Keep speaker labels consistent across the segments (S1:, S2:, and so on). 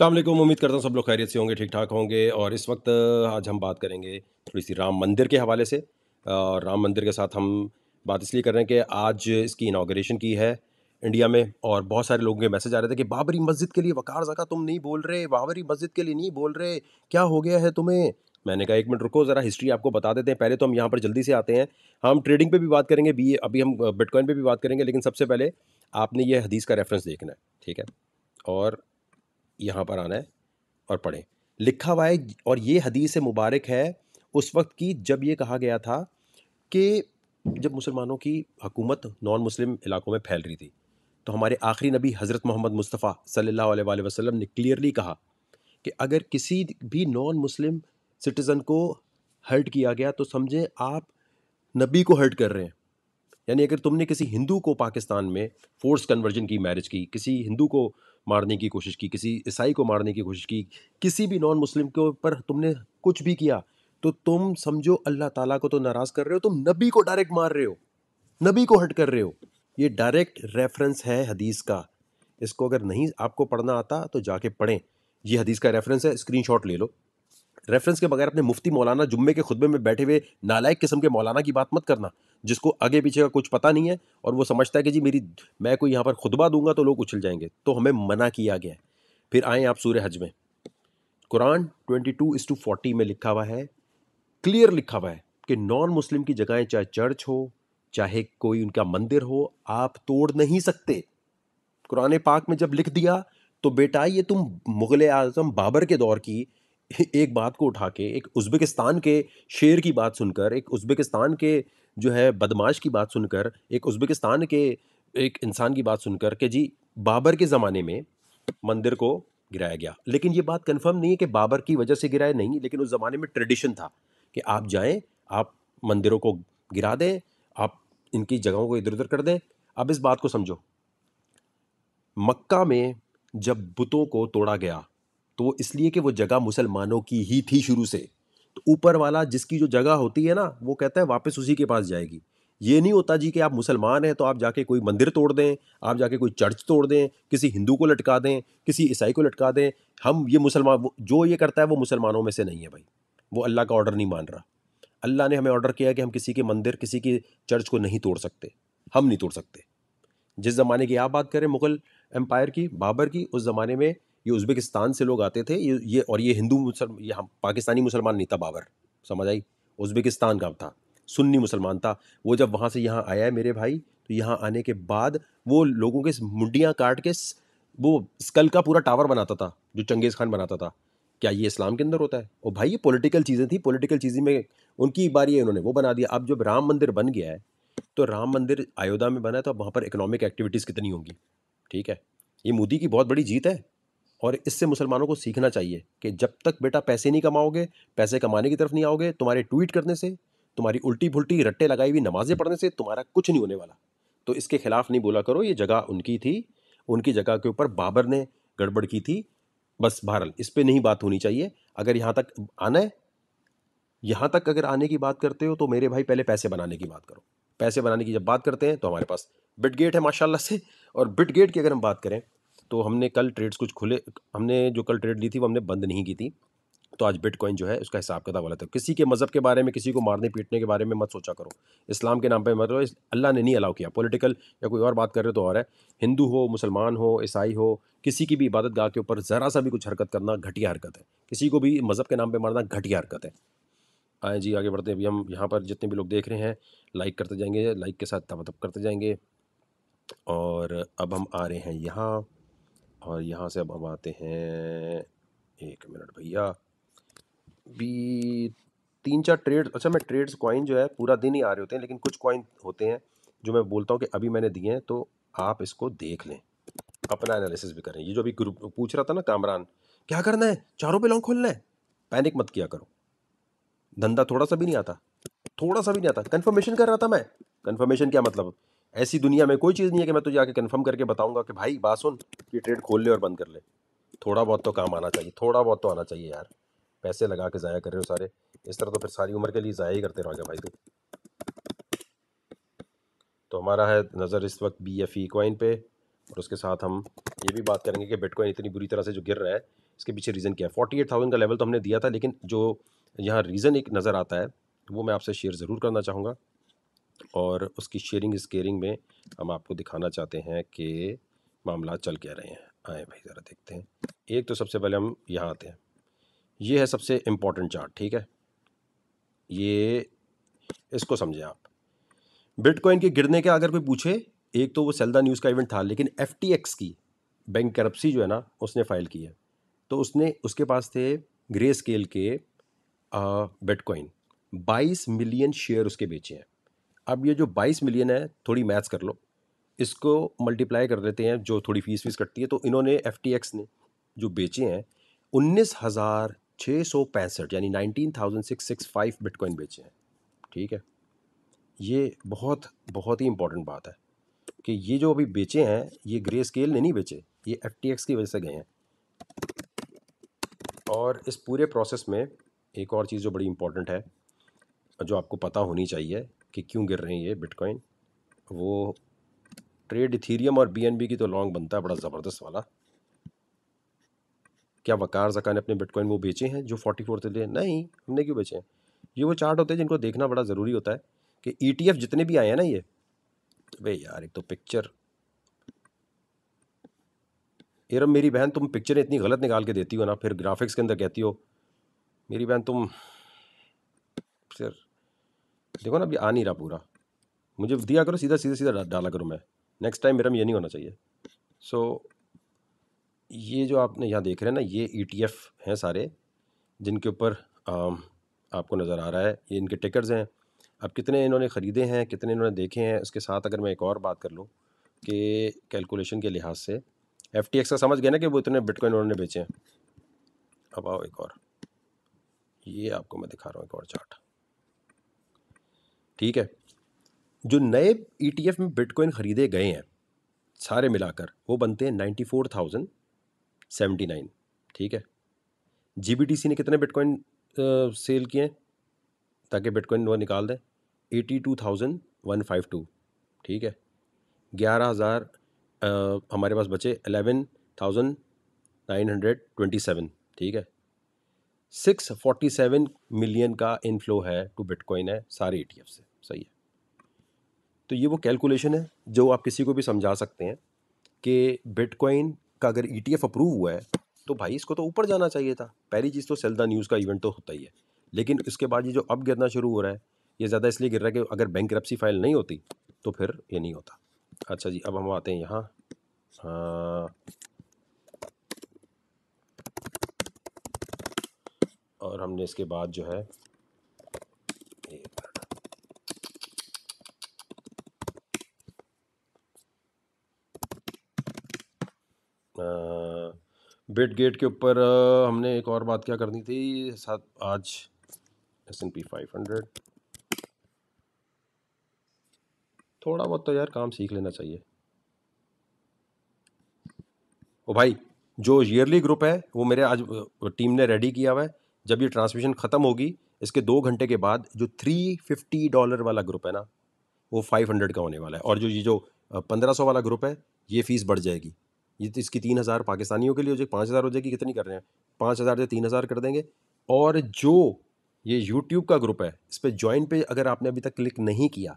S1: अल्लाम उम्मीद करता हूँ सब लोग खैरियत से होंगे ठीक ठाक होंगे और इस वक्त आज हम बात करेंगे थोड़ी सी राम मंदिर के हवाले से और राम मंदिर के साथ हम बात इसलिए कर रहे हैं कि आज इसकी इनाग्रेशन की है इंडिया में और बहुत सारे लोगों के मैसेज आ रहे थे कि बाबरी मस्जिद के लिए वकार जका तुम नहीं बोल रहे बाबरी मस्जिद के लिए नहीं बोल रहे क्या हो गया है तुम्हें मैंने कहा एक मिनट रुको ज़रा हिस्ट्री आपको बता देते हैं पहले तो हम यहाँ पर जल्दी से आते हैं हम ट्रेडिंग पे भी बात करेंगे बी अभी हम बिटकॉइन पे भी बात करेंगे लेकिन सबसे पहले आपने ये हदीस का रेफरेंस देखना है ठीक है और यहाँ पर आना है और पढ़ें लिखा हुआ है और ये हदीस मुबारक है उस वक्त की जब ये कहा गया था कि जब मुसलमानों की हकूमत नॉन मुस्लिम इलाकों में फैल रही थी तो हमारे आखिरी नबी हज़रत मोहम्मद मुस्तफ़ा अलैहि वसम ने क्लियरली कहा कि अगर किसी भी नॉन मुस्लिम सिटीज़न को हर्ट किया गया तो समझें आप नबी को हर्ट कर रहे हैं यानी अगर तुमने किसी हिंदू को पाकिस्तान में फोर्स कन्वर्जन की मैरिज की किसी हिंदू को मारने की कोशिश की किसी ईसाई को मारने की कोशिश की किसी भी नॉन मुस्लिम के ऊपर तुमने कुछ भी किया तो तुम समझो अल्लाह ताला को तो नाराज़ कर रहे हो तुम नबी को डायरेक्ट मार रहे हो नबी को हट कर रहे हो ये डायरेक्ट रेफरेंस है हदीस का इसको अगर नहीं आपको पढ़ना आता तो जाके पढ़ें ये हदीस का रेफरेंस है स्क्रीन ले लो रेफरेंस के बगैर अपने मुफ्ती मौलाना जुम्मे के खुतबे में बैठे हुए नालायक किस्म के मौलाना की बात मत करना जिसको आगे पीछे का कुछ पता नहीं है और वो समझता है कि जी मेरी मैं कोई यहाँ पर खुतबा दूंगा तो लोग उछल जाएंगे तो हमें मना किया गया है फिर आए आप सूर्य हज में कुरान ट्वेंटी टू इस टू फोर्टी में लिखा हुआ है क्लियर लिखा हुआ है कि नॉन मुस्लिम की जगहें चाहे चर्च हो चाहे कोई उनका मंदिर हो आप तोड़ नहीं सकते कुरान पाक में जब लिख दिया तो बेटा ये तुम मुग़ल आज़म बाबर के दौर की एक बात को उठा के एक उज़्बेकिस्तान के शेर की बात सुनकर एक उज़्बेकिस्तान के जो है बदमाश की बात सुनकर एक उज़्बेकिस्तान के एक इंसान की बात सुनकर के जी बाबर के ज़माने में मंदिर को गिराया गया लेकिन ये बात कंफर्म नहीं है कि बाबर की वजह से गिराया नहीं लेकिन उस ज़माने में ट्रेडिशन था कि आप जाएं आप मंदिरों को गिरा दें आप इनकी जगहों को इधर उधर कर दें अब इस बात को समझो मक्का में जब बुतों को तोड़ा गया तो इसलिए कि वो जगह मुसलमानों की ही थी शुरू से तो ऊपर वाला जिसकी जो जगह होती है ना वो कहता है वापस उसी के पास जाएगी ये नहीं होता जी कि आप मुसलमान हैं तो आप जाके कोई मंदिर तोड़ दें आप जाके कोई चर्च तोड़ दें किसी हिंदू को लटका दें किसी ईसाई को लटका दें हम ये मुसलमान जो ये करता है वो मुसलमानों में से नहीं है भाई वो अल्लाह का ऑर्डर नहीं मान रहा अल्लाह ने हमें ऑर्डर किया कि हम किसी के मंदिर किसी के चर्च को नहीं तोड़ सकते हम नहीं तोड़ सकते जिस ज़माने की आप बात करें मुग़ल एम्पायर की बाबर की उस ज़माने में ये उज्बेकिस्तान से लोग आते थे ये ये और ये हिंदू मुसलमान यहाँ पाकिस्तानी मुसलमान नहीं था बाबर समझ आई उज्बेकिस्तान का था सुन्नी मुसलमान था वो जब वहाँ से यहाँ आया है मेरे भाई तो यहाँ आने के बाद वो लोगों के मुंडियाँ काट के वो स्कल का पूरा टावर बनाता था जो चंगेज़ खान बनाता था क्या ये इस्लाम के अंदर होता है और भाई ये पॉलिटिकल चीज़ें थी पॉलिटिकल चीज़ें में उनकी बारी है उन्होंने वो बना दिया अब जब राम मंदिर बन गया है तो राम मंदिर अयोध्या में बना है तो अब वहाँ पर इकोनॉमिक एक्टिविटीज़ कितनी होंगी ठीक है ये मोदी की बहुत बड़ी जीत है और इससे मुसलमानों को सीखना चाहिए कि जब तक बेटा पैसे नहीं कमाओगे पैसे कमाने की तरफ नहीं आओगे तुम्हारे ट्वीट करने से तुम्हारी उल्टी पुल्टी रट्टे लगाई हुई नमाज़ें पढ़ने से तुम्हारा कुछ नहीं होने वाला तो इसके ख़िलाफ़ नहीं बोला करो ये जगह उनकी थी उनकी जगह के ऊपर बाबर ने गड़बड़ की थी बस बहरल इस पर नहीं बात होनी चाहिए अगर यहाँ तक आना है यहाँ तक अगर आने की बात करते हो तो मेरे भाई पहले पैसे बनाने की बात करो पैसे बनाने की जब बात करते हैं तो हमारे पास बिट गेट है माशाल्लाह से और बिट गेट की अगर हम बात करें तो हमने कल ट्रेड्स कुछ खुले हमने जो कल ट्रेड ली थी वो हमने बंद नहीं की थी तो आज बिटकॉइन जो है उसका हिसाब किताब गलत है किसी के मज़हब के बारे में किसी को मारने पीटने के बारे में मत सोचा करो इस्लाम के नाम पर मत अल्लाह ने नहीं अलाउ किया पॉलिटिकल या कोई और बात कर रहे हो तो और है हिंदू हो मुसलमान हो ईसाई हो किसी की भी इबादत गाह के ऊपर ज़रा सा भी कुछ हरकत करना घटिया हरकत है किसी को भी मज़हब के नाम पर मारना घटिया हरकत है आए जी आगे बढ़ते हैं अभी हम यहाँ पर जितने भी लोग देख रहे हैं लाइक करते जाएंगे लाइक के साथ तब मतलब करते जाएंगे और अब हम आ रहे हैं यहाँ और यहाँ से अब हम आते हैं एक मिनट भैया भी तीन चार ट्रेड अच्छा मैं ट्रेड्स कॉइन जो है पूरा दिन ही आ रहे होते हैं लेकिन कुछ कॉइन होते हैं जो मैं बोलता हूँ कि अभी मैंने दिए हैं तो आप इसको देख लें अपना एनालिसिस भी करें ये जो अभी ग्रुप पूछ रहा था ना कामरान क्या करना है चारों पे लॉन्ग खोलना है पैनिक मत किया करो धंधा थोड़ा सा भी नहीं आता थोड़ा सा भी नहीं आता कन्फर्मेशन कर रहा था मैं कन्फर्मेशन क्या मतलब ऐसी दुनिया में कोई चीज़ नहीं है कि मैं तुझे आके कन्फर्म करके बताऊंगा कि भाई बात सुन ये ट्रेड खोल ले और बंद कर ले थोड़ा बहुत तो काम आना चाहिए थोड़ा बहुत तो आना चाहिए यार पैसे लगा के ज़ाया कर रहे हो सारे इस तरह तो फिर सारी उम्र के लिए ज़ाया ही करते रहोगे भाई तू तो हमारा है नज़र इस वक्त बी एफ ई कॉइन पे और उसके साथ हम ये भी बात करेंगे कि बिटकॉइन इतनी बुरी तरह से जो गिर रहा है इसके पीछे रीज़न क्या है फोर्टी एट थाउजेंड का लेवल तो हमने दिया था लेकिन जो यहाँ रीज़न एक नज़र आता है वो मैं आपसे शेयर ज़रूर करना चाहूँगा और उसकी शेयरिंग स्केयरिंग में हम आपको दिखाना चाहते हैं कि मामला चल क्या रहे हैं आए भाई ज़रा देखते हैं एक तो सबसे पहले हम यहाँ आते हैं ये है सबसे इम्पोर्टेंट चार्ट ठीक है ये इसको समझें आप बिटकॉइन के गिरने का अगर कोई पूछे एक तो वो सेल्दा न्यूज़ का इवेंट था लेकिन एफ की बैंक करप्सी जो है ना उसने फाइल की है तो उसने उसके पास थे ग्रे स्केल के बिटकॉइन 22 मिलियन शेयर उसके बेचे हैं अब ये जो बाईस मिलियन है थोड़ी मैथ्स कर लो इसको मल्टीप्लाई कर देते हैं जो थोड़ी फीस फीस कटती है तो इन्होंने एफ टी एक्स ने जो बेचे हैं उन्नीस हज़ार छः सौ पैंसठ यानी nineteen thousand six six five bitcoin बेचे हैं ठीक है ये बहुत बहुत ही इंपॉर्टेंट बात है कि ये जो अभी बेचे हैं ये ग्रे स्केल ने नहीं बेचे ये एफ टी एक्स की वजह से गए हैं और इस पूरे प्रोसेस में एक और चीज़ जो बड़ी इम्पॉर्टेंट है जो आपको पता होनी चाहिए कि क्यों गिर रहे हैं ये बिटकॉइन वो ट्रेड इथीरियम और बीएनबी की तो लॉन्ग बनता है बड़ा ज़बरदस्त वाला क्या वकार जका ने अपने बिटकॉइन वो बेचे हैं जो फोर्टी फोर थे नहीं हमने क्यों बेचे हैं ये वो चार्ट होते हैं जिनको देखना बड़ा ज़रूरी होता है कि ई e जितने भी आए हैं ना ये तो भाई यार एक तो पिक्चर एरम मेरी बहन तुम पिक्चरें इतनी गलत निकाल के देती हो ना फिर ग्राफिक्स के अंदर कहती हो मेरी बहन तुम फिर देखो ना अभी आ नहीं रहा पूरा मुझे दिया करो सीधा सीधा सीधा डाला करो मैं नेक्स्ट टाइम मेरा ये नहीं होना चाहिए सो so, ये जो आपने यहाँ देख रहे हैं ना ये ई e हैं सारे जिनके ऊपर आपको नज़र आ रहा है ये इनके टिकर्स हैं अब कितने इन्होंने ख़रीदे हैं कितने इन्होंने देखे हैं उसके साथ अगर मैं एक और बात कर लूँ कि कैलकुलेशन के लिहाज से एफ टी एक्स का समझ गया ना कि वो इतने बिटकॉइन उन्होंने बेचे हैं अब आओ एक और ये आपको मैं दिखा रहा हूँ एक और चार्ट ठीक है जो नए ई e में बिटकॉइन ख़रीदे गए हैं सारे मिलाकर वो बनते हैं ninety four thousand seventy nine ठीक है जी ने कितने बिटकॉइन सेल किए हैं ताकि बिटकॉइन वो निकाल दें eighty two thousand one five two ठीक है ग्यारह हज़ार हमारे पास बचे eleven thousand nine hundred twenty seven ठीक है सिक्स फोर्टी सेवन मिलियन का इनफ्लो है टू बिटकॉइन है सारे ई e से सही है तो ये वो कैलकुलेशन है जो आप किसी को भी समझा सकते हैं कि बिटकॉइन का अगर ई e अप्रूव हुआ है तो भाई इसको तो ऊपर जाना चाहिए था पहली चीज़ तो सेल द न्यूज़ का इवेंट तो होता ही है लेकिन इसके बाद ये जो अब गिरना शुरू हो रहा है ये ज़्यादा इसलिए गिर रहा है कि अगर बैंक फाइल नहीं होती तो फिर ये नहीं होता अच्छा जी अब हम आते हैं यहाँ हाँ। और हमने इसके बाद जो है बिट गेट के ऊपर हमने एक और बात क्या करनी थी साथ आज S N P five hundred थोड़ा बहुत तो यार काम सीख लेना चाहिए ओ भाई जो ईयरली ग्रुप है वो मेरे आज टीम ने रेडी किया हुआ है जब ये ट्रांसमिशन ख़त्म होगी इसके दो घंटे के बाद जो थ्री फिफ्टी डॉलर वाला ग्रुप है ना वो फाइव हंड्रेड का होने वाला है और जो ये जो पंद्रह सौ वाला ग्रुप है ये फ़ीस बढ़ जाएगी ये तो इसकी तीन हज़ार पाकिस्तानियों के लिए हो जाएगी पाँच हज़ार हो जाएगी कितनी कर रहे हैं पाँच हज़ार से तीन हज़ार कर देंगे और जो ये यूट्यूब का ग्रुप है इस पर ज्वाइन पे अगर आपने अभी तक क्लिक नहीं किया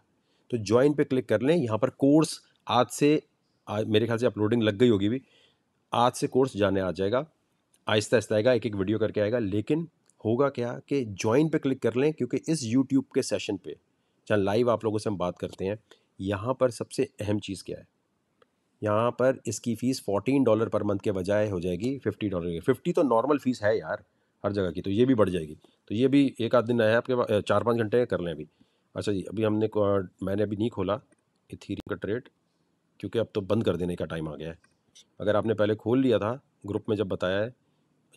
S1: तो ज्वाइन पे क्लिक कर लें यहाँ पर कोर्स आज से आज मेरे ख्याल से अपलोडिंग लग गई होगी भी आज से कोर्स जाने आ जाएगा आहिस्ता आहिस्ता आएगा एक एक वीडियो करके आएगा लेकिन होगा क्या कि ज्वाइन पे क्लिक कर लें क्योंकि इस यूट्यूब के सेशन पे जहाँ लाइव आप लोगों से हम बात करते हैं यहाँ पर सबसे अहम चीज़ क्या है यहाँ पर इसकी fees fourteen dollar per month के बजाय हो जाएगी फिफ्टी डॉलर की फिफ्टी तो नॉर्मल फ़ीस है यार हर जगह की तो ये भी बढ़ जाएगी तो ये भी एक आध दिन आया आपके पास चार पाँच घंटे कर लें अभी अच्छा जी अभी हमने मैंने अभी नहीं खोला इथीरियम का ट्रेड क्योंकि अब तो बंद कर देने का टाइम आ गया है अगर आपने पहले खोल लिया था ग्रुप में जब बताया है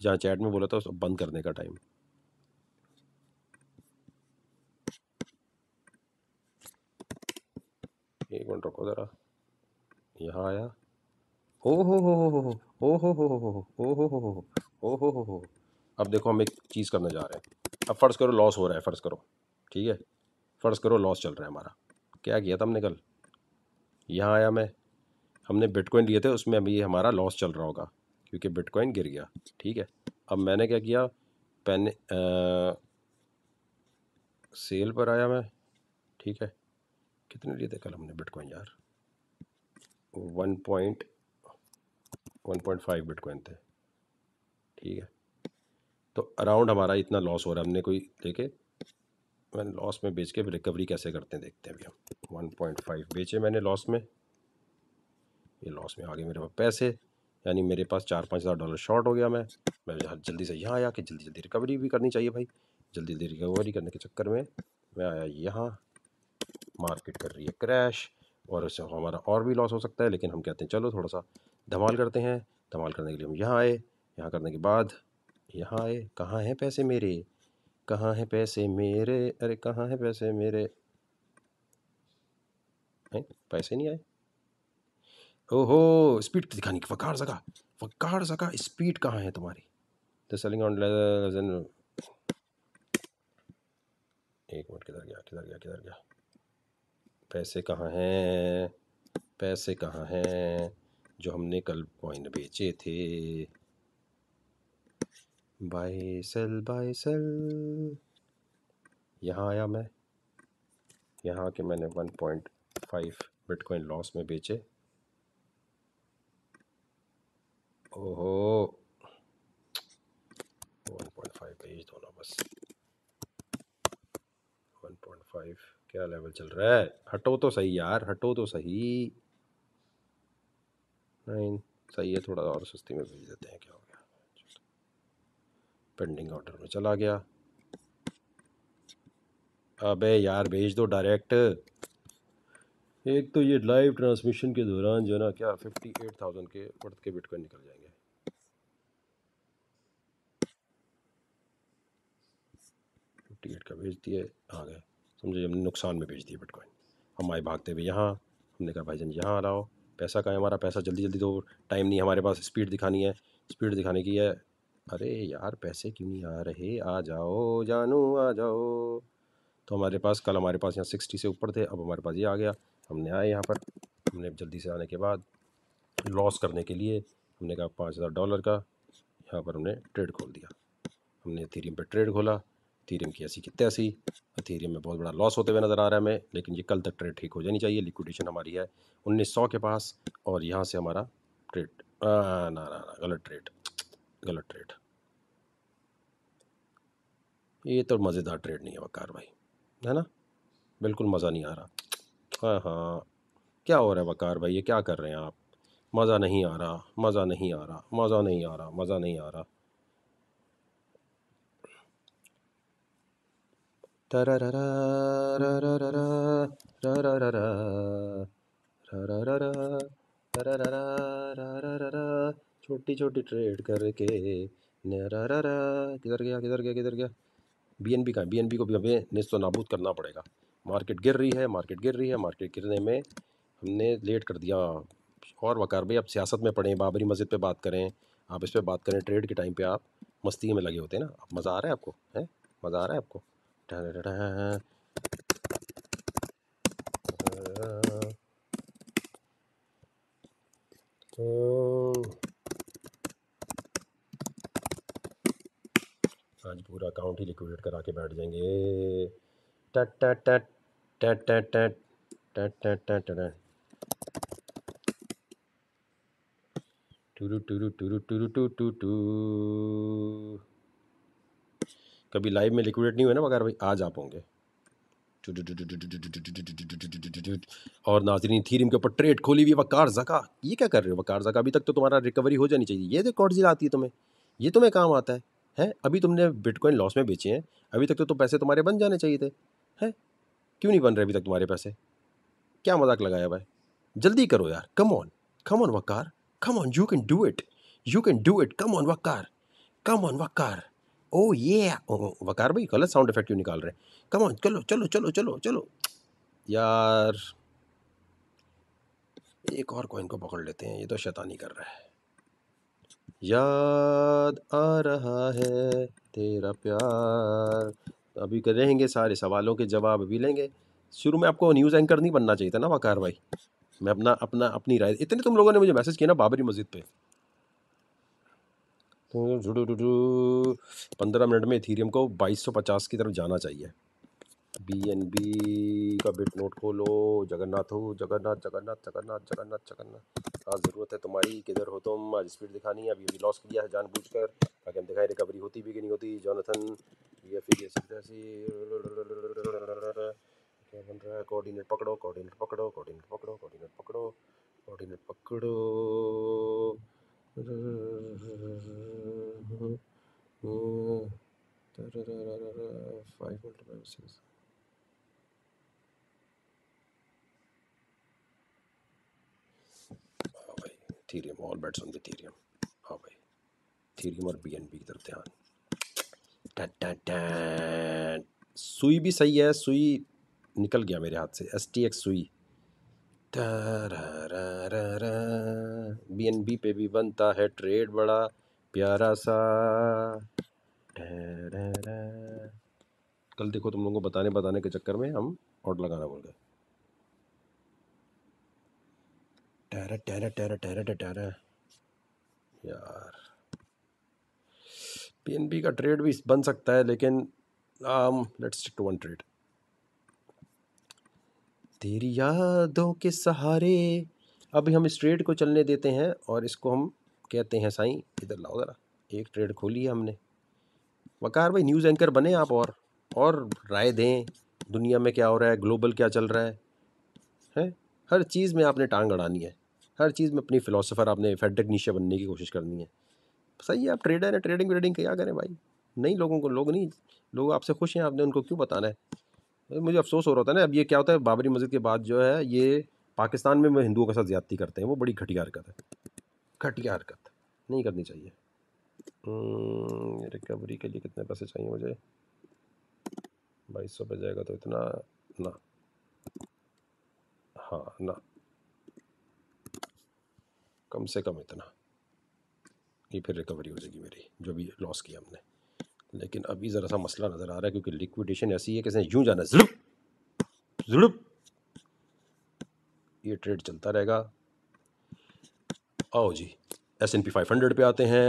S1: जहाँ चैट में बोला था उस बंद करने का टाइम एक मिनट रखो ज़रा यहाँ आया ओ हो हो हो हो हो हो हो हो हो हो हो हो हो हो हो हो अब देखो हम एक चीज़ करने जा रहे हैं अब फ़र्ज़ करो लॉस हो रहा है फ़र्ज़ करो ठीक है फ़र्ज़ करो लॉस चल रहा है हमारा क्या किया था हमने कल यहाँ आया मैं हमने बिटकॉइन लिए थे उसमें अभी हमारा लॉस चल रहा होगा क्योंकि बिटकॉइन गिर गया ठीक है अब मैंने क्या किया पैन सेल पर आया मैं ठीक है कितने लिए थे कल हमने बिटकॉइन यार one point one point five bitcoin थे ठीक है तो अराउंड हमारा इतना लॉस हो रहा है हमने कोई लेके मैंने लॉस में बेच के रिकवरी कैसे करते हैं देखते हैं अभी हम वन पॉइंट फाइव बेचे मैंने लॉस में ये लॉस में आ गए मेरे पास पैसे यानी मेरे पास चार पाँच हज़ार डॉलर शॉर्ट हो गया मैं मैं जल्दी से यहाँ आया कि जल्दी जल्दी रिकवरी भी करनी चाहिए भाई जल्दी जल्दी रिकवरी करने के चक्कर में मैं आया यहाँ मार्केट कर रही है क्रैश और इससे हमारा और भी लॉस हो सकता है लेकिन हम कहते हैं चलो थोड़ा सा धमाल करते हैं धमाल करने के लिए हम यहाँ आए यहाँ करने के बाद यहाँ आए कहाँ हैं पैसे मेरे कहाँ हैं पैसे मेरे अरे कहाँ हैं पैसे मेरे है? पैसे नहीं आए ओहो स्पीड तो दिखाने की वकार जगह वकार जगह स्पीड कहाँ है तुम्हारी तो सेलिंग ऑन एक मिनट किधर गया किधर गया किधर गया पैसे कहाँ हैं पैसे कहाँ हैं जो हमने कल कॉइन बेचे थे बाय सेल बाय सेल यहाँ आया मैं यहाँ आके मैंने one point five bitcoin loss में बेचे ओहो वन पॉइंट फाइव भेज दो ना बस वन पॉइंट फाइव क्या लेवल चल रहा है हटो तो सही यार हटो तो सही नहीं सही है थोड़ा और सस्ती में भेज देते हैं क्या हो गया पेंडिंग ऑर्डर में चला गया अबे यार भेज दो डायरेक्ट एक तो ये लाइव ट्रांसमिशन के दौरान जो है ना क्या फिफ्टी एट थाउजेंड के वर्थ के बिटकॉइन निकल जाएंगे फिफ्टी एट का भेज दिए आ गए समझो हमने नुकसान में बेच दिया बिटकॉइन हम आए भागते हुए यहाँ हमने कहा भाई जान यहाँ लाओ पैसा कहाँ हमारा पैसा जल्दी जल्दी दो टाइम नहीं हमारे पास स्पीड दिखानी है स्पीड दिखाने की है अरे यार पैसे क्यों नहीं आ रहे आ जाओ जानू आ जाओ तो हमारे पास कल हमारे पास यहाँ सिक्सटी से ऊपर थे अब हमारे पास ये आ गया हमने आए यहाँ पर हमने जल्दी से आने के बाद लॉस करने के लिए हमने कहा पाँच हज़ार डॉलर का यहाँ पर हमने ट्रेड खोल दिया हमने थीरियम पर ट्रेड खोला थीरियम की ऐसी कितने ऐसी थीरियम में बहुत बड़ा लॉस होते हुए नज़र आ रहा है हमें लेकिन ये कल तक ट्रेड ठीक हो जानी चाहिए लिक्विडेशन हमारी है उन्नीस सौ के पास और यहाँ से हमारा ट्रेड ना ना ना गलत ट्रेड गलत ट्रेड ये तो मज़ेदार ट्रेड नहीं है वकार भाई है ना बिल्कुल मज़ा नहीं आ रहा हाँ हाँ क्या हो रहा है वकार भाई ये क्या कर रहे हैं आप मज़ा नहीं आ रहा मज़ा नहीं आ रहा मज़ा नहीं आ रहा मज़ा नहीं आ रहा छोटी छोटी ट्रेड करके किधर गया किधर गया किधर गया बी एन बी का बी एन बी को भी हमें निस्त नाबूद करना पड़ेगा मार्केट गिर रही है मार्केट गिर रही है मार्केट गिरने में हमने लेट कर दिया और वकार भाई आप सियासत में पढ़ें बाबरी मस्जिद पे बात करें आप इस पर बात करें ट्रेड के टाइम पे आप मस्ती में लगे होते हैं ना आप मज़ा आ रहा है आपको है मज़ा आ रहा है आपको तो आज पूरा अकाउंट ही लिक्विडेट करा के बैठ जाएंगे टट टट टट टट टू टू टू कभी लाइव में लिक्विडेट नहीं हुए ना मगर भाई आज आप होंगे और नाजरीन थीरम के ऊपर ट्रेड खोली हुई वकार जका ये क्या कर रहे हो वकार जका अभी तक तो तुम्हारा रिकवरी हो जानी चाहिए ये देखो जिला आती है तुम्हें ये तुम्हें काम आता है हैं अभी तुमने बिटकॉइन लॉस में बेचे हैं अभी तक तो, तो पैसे तुम्हारे बन जाने चाहिए थे हैं क्यों नहीं बन रहे अभी तक तुम्हारे पैसे क्या मजाक लगाया भाई जल्दी करो यार come on come on Waqar come on you can do it you can do it come on Waqar come on Waqar ओ ये वकार भाई गलत साउंड इफेक्ट क्यों निकाल रहे हैं कम चलो चलो चलो चलो चलो यार एक और कॉइन को पकड़ लेते हैं ये तो शैतानी कर रहा है याद आ रहा है तेरा प्यार तो अभी रहेंगे सारे सवालों के जवाब भी लेंगे शुरू में आपको न्यूज़ एंकर नहीं बनना चाहिए था ना वकार भाई मैं अपना अपना अपनी राय इतने तुम लोगों ने मुझे मैसेज किया ना बाबरी मस्जिद पे तो पंद्रह मिनट में इथीरियम को 2250 की तरफ जाना चाहिए बी एन बी का बिट नोट खोलो जगन्नाथ हो जगन्नाथ जगन्नाथ जगन्नाथ जगन्नाथ जगन्नाथ आज हाँ, ज़रूरत है तुम्हारी किधर हो तुम आज स्पीड दिखानी है अभी अभी लॉस किया है जानबूझ कर ताकि हम दिखाएं रिकवरी होती भी कि नहीं होती जॉनथन या फिर ये क्या बन रहा है कोऑर्डिनेट पकड़ो कोऑर्डिनेट पकड़ो कोऑर्डिनेट पकड़ो कोऑर्डिनेट पकड़ो कोऑर्डिनेट पकड़ो five multiplied six. Ethereum all on the Ethereum हाँ भाई थीरियम और बीएनबी की तरफ ध्यान सुई भी सही है सुई निकल गया मेरे हाथ से S T X Sui B N B पे भी बनता है ट्रेड बड़ा प्यारा सा कल देखो तुम लोगों को बताने बताने के चक्कर में हम ऑर्डर लगाना बोल गए टेरा टेरा टेरा टहरा टेरा यार पीएनबी का ट्रेड भी बन सकता है लेकिन लेट्स टू वन ट्रेड तेरी यादों के सहारे अभी हम इस ट्रेड को चलने देते हैं और इसको हम कहते हैं साईं इधर लाओ ज़रा एक ट्रेड खोली है हमने वकार भाई न्यूज़ एंकर बने आप और और राय दें दुनिया में क्या हो रहा है ग्लोबल क्या चल रहा है हैं हर चीज़ में आपने टांग अड़ानी है हर चीज़ में अपनी फ़िलासफ़र आपने फेडरिक नीचे बनने की कोशिश करनी है सही है आप ट्रेडर हैं ट्रेडिंग व्रेडिंग क्या करें भाई नहीं लोगों को लोग नहीं लोग आपसे खुश हैं आपने उनको क्यों बताना है मुझे अफसोस हो रहा था ना अब ये क्या होता है बाबरी मस्जिद के बाद जो है ये पाकिस्तान में हिंदुओं के साथ ज्यादती करते हैं वो बड़ी घटिया हरकत है घटिया हरकत नहीं करनी चाहिए रिकवरी हम्म, के लिए कितने पैसे चाहिए मुझे बाईस सौ पर जाएगा तो इतना ना हाँ ना कम से कम इतना ये फिर रिकवरी हो जाएगी मेरी जो भी लॉस किया हमने लेकिन अभी ज़रा सा मसला नज़र आ रहा है क्योंकि लिक्विडेशन ऐसी है कि इसने यूँ जाना जुड़प जुड़प ये ट्रेड चलता रहेगा आओ ji S N P five hundred पर आते हैं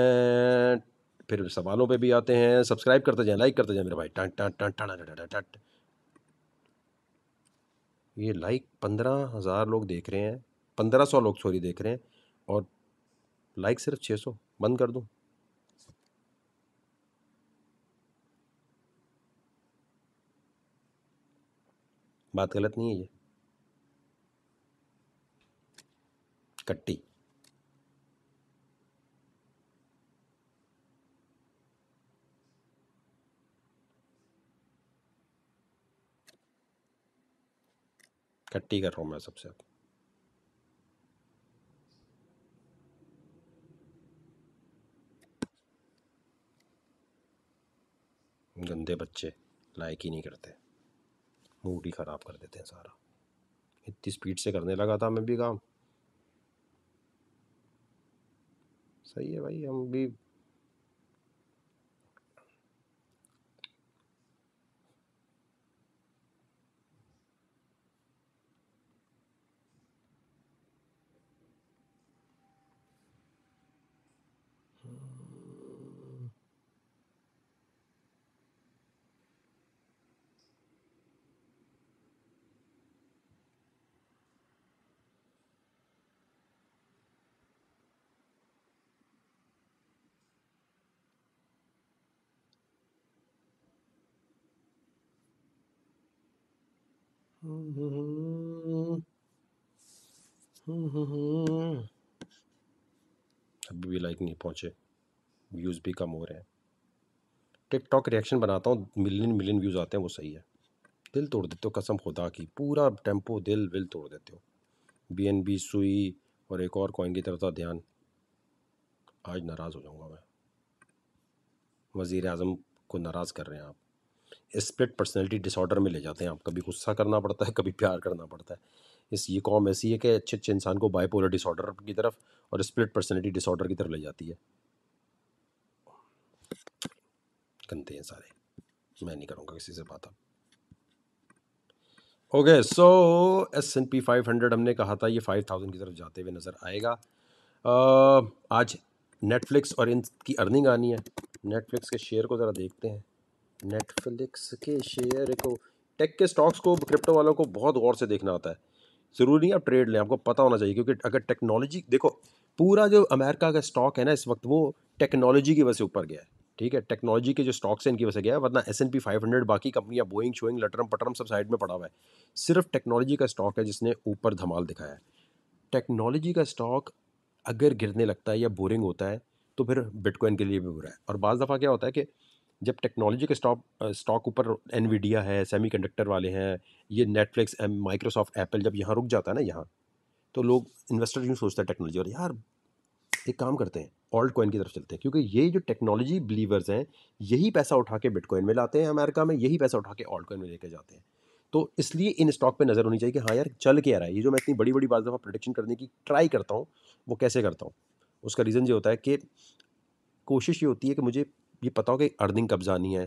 S1: फिर सवालों पे भी आते हैं सब्सक्राइब करते जाएं लाइक करते जाएं मेरे भाई टन टन टन टन टट ये लाइक पंद्रह हज़ार लोग देख रहे हैं पंद्रह सौ लोग सॉरी देख रहे हैं और लाइक सिर्फ छः सौ बंद कर दूँ बात गलत नहीं है ये कट्टी कट्टी कर रहा हूँ मैं सबसे गंदे बच्चे लाइक ही नहीं करते मूड ही ख़राब कर देते हैं सारा इतनी स्पीड से करने लगा था मैं भी काम सही है भाई हम भी अभी भी लाइक नहीं पहुँचे व्यूज़ भी कम हो रहे हैं टिकटॉक रिएक्शन बनाता हूँ मिलियन मिलियन व्यूज़ आते हैं वो सही है दिल तोड़ देते हो कसम खुदा की पूरा टेम्पो दिल विल तोड़ देते हो बी एन बी सुई और एक और कॉइन की तरफ था ध्यान आज नाराज़ हो जाऊँगा मैं वज़ी अजम को नाराज़ कर रहे हैं आप स्प्लिट पर्सनैलिटी डिसऑर्डर में ले जाते हैं आप कभी गुस्सा करना पड़ता है कभी प्यार करना पड़ता है इस ये कॉम ऐसी है कि अच्छे अच्छे इंसान को बाईपोलर डिसऑर्डर की तरफ और स्प्लिट पर्सनैलिटी डिसऑर्डर की तरफ ले जाती है गंदे हैं सारे मैं नहीं करूँगा किसी से बात अब okay so S N P five hundred हमने कहा था ये फाइव थाउजेंड की तरफ जाते हुए नज़र आएगा uh, आज नेटफ्लिक्स और इनकी अर्निंग आनी है नेटफ्लिक्स के शेयर को ज़रा देखते हैं नेटफ्लिक्स के शेयर को टेक के स्टॉक्स को क्रिप्टो वालों को बहुत गौर से देखना होता है ज़रूरी नहीं आप ट्रेड लें आपको पता होना चाहिए क्योंकि अगर टेक्नोलॉजी देखो पूरा जो अमेरिका का स्टॉक है ना इस वक्त वो टेक्नोलॉजी की वजह से ऊपर गया है ठीक है टेक्नोलॉजी के जो स्टॉक्स हैं इनकी वजह से गया वरना S N P five hundred बाकी कंपनियां बोइंग शोइंग लटरम पटरम सब साइड में पड़ा हुआ है सिर्फ टेक्नोलॉजी का स्टॉक है जिसने ऊपर धमाल दिखाया है टेक्नोलॉजी का स्टॉक अगर गिरने लगता है या बोरिंग होता है तो फिर बिटकॉइन के लिए भी बुरा है और बाज़ दफ़ा क्या होता है कि जब टेक्नोलॉजी के स्टॉक स्टॉक ऊपर एनवीडिया है सेमी वाले हैं ये नेटफ्लिक्स माइक्रोसॉफ्ट एप्पल जब यहाँ रुक जाता है ना यहाँ तो लोग इन्वेस्टर यूँ सोचते हैं टेक्नोलॉजी और यार एक काम करते हैं ऑल्ट कॉइन की तरफ चलते हैं क्योंकि ये जो टेक्नोलॉजी बिलीवर्स हैं यही पैसा उठा के बिटकॉइन में लाते हैं अमेरिका में यही पैसा उठा के ऑल्ट कॉइन में लेके जाते हैं तो इसलिए इन स्टॉक पे नज़र होनी चाहिए कि हाँ यार चल के आ रहा है ये जो मैं इतनी बड़ी बड़ी बात दफ़ा प्रोडिक्शन करने की ट्राई करता हूँ वो कैसे करता हूँ उसका रीज़न ये होता है कि कोशिश ये होती है कि मुझे ये पता हो कि अर्निंग कब जानी है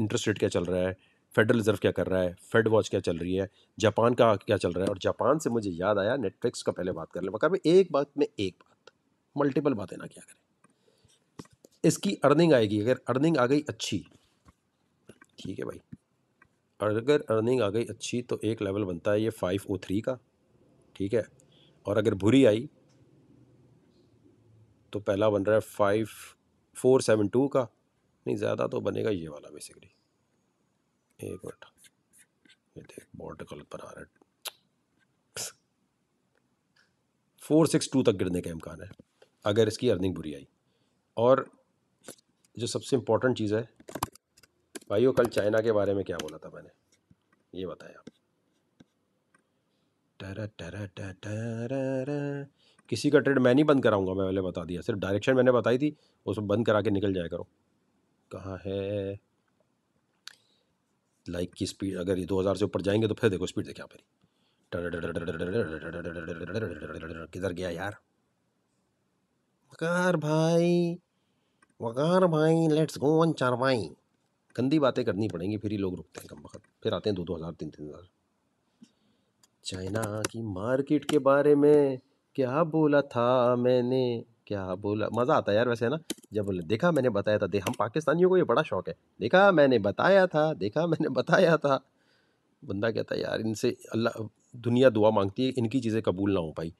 S1: इंटरेस्ट रेट क्या चल रहा है फेडरल रिजर्व क्या कर रहा है फेड वॉच क्या चल रही है जापान का क्या चल रहा है और जापान से मुझे याद आया नेटफ्लिक्स का पहले बात कर ले मगर एक बात में एक बात मल्टीपल बातें ना क्या करें इसकी अर्निंग आएगी अगर अर्निंग आ गई अच्छी ठीक है भाई अगर अर्निंग आ गई अच्छी तो एक लेवल बनता है ये फाइव ओ थ्री का ठीक है और अगर बुरी आई तो पहला बन रहा है फाइव फोर सेवन टू का नहीं ज़्यादा तो बनेगा ये वाला बेसिकली एक मिनट ये देख बॉर्डर गलत बना रहा है फोर सिक्स टू तक गिरने का इम्कान है अगर इसकी अर्निंग बुरी आई और जो सबसे इम्पोर्टेंट चीज़ है भाइयों कल चाइना के बारे में क्या बोला था मैंने ये बताया टरा टरा टरा किसी का ट्रेड मैं नहीं बंद कराऊंगा मैं पहले बता दिया सिर्फ डायरेक्शन मैंने बताई थी उसमें बंद करा के निकल जाया करो कहाँ है लाइक की स्पीड अगर ये 2000 से ऊपर जाएंगे तो फिर देखो स्पीड देखे मेरी किधर गया यार वकार भाई वकार भाई लेट्स गो ऑन चार भाई गंदी बातें करनी पड़ेंगी फिर ही लोग रुकते हैं कम वक्त फिर आते हैं दो दो हज़ार तीन तीन हज़ार चाइना की मार्केट के बारे में क्या बोला था मैंने क्या बोला मज़ा आता है यार वैसे है ना जब बोले देखा मैंने बताया था देख हम पाकिस्तानियों को ये बड़ा शौक है देखा मैंने बताया था देखा मैंने बताया था बंदा कहता है यार इनसे अल्लाह दुनिया दुआ मांगती है इनकी चीज़ें कबूल ना हो पाई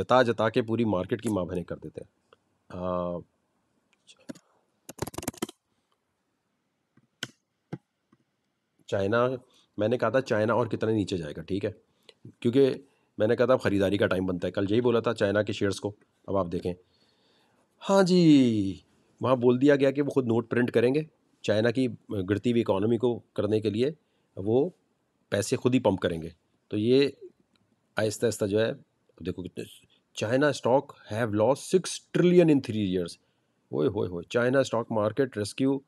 S1: जता जता के पूरी मार्केट की माँ बहने कर देते हैं चाइना मैंने कहा था चाइना और कितना नीचे जाएगा ठीक है क्योंकि मैंने कहा था अब ख़रीदारी का टाइम बनता है कल यही बोला था चाइना के शेयर्स को अब आप देखें हाँ जी वहाँ बोल दिया गया कि वो खुद नोट प्रिंट करेंगे चाइना की गिरती हुई इकोनॉमी को करने के लिए वो पैसे खुद ही पंप करेंगे तो ये आहिस्ता आहिस्ता जो है देखो कितने China stock have loss six trillion in three years ओए होए होए China stock market rescue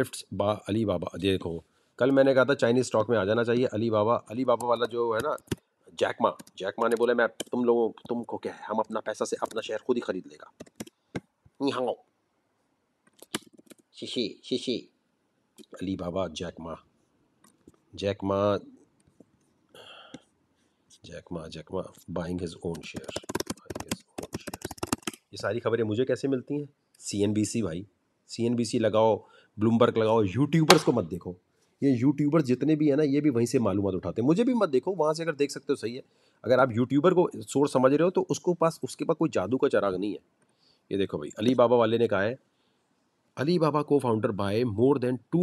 S1: lift बा अली बाबा देखो कल मैंने कहा था चाइनीज़ स्टॉक में आ जाना चाहिए अली बाबा अली बाबा वाला जो है ना जैकमा जैकमा ने बोला मैं तुम लोगों तुमको क्या है हम अपना पैसा से अपना शहर खुद ही खरीद लेगा हाँ शीशी शीशी Alibaba Jack Ma Jack Ma Jack Ma Jack Ma buying his own share ये सारी खबरें मुझे कैसे मिलती हैं सी एन बी सी भाई सी एन बी सी लगाओ ब्लूमबर्ग लगाओ यूट्यूबर्स को मत देखो ये यूट्यूबर जितने भी हैं ना ये भी वहीं से मालूम उठाते हैं मुझे भी मत देखो वहाँ से अगर देख सकते हो सही है अगर आप यूट्यूबर को सोर्स समझ रहे हो तो उसको पास उसके पास कोई जादू का चराग नहीं है ये देखो भाई अली बाबा वाले ने कहा है अली बाबा को founder buy more than two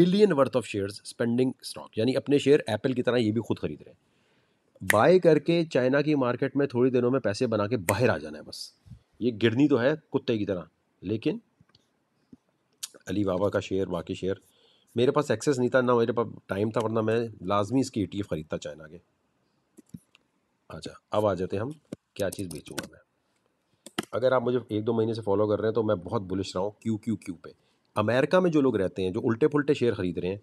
S1: million worth of shares spending stock यानी अपने शेयर एप्पल की तरह ये भी खुद खरीद रहे हैं बाय करके चाइना की मार्केट में थोड़ी दिनों में पैसे बना के बाहर आ जाना है बस ये गिरनी तो है कुत्ते की तरह लेकिन अली बाबा का शेयर बाकी शेयर मेरे पास एक्सेस नहीं था ना मेरे पास टाइम था वरना मैं लाजमी इसकी ई e ख़रीदता चाइना के अच्छा अब आ जाते हम क्या चीज़ बेचूंगा मैं अगर आप मुझे एक दो महीने से फॉलो कर रहे हैं तो मैं बहुत बुलिश रहा हूँ क्यू क्यू क्यू पे अमेरिका में जो लोग रहते हैं जो उल्टे पुलटे शेयर ख़रीद रहे हैं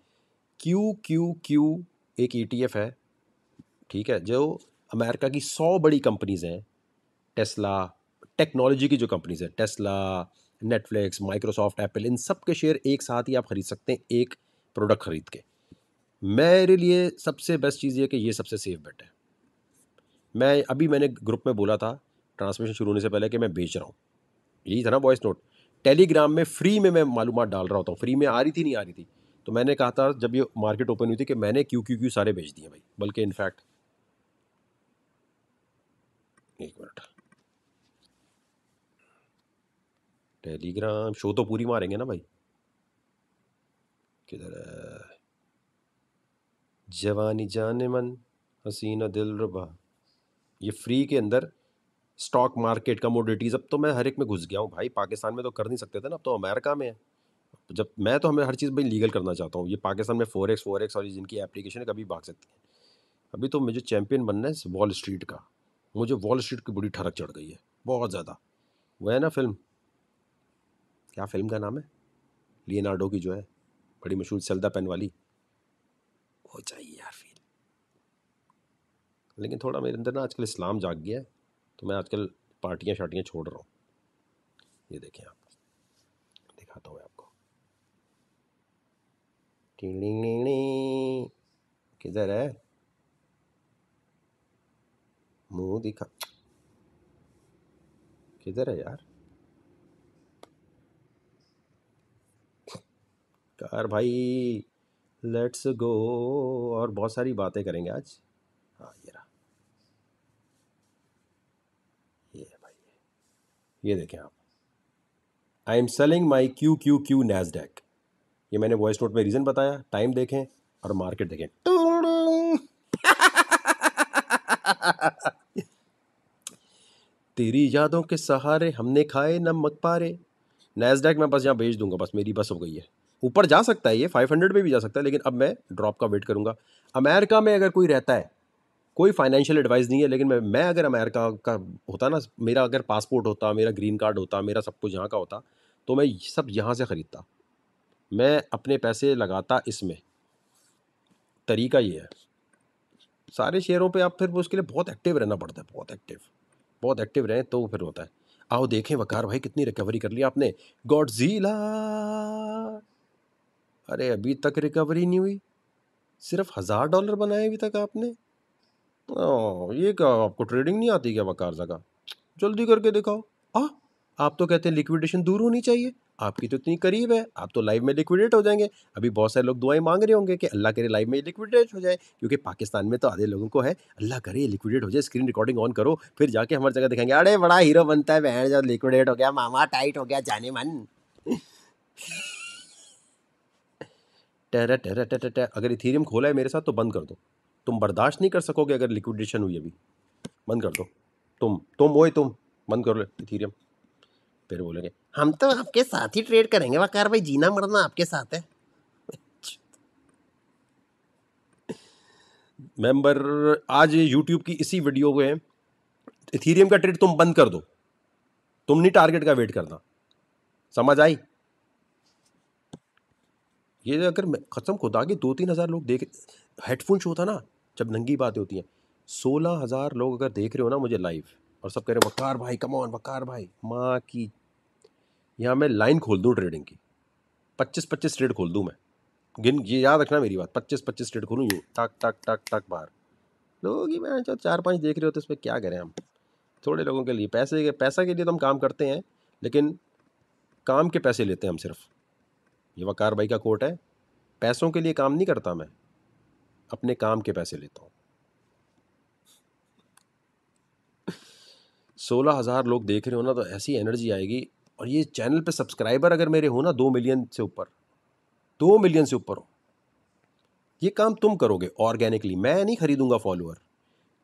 S1: क्यू क्यू क्यू एक ई e है ठीक है जो अमेरिका की सौ बड़ी कंपनीज़ हैं टेस्ला टेक्नोलॉजी की जो कंपनीज़ हैं टेस्ला नेटफ्लिक्स माइक्रोसॉफ्ट एप्पल इन सब के शेयर एक साथ ही आप ख़रीद सकते हैं एक प्रोडक्ट ख़रीद के मेरे लिए सबसे बेस्ट चीज़ ये कि ये सबसे सेफ बेट है मैं अभी मैंने ग्रुप में बोला था ट्रांसमिशन शुरू होने से पहले कि मैं बेच रहा हूँ यही था ना वॉइस नोट टेलीग्राम में फ्री में मैं मालूम डाल रहा होता हूँ फ्री में आ रही थी नहीं आ रही थी तो मैंने कहा था जब ये मार्केट ओपन हुई थी कि मैंने क्यों क्यों क्यों सारे बेच दिए भाई बल्कि इनफैक्ट एक मिनट टेलीग्राम शो तो पूरी मारेंगे ना भाई किधर जवानी जाने मन हसीना दिल रबा ये फ्री के अंदर स्टॉक मार्केट कमोडिटीज़ अब तो मैं हर एक में घुस गया हूँ भाई पाकिस्तान में तो कर नहीं सकते थे ना अब तो अमेरिका में है जब मैं तो हमें हर चीज़ भाई लीगल करना चाहता हूँ ये पाकिस्तान में फोर एक्स फोर एक्स और जिनकी एप्लीकेशन है कभी भाग सकती है अभी तो मुझे चैम्पियन बनना है वॉल स्ट्रीट का मुझे वॉल स्ट्रीट की बुरी ठरक चढ़ गई है बहुत ज़्यादा वह है ना फिल्म क्या फिल्म का नाम है लियनार्डो की जो है बड़ी मशहूर सलदा पेन वाली वो चाहिए यार फील लेकिन थोड़ा मेरे अंदर ना आजकल इस्लाम जाग गया है तो मैं आजकल पार्टियाँ शार्टियाँ छोड़ रहा हूँ ये देखें आप दिखाता हूँ आपको किधर है मुंह दिखा किधर है यार नमस्कार भाई लेट्स गो और बहुत सारी बातें करेंगे आज हाँ ये रहा ये भाई ये देखें आप I am selling my Q Q Q Nasdaq ये मैंने वॉइस नोट में रीज़न बताया टाइम देखें और मार्केट देखें तेरी यादों के सहारे हमने खाए नमक पारे नैसडेक मैं बस यहाँ भेज दूंगा बस मेरी बस हो गई है ऊपर जा सकता है ये 500 पे भी जा सकता है लेकिन अब मैं ड्रॉप का वेट करूँगा अमेरिका में अगर कोई रहता है कोई फाइनेंशियल एडवाइस नहीं है लेकिन मैं मैं अगर अमेरिका का होता ना मेरा अगर पासपोर्ट होता मेरा ग्रीन कार्ड होता मेरा सब कुछ यहाँ का होता तो मैं सब यहाँ से ख़रीदता मैं अपने पैसे लगाता इसमें तरीका ये है सारे शेयरों पे आप फिर उसके लिए बहुत एक्टिव रहना पड़ता है बहुत एक्टिव बहुत एक्टिव रहें तो फिर होता है आओ देखें वकार भाई कितनी रिकवरी कर ली आपने गॉड जीला अरे अभी तक रिकवरी नहीं हुई सिर्फ हज़ार डॉलर बनाए अभी तक आपने ओ, ये क्या आपको ट्रेडिंग नहीं आती क्या वकार जगह जल्दी करके दिखाओ आ आप तो कहते हैं लिक्विडेशन दूर होनी चाहिए आपकी तो इतनी करीब है आप तो लाइव में लिक्विडेट हो जाएंगे अभी बहुत सारे लोग दुआएं मांग रहे होंगे कि अल्लाह करे लाइव में लिक्विडेट हो जाए क्योंकि पाकिस्तान में तो आधे लोगों को है अल्लाह करे लिक्विडेट हो जाए स्क्रीन रिकॉर्डिंग ऑन करो फिर जाके हमारे जगह दिखाएंगे अरे बड़ा हीरो बनता है बहन जब लिक्विडेट हो गया मामा टाइट हो गया जाने मन टहरा टहरा टहरा टह अगर इथीरियम खोला है मेरे साथ तो बंद कर दो तुम बर्दाश्त नहीं कर सकोगे अगर लिक्विडेशन हुई अभी बंद कर दो तुम तुम ओए तुम बंद करो इथीरियम फिर बोलेंगे हम तो आपके साथ ही ट्रेड करेंगे वकार भाई जीना मरना आपके साथ है मेंबर आज यूट्यूब की इसी वीडियो में इथीरियम का ट्रेड तुम बंद कर दो तुम नहीं टारगेट का वेट करना समझ आई ये अगर ख़त्म खुदा के दो तीन हज़ार लोग देख हेडफोन शो था ना जब नंगी बातें होती हैं सोलह हज़ार लोग अगर देख रहे हो ना मुझे लाइव और सब कह रहे हो वकार भाई कमॉन वकार भाई माँ की यहाँ मैं लाइन खोल दूँ ट्रेडिंग की पच्चीस पच्चीस ट्रेड खोल दूँ मैं गिन ये याद रखना मेरी बात पच्चीस पच्चीस ट्रेड खोलूँ यूँ टक टक टक टक बाहर लोग ही मैं चार पाँच देख रहे होते इसमें क्या करें हम थोड़े लोगों के लिए पैसे के पैसा के लिए तो हम काम करते हैं लेकिन काम के पैसे लेते हैं हम सिर्फ़ ये वकार भाई का कोट है पैसों के लिए काम नहीं करता मैं अपने काम के पैसे लेता हूँ सोलह हज़ार लोग देख रहे हो ना तो ऐसी एनर्जी आएगी और ये चैनल पे सब्सक्राइबर अगर मेरे हो ना दो मिलियन से ऊपर दो मिलियन से ऊपर हो ये काम तुम करोगे ऑर्गेनिकली मैं नहीं खरीदूंगा फॉलोअर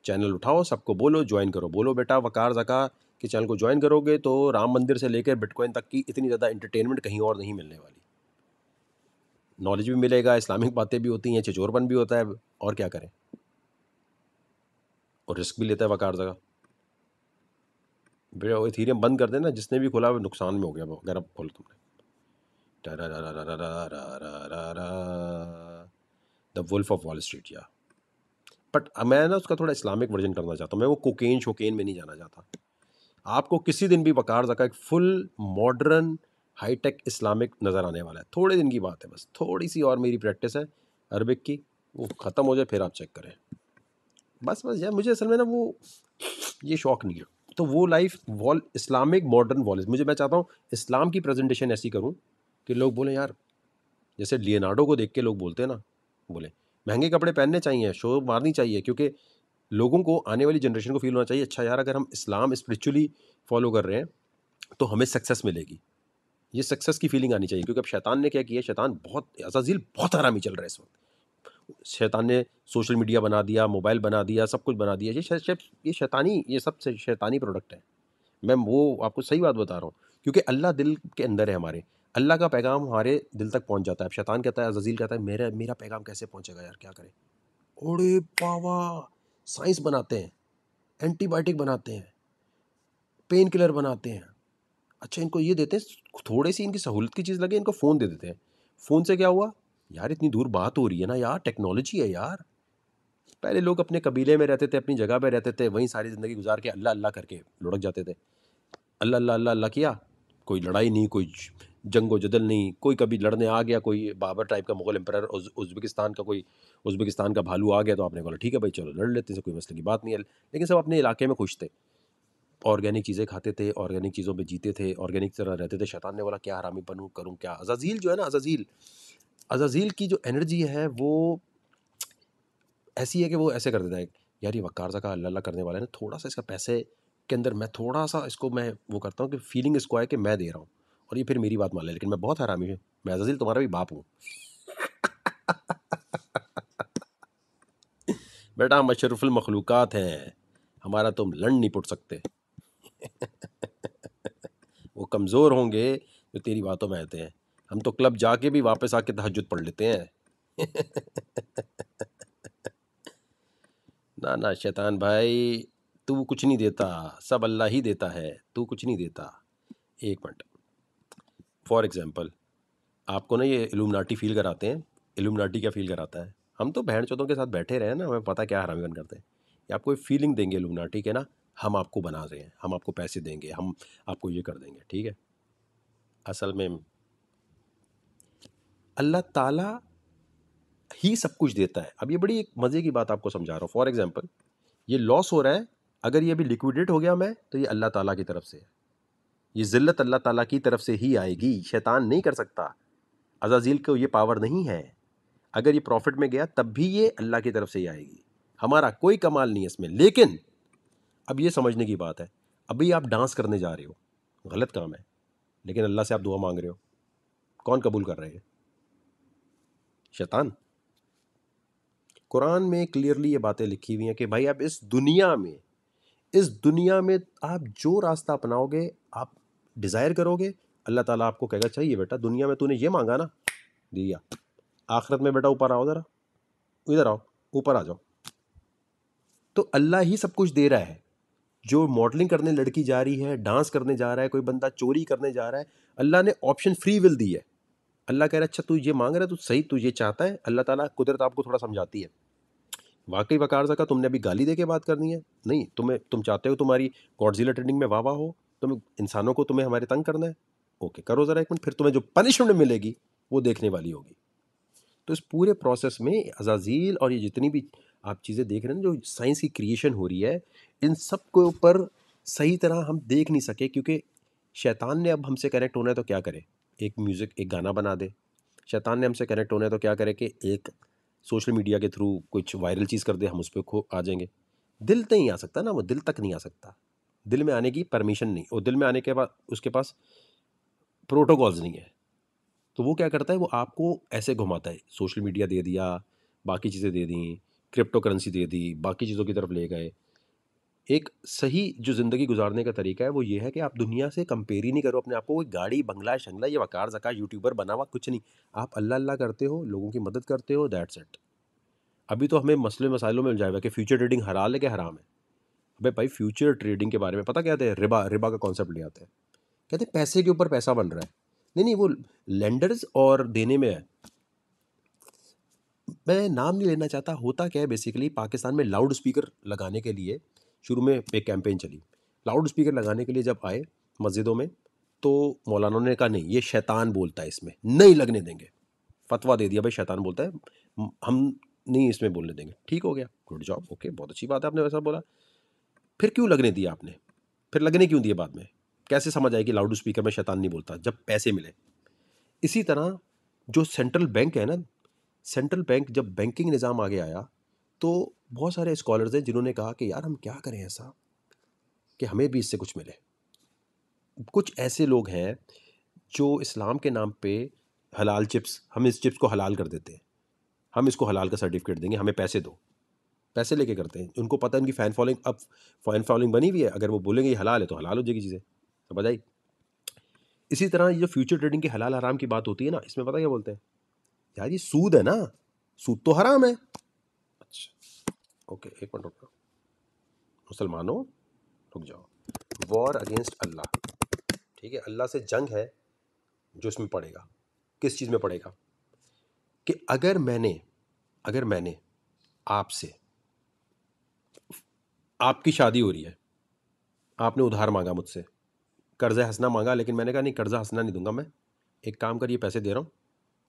S1: चैनल उठाओ सबको बोलो ज्वाइन करो बोलो बेटा वकार जका के चैनल को ज्वाइन करोगे तो राम मंदिर से लेकर बिटकॉइन तक की इतनी ज़्यादा एंटरटेनमेंट कहीं और नहीं मिलने वाली नॉलेज भी मिलेगा इस्लामिक बातें भी होती हैं छिचोरपन भी होता है और क्या करें और रिस्क भी लेता है वकार जगह बेटा वो थीरियम बंद कर देना जिसने भी खोला नुकसान में हो गया अगर अब खोल तुमने the Wolf of Wall Street या बट मैं ना उसका थोड़ा इस्लामिक वर्जन करना चाहता हूँ मैं वो कोकेन शोकेन में नहीं जाना चाहता आपको किसी दिन भी वकार जगह एक full modern high tech Islamic नज़र आने वाला है थोड़े दिन की बात है बस थोड़ी सी और मेरी प्रैक्टिस है अरबिक की वो ख़त्म हो जाए फिर आप चेक करें बस बस यार मुझे असल में ना वो ये शौक़ नहीं है तो वो life wall Islamic modern village मुझे मैं चाहता हूँ इस्लाम की प्रेजेंटेशन ऐसी करूँ कि लोग बोलें यार जैसे लियनार्डो को देख के लोग बोलते हैं ना बोले महंगे कपड़े पहनने चाहिए शो मारनी चाहिए क्योंकि लोगों को आने वाली जनरेशन को फील होना चाहिए अच्छा यार अगर हम इस्लाम स्परिचुअली फॉलो कर रहे हैं तो हमें सक्सेस मिलेगी ये सक्सेस की फीलिंग आनी चाहिए क्योंकि अब शैतान ने क्या किया शैतान बहुत अजाजील बहुत आरामी चल रहा है इस वक्त शैतान ने सोशल मीडिया बना दिया मोबाइल बना दिया सब कुछ बना दिया ये शै, शै, ये शैतानी ये सब शैतानी प्रोडक्ट है मैं वो आपको सही बात बता रहा हूँ क्योंकि अल्लाह दिल के अंदर है हमारे अल्लाह का पैगाम हमारे दिल तक पहुँच जाता है अब शैतान कहता है अजाजील कहता है मेरा मेरा पैगाम कैसे पहुँचेगा यार क्या करें ओड़े पावा साइंस बनाते हैं एंटीबायोटिक बनाते हैं पेन किलर बनाते हैं अच्छा इनको ये देते हैं थोड़ी सी इनकी सहूलत की चीज़ लगे इनको फ़ोन दे देते हैं फ़ोन से क्या हुआ यार इतनी दूर बात हो रही है ना यार टेक्नोलॉजी है यार पहले लोग अपने कबीले में रहते थे अपनी जगह पर रहते थे वहीं सारी ज़िंदगी गुजार के अल्लाह अल्लाह करके लुढ़क जाते थे अल्लाह अल्लाह अल्लाह अल्लाह किया कोई लड़ाई नहीं कोई जंगो जदल नहीं कोई कभी लड़ने आ गया कोई बाबर टाइप का मुगल एम्पायर उज़्बेकिस्तान का कोई उज़्बेकिस्तान का भालू आ गया तो आपने बोला ठीक है भाई चलो लड़ लेते हैं कोई मसले की बात नहीं है लेकिन सब अपने इलाके में खुश थे ऑर्गेनिक चीज़ें खाते थे ऑर्गेनिक चीज़ों पर जीते थे ऑर्गेनिक तरह रहते थे शैतान ने बोला क्या हरामी बनूँ करूँ क्या अजाजील जो है ना अजाजील अजाजील की जो एनर्जी है वो ऐसी है कि वो ऐसे कर देता है यार ये वकार का अल्लाह करने वाला है ना थोड़ा सा इसका पैसे के अंदर मैं थोड़ा सा इसको मैं वो करता हूँ कि फीलिंग इसको आए कि मैं दे रहा हूँ और ये फिर मेरी बात मान ले लेकिन मैं बहुत हरामी हूँ मैं अजाजील तुम्हारा भी बाप हूँ बेटा हम अशरफुल मखलूक़ात हैं हमारा तुम लड़ नहीं पुट सकते वो कमज़ोर होंगे जो तेरी बातों में आते हैं हम तो क्लब जाके भी वापस आके तहजद पढ़ लेते हैं ना ना शैतान भाई तू कुछ नहीं देता सब अल्लाह ही देता है तू कुछ नहीं देता एक मिनट फॉर एग्ज़ाम्पल आपको ना ये एलुमनाटी फील कराते हैं एलुमनाटी क्या फील कराता है हम तो बहन चौथों के साथ बैठे रहे हैं ना हमें पता क्या हरामगन करते हैं या आपको फीलिंग देंगे एलुमनाटी के ना हम आपको बना रहे हैं हम आपको पैसे देंगे हम आपको ये कर देंगे ठीक है असल में अल्लाह ताला ही सब कुछ देता है अब ये बड़ी एक मज़े की बात आपको समझा रहा हूँ फॉर एग्ज़ाम्पल ये लॉस हो रहा है अगर ये अभी लिक्विडेट हो गया मैं तो ये अल्लाह ताला की तरफ से है ये ज़िल्लत अल्लाह ताला की तरफ से ही आएगी शैतान नहीं कर सकता अजाजील को ये पावर नहीं है अगर ये प्रॉफिट में गया तब भी ये अल्लाह की तरफ से ही आएगी हमारा कोई कमाल नहीं है इसमें लेकिन अब ये समझने की बात है अभी आप डांस करने जा रहे हो गलत काम है लेकिन अल्लाह से आप दुआ मांग रहे हो कौन कबूल कर रहे हैं शैतान कुरान में क्लियरली ये बातें लिखी हुई हैं कि भाई आप इस दुनिया में इस दुनिया में आप जो रास्ता अपनाओगे आप डिज़ायर करोगे अल्लाह ताला आपको कहेगा चाहिए अच्छा, बेटा दुनिया में तूने ये मांगा ना दिया आखिरत में बेटा ऊपर आओ ज़रा इधर आओ ऊपर आ जाओ तो अल्लाह ही सब कुछ दे रहा है जो मॉडलिंग करने लड़की जा रही है डांस करने जा रहा है कोई बंदा चोरी करने जा रहा है अल्लाह ने ऑप्शन फ्री विल दी है अल्लाह कह रहा है अच्छा तू ये मांग रहा है तो सही तू ये चाहता है अल्लाह ताला कुदरत आपको थोड़ा समझाती है वाकई वकार का तुमने अभी गाली दे के बात करनी है नहीं तुम्हें तुम चाहते हो तुम्हारी गॉडजिला ट्रेंडिंग में वाह वाह हो तुम इंसानों को तुम्हें हमारे तंग करना है ओके करो ज़रा एक मिनट फिर तुम्हें जो पनिशमेंट मिलेगी वो देखने वाली होगी तो इस पूरे प्रोसेस में अजाजील और ये जितनी भी आप चीज़ें देख रहे हैं जो साइंस की क्रिएशन हो रही है इन सब के ऊपर सही तरह हम देख नहीं सके क्योंकि शैतान ने अब हमसे कनेक्ट होना है तो क्या करे एक म्यूज़िक एक गाना बना दे शैतान ने हमसे कनेक्ट होना है तो क्या करे कि एक सोशल मीडिया के थ्रू कुछ वायरल चीज़ कर दे हम उस पर खो आ जाएंगे दिल तो नहीं आ सकता ना वो दिल तक नहीं आ सकता दिल में आने की परमिशन नहीं और दिल में आने के बाद उसके पास प्रोटोकॉल्स नहीं है तो वो क्या करता है वो आपको ऐसे घुमाता है सोशल मीडिया दे दिया बाकी चीज़ें दे दी क्रिप्टो करेंसी दे दी बाकी चीज़ों की तरफ ले गए एक सही जो ज़िंदगी गुजारने का तरीका है वो ये है कि आप दुनिया से कंपेयर ही नहीं करो अपने आप को कोई गाड़ी बंगला शंगला या वकार जका यूट्यूबर बना हुआ कुछ नहीं आप अल्लाह अल्लाह करते हो लोगों की मदद करते हो दैट्स इट अभी तो हमें मसले मसाइलों में जाएगा कि फ्यूचर ट्रेडिंग हराल है कि हराम है अबे भाई फ्यूचर ट्रेडिंग के बारे में पता क्या है हैं रिबा रिबा का कॉन्सेप्ट ले आते हैं कहते हैं पैसे के ऊपर पैसा बन रहा है नहीं नहीं वो लेंडर्स और देने में है मैं नाम नहीं लेना चाहता होता क्या है बेसिकली पाकिस्तान में लाउड स्पीकर लगाने के लिए शुरू में एक कैंपेन चली लाउड स्पीकर लगाने के लिए जब आए मस्जिदों में तो मौलाना ने कहा नहीं ये शैतान बोलता है इसमें नहीं लगने देंगे फतवा दे दिया भाई शैतान बोलता है हम नहीं इसमें बोलने देंगे ठीक हो गया गुड जॉब ओके बहुत अच्छी बात है आपने वैसा बोला फिर क्यों लगने दिया आपने फिर लगने क्यों दिए बाद में कैसे समझ आए कि लाउड स्पीकर में शैतान नहीं बोलता जब पैसे मिले इसी तरह जो सेंट्रल बैंक है ना सेंट्रल बैंक जब बैंकिंग निज़ाम आगे आया तो बहुत सारे स्कॉलर्स हैं जिन्होंने कहा कि यार हम क्या करें ऐसा कि हमें भी इससे कुछ मिले कुछ ऐसे लोग हैं जो इस्लाम के नाम पे हलाल चिप्स हम इस चिप्स को हलाल कर देते हैं हम इसको हलाल का सर्टिफिकेट देंगे हमें पैसे दो पैसे लेके करते हैं उनको पता है उनकी फ़ैन फॉलोइंग अब फैन फॉलोइंग बनी हुई है अगर वो बोलेंगे ये हलाल है तो हलाल हो जाएगी चीज़ें समझ आई इसी तरह ये जो फ्यूचर ट्रेडिंग की हलाल हराम की बात होती है ना इसमें पता क्या बोलते हैं यार ये सूद है ना सूद तो हराम है अच्छा ओके एक मिनट रुक मुसलमानों रुक जाओ वॉर अगेंस्ट अल्लाह ठीक है अल्लाह से जंग है जो इसमें पड़ेगा किस चीज़ में पड़ेगा कि अगर मैंने अगर मैंने आपसे आपकी शादी हो रही है आपने उधार मांगा मुझसे कर्ज़ा हंसना मांगा लेकिन मैंने कहा नहीं कर्ज़ा हंसना नहीं दूंगा मैं एक काम करिए पैसे दे रहा हूँ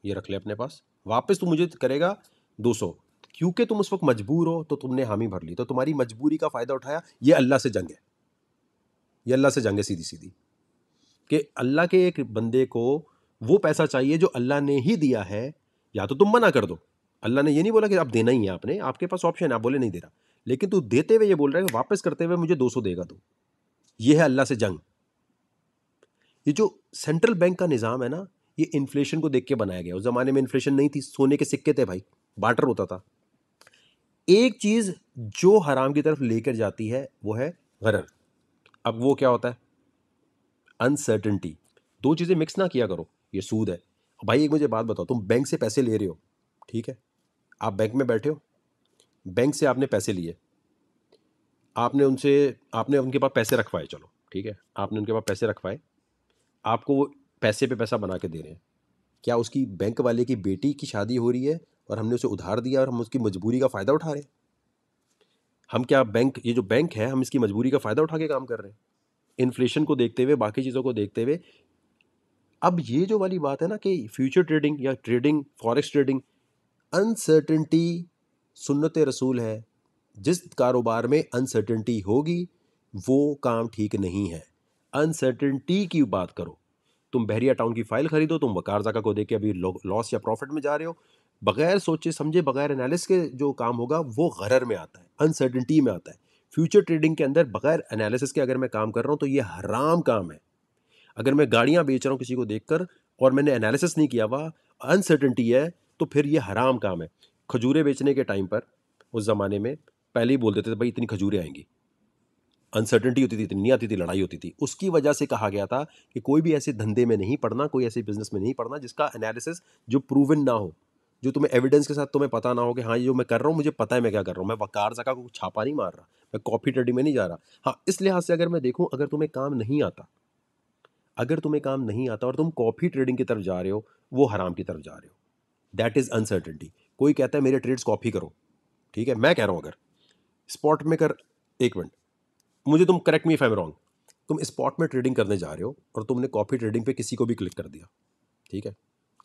S1: ये रख ले अपने पास वापस तू मुझे करेगा दो सौ क्योंकि तुम उस वक्त मजबूर हो तो तुमने हामी भर ली तो तुम्हारी मजबूरी का फ़ायदा उठाया ये अल्लाह से जंग है ये अल्लाह से जंग है सीधी सीधी कि अल्लाह के एक बंदे को वो पैसा चाहिए जो अल्लाह ने ही दिया है या तो तुम मना कर दो अल्लाह ने ये नहीं बोला कि आप देना ही है आपने आपके पास ऑप्शन है आप बोले नहीं दे रहा लेकिन तू देते हुए ये बोल रहा है वापस करते हुए मुझे 200 देगा तू ये है अल्लाह से जंग ये जो सेंट्रल बैंक का निज़ाम है ना ये इन्फ्लेशन को देख के बनाया गया उस ज़माने में इन्फ्लेशन नहीं थी सोने के सिक्के थे भाई बाटर होता था एक चीज़ जो हराम की तरफ लेकर जाती है वो है गरर अब वो क्या होता है अनसर्टनटी दो चीज़ें मिक्स ना किया करो ये सूद है भाई एक मुझे बात बताओ तुम बैंक से पैसे ले रहे हो ठीक है आप बैंक में बैठे हो बैंक से आपने पैसे लिए आपने उनसे आपने उनके पास पैसे रखवाए चलो ठीक है आपने उनके पास पैसे रखवाए आपको वो पैसे पे पैसा बना के दे रहे हैं क्या उसकी बैंक वाले की बेटी की शादी हो रही है और हमने उसे उधार दिया और हम उसकी मजबूरी का फ़ायदा उठा रहे हैं हम क्या बैंक ये जो बैंक है हम इसकी मजबूरी का फ़ायदा उठा के काम कर रहे हैं इन्फ्लेशन को देखते हुए बाकी चीज़ों को देखते हुए अब ये जो वाली बात है ना कि फ्यूचर ट्रेडिंग या ट्रेडिंग फॉरेक्स ट्रेडिंग अनसर्टेंटी सुन्नत रसूल है जिस कारोबार में अनसर्टेंटी होगी वो काम ठीक नहीं है अनसर्टेंटी की बात करो तुम बहरिया टाउन की फाइल खरीदो तुम वकार जाका को देख के अभी लॉस या प्रॉफिट में जा रहे हो बगैर सोचे समझे बगैर एनालिस के जो काम होगा वो गरर में आता है अनसर्टनटी में आता है फ्यूचर ट्रेडिंग के अंदर बगैर एनालिसिस के अगर मैं काम कर रहा हूँ तो ये हराम काम है अगर मैं गाड़ियाँ बेच रहा हूँ किसी को देख कर और मैंने एनालिसिस नहीं किया हुआ अनसर्टनटी है तो फिर ये हराम काम है खजूरें बेचने के टाइम पर उस ज़माने में पहले ही बोल देते थे भाई इतनी खजूरें आएंगी अनसर्टेनिटी होती थी इतनी आती थी लड़ाई होती थी उसकी वजह से कहा गया था कि कोई भी ऐसे धंधे में नहीं पढ़ना कोई ऐसे बिजनेस में नहीं पढ़ना जिसका एनालिसिस जो प्रूवन ना हो जो तुम्हें एविडेंस के साथ तुम्हें पता ना हो कि हाँ ये जो मैं कर रहा हूँ मुझे पता है मैं क्या कर रहा हूँ मैं वकार जगह को छापा नहीं मार रहा मैं कॉफी टडी में नहीं जा रहा हाँ इस लिहाज से अगर मैं देखूँ अगर तुम्हें काम नहीं आता अगर तुम्हें काम नहीं आता और तुम कॉफ़ी ट्रेडिंग की तरफ जा रहे हो वो हराम की तरफ जा रहे हो दैट इज़ अनसर्टेनिटी कोई कहता है मेरे ट्रेड्स कॉफ़ी करो ठीक है मैं कह रहा हूँ अगर स्पॉट में कर एक मिनट मुझे तुम करेक्ट मी इफ रॉन्ग तुम स्पॉट में ट्रेडिंग करने जा रहे हो और तुमने कॉफ़ी ट्रेडिंग पे किसी को भी क्लिक कर दिया ठीक है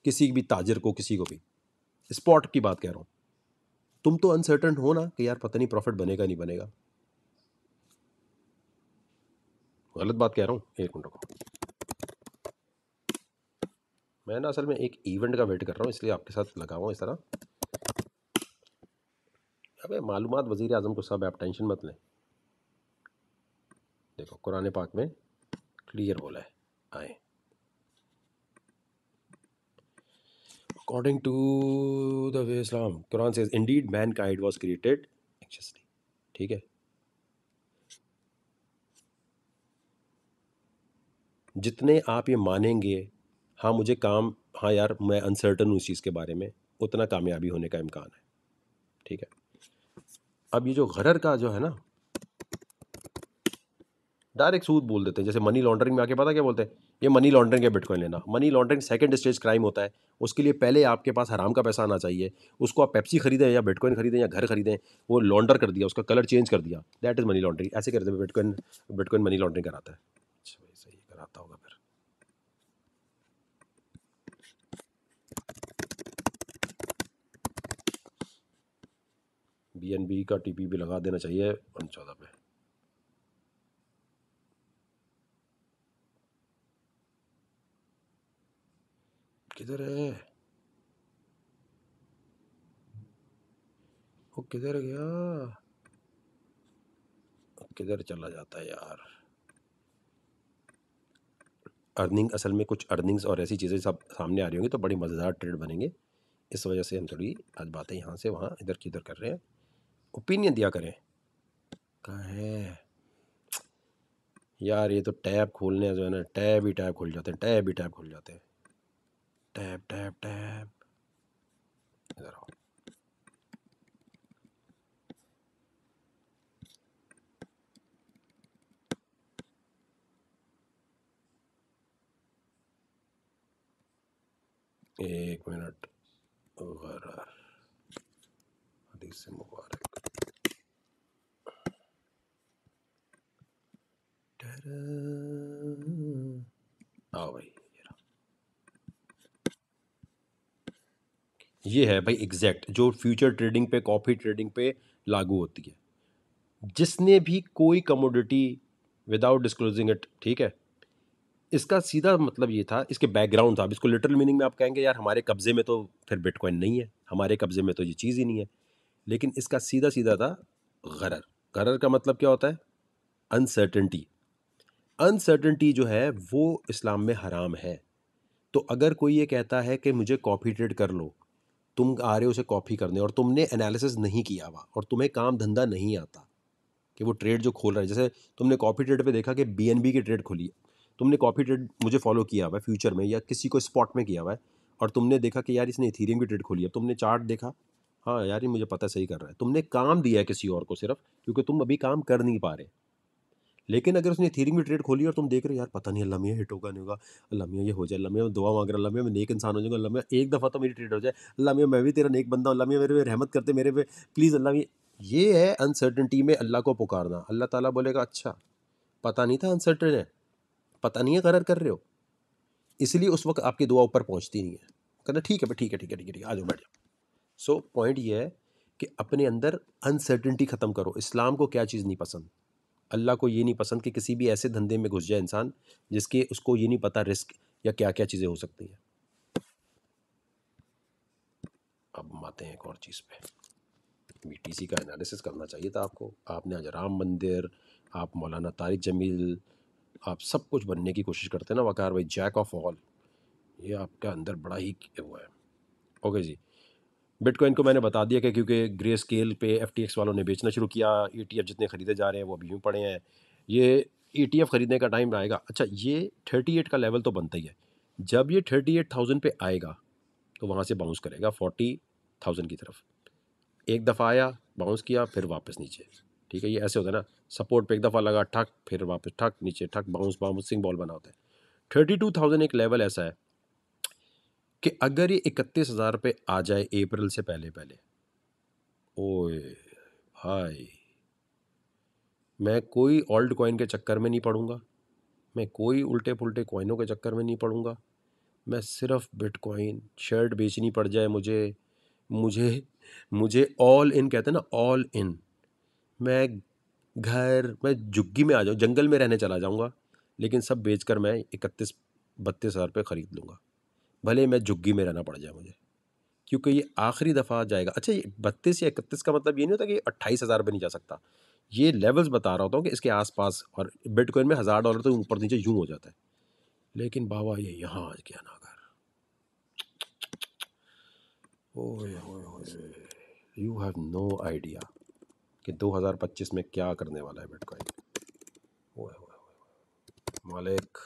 S1: किसी भी ताजर को किसी को भी स्पॉट की बात कह रहा हूँ तुम तो अनसर्टन हो ना कि यार पता नहीं प्रॉफिट बनेगा नहीं बनेगा गलत बात कह रहा हूँ एक मिनट मैं ना असल में एक इवेंट का वेट कर रहा हूँ इसलिए आपके साथ लगा हुआ इस तरह अबे मालूम वजीर आजम को साहब आप टेंशन मत लें देखो कुरान पाक में क्लियर बोला है आए according to the way Islam Quran says indeed mankind was created actually ठीक है जितने आप ये मानेंगे हाँ मुझे काम हाँ यार मैं अनसर्टन हूँ इस चीज़ के बारे में उतना कामयाबी होने का इम्कान है ठीक है अब ये जो घर का जो है ना डायरेक्ट सूद बोल देते हैं जैसे मनी लॉन्ड्रिंग में आके पता क्या बोलते हैं ये मनी लॉन्ड्रिंग है बिटकॉइन लेना money laundering second stage crime होता है उसके लिए पहले आपके पास हराम का पैसा आना चाहिए उसको आप पेप्सी खरीदें या बिटकॉइन खरीदें या घर खरीदें वो लॉन्डर कर दिया उसका कलर चेंज कर दिया दैट इज़ मनी लॉन्ड्रिंग ऐसे करते हैं बिटकॉइन बिटकॉइन मनी लॉन्ड्रिंग कराता है अच्छा भाई सही कराता होगा फिर बी का टी भी लगा देना चाहिए वन चौदह पे किधर है वो किधर गया किधर चला जाता है यार अर्निंग असल में कुछ अर्निंग्स और ऐसी चीज़ें सब सामने आ रही होंगी तो बड़ी मज़ेदार ट्रेड बनेंगे इस वजह से हम थोड़ी आज बातें यहाँ से वहाँ इधर किधर कर रहे हैं ओपिनियन दिया करें कहाँ है यार ये तो टैब खोलने जो है ना टैब ही टैब खुल जाते हैं टैब ही टैब खुल जाते हैं टैप टैप टैप इधर आओ एक मिनट से मुबारक आओ हाँ भाई ये है भाई एग्जैक्ट जो फ्यूचर ट्रेडिंग पे कॉफ़ी ट्रेडिंग पे लागू होती है जिसने भी कोई कमोडिटी विदाउट डिस्क्लोजिंग इट ठीक है इसका सीधा मतलब ये था इसके बैकग्राउंड था अब इसको लिटरल मीनिंग में आप कहेंगे यार हमारे कब्ज़े में तो फिर बिटकॉइन नहीं है हमारे कब्ज़े में तो ये चीज़ ही नहीं है लेकिन इसका सीधा सीधा था गरर गरर का मतलब क्या होता है अनसर्टनटी अनसर्टेंटी जो है वो इस्लाम में हराम है तो अगर कोई ये कहता है कि मुझे कॉपी ट्रेड कर लो तुम आ रहे हो उसे कॉपी करने और तुमने एनालिसिस नहीं किया हुआ और तुम्हें काम धंधा नहीं आता कि वो ट्रेड जो खोल रहा है जैसे तुमने कॉफी ट्रेड पे देखा कि बी की ट्रेड खोली तुमने कॉफी ट्रेड मुझे फॉलो किया हुआ है फ्यूचर में या किसी को स्पॉट में किया हुआ है और तुमने देखा कि यार इसने इथीरियम की ट्रेड खोली है तुमने चार्ट देखा हाँ यार ये मुझे पता सही कर रहा है तुमने काम दिया है किसी और को सिर्फ क्योंकि तुम अभी काम कर नहीं पा रहे लेकिन अगर उसने थीरिंग में ट्रेड खोली और तुम देख रहे हो यार पता नहीं अल्लाह मियाँ हिट होगा नहीं होगा अल्लाह मियाँ ये हो जाए अल्लाह मियाँ दुआ मांग रहा अल्लाह मियाँ मैं नेक इंसान हो जाएगा अल्लाह मियाँ एक दफ़ा तो मेरी ट्रेड हो जाए अल्लाह मियाँ मैं भी तेरा नेक बंदा अल्लाह मियाँ मेरे पे रहमत करते मेरे पे प्लीज़ अल्लाह मियाँ ये है अनसर्टनटी में अल्लाह को पुकारना अल्लाह ताला बोलेगा अच्छा पता नहीं था अनसर्टन है पता नहीं है करर कर रहे हो इसलिए उस वक्त आपकी दुआ ऊपर पहुँचती नहीं है कहना ठीक है भाई ठीक है ठीक है ठीक है ठीक है आ जाओ बैठ जाओ सो पॉइंट ये है कि अपने अंदर अनसर्टनटी ख़त्म करो इस्लाम को क्या चीज़ नहीं पसंद अल्लाह को ये नहीं पसंद कि किसी भी ऐसे धंधे में घुस जाए इंसान जिसके उसको ये नहीं पता रिस्क या क्या क्या चीज़ें हो सकती हैं अब हम आते हैं एक और चीज़ पे बीटीसी का एनालिसिस करना चाहिए था आपको आपने आज राम मंदिर आप मौलाना तारिक जमील आप सब कुछ बनने की कोशिश करते हैं ना वकार भाई जैक ऑफ ऑल ये आपका अंदर बड़ा ही हुआ है ओके जी बिटकॉइन को मैंने बता दिया कि क्योंकि ग्रे स्केल पे एफ वालों ने बेचना शुरू किया ईटीएफ जितने ख़रीदे जा रहे हैं वो अभी यूँ पड़े हैं ये ईटीएफ ख़रीदने का टाइम आएगा अच्छा ये थर्टी एट का लेवल तो बनता ही है जब ये थर्टी एट थाउजेंड पर आएगा तो वहाँ से बाउंस करेगा फोर्टी थाउजेंड की तरफ एक दफ़ा आया बाउंस किया फिर वापस नीचे ठीक है ये ऐसे होता है ना सपोर्ट पे एक दफ़ा लगा ठक फिर वापस ठक नीचे ठक बाउंस बाउंसिंग बॉल बना होता है थर्टी टू थाउजेंड एक लेवल ऐसा है कि अगर ये इकतीस हज़ार रुपये आ जाए अप्रैल से पहले पहले ओए भाई मैं कोई ओल्ड कॉइन के चक्कर में नहीं पड़ूंगा मैं कोई उल्टे पुल्टे कॉइनों के चक्कर में नहीं पड़ूंगा मैं सिर्फ बिटकॉइन शर्ट बेचनी पड़ जाए मुझे मुझे मुझे ऑल इन कहते हैं ना ऑल इन मैं घर मैं झुग्गी में आ जाऊँ जंगल में रहने चला जाऊँगा लेकिन सब बेचकर मैं इकतीस बत्तीस हज़ार रुपये ख़रीद लूँगा भले मैं झुग्गी में रहना पड़ जाए मुझे क्योंकि ये आखिरी दफ़ा जाएगा अच्छा ये बत्तीस या इकतीस का मतलब ये नहीं होता कि अट्ठाईस हज़ार पर नहीं जा सकता ये लेवल्स बता रहा होता हूँ कि इसके आसपास और बिटकॉइन में हज़ार डॉलर तो ऊपर नीचे यूँ हो जाता है लेकिन बाबा ये यहाँ आज क्या ना कर यू हैव नो आइडिया कि 2025 में क्या करने वाला है बिटकॉइन ओए ओए मालिक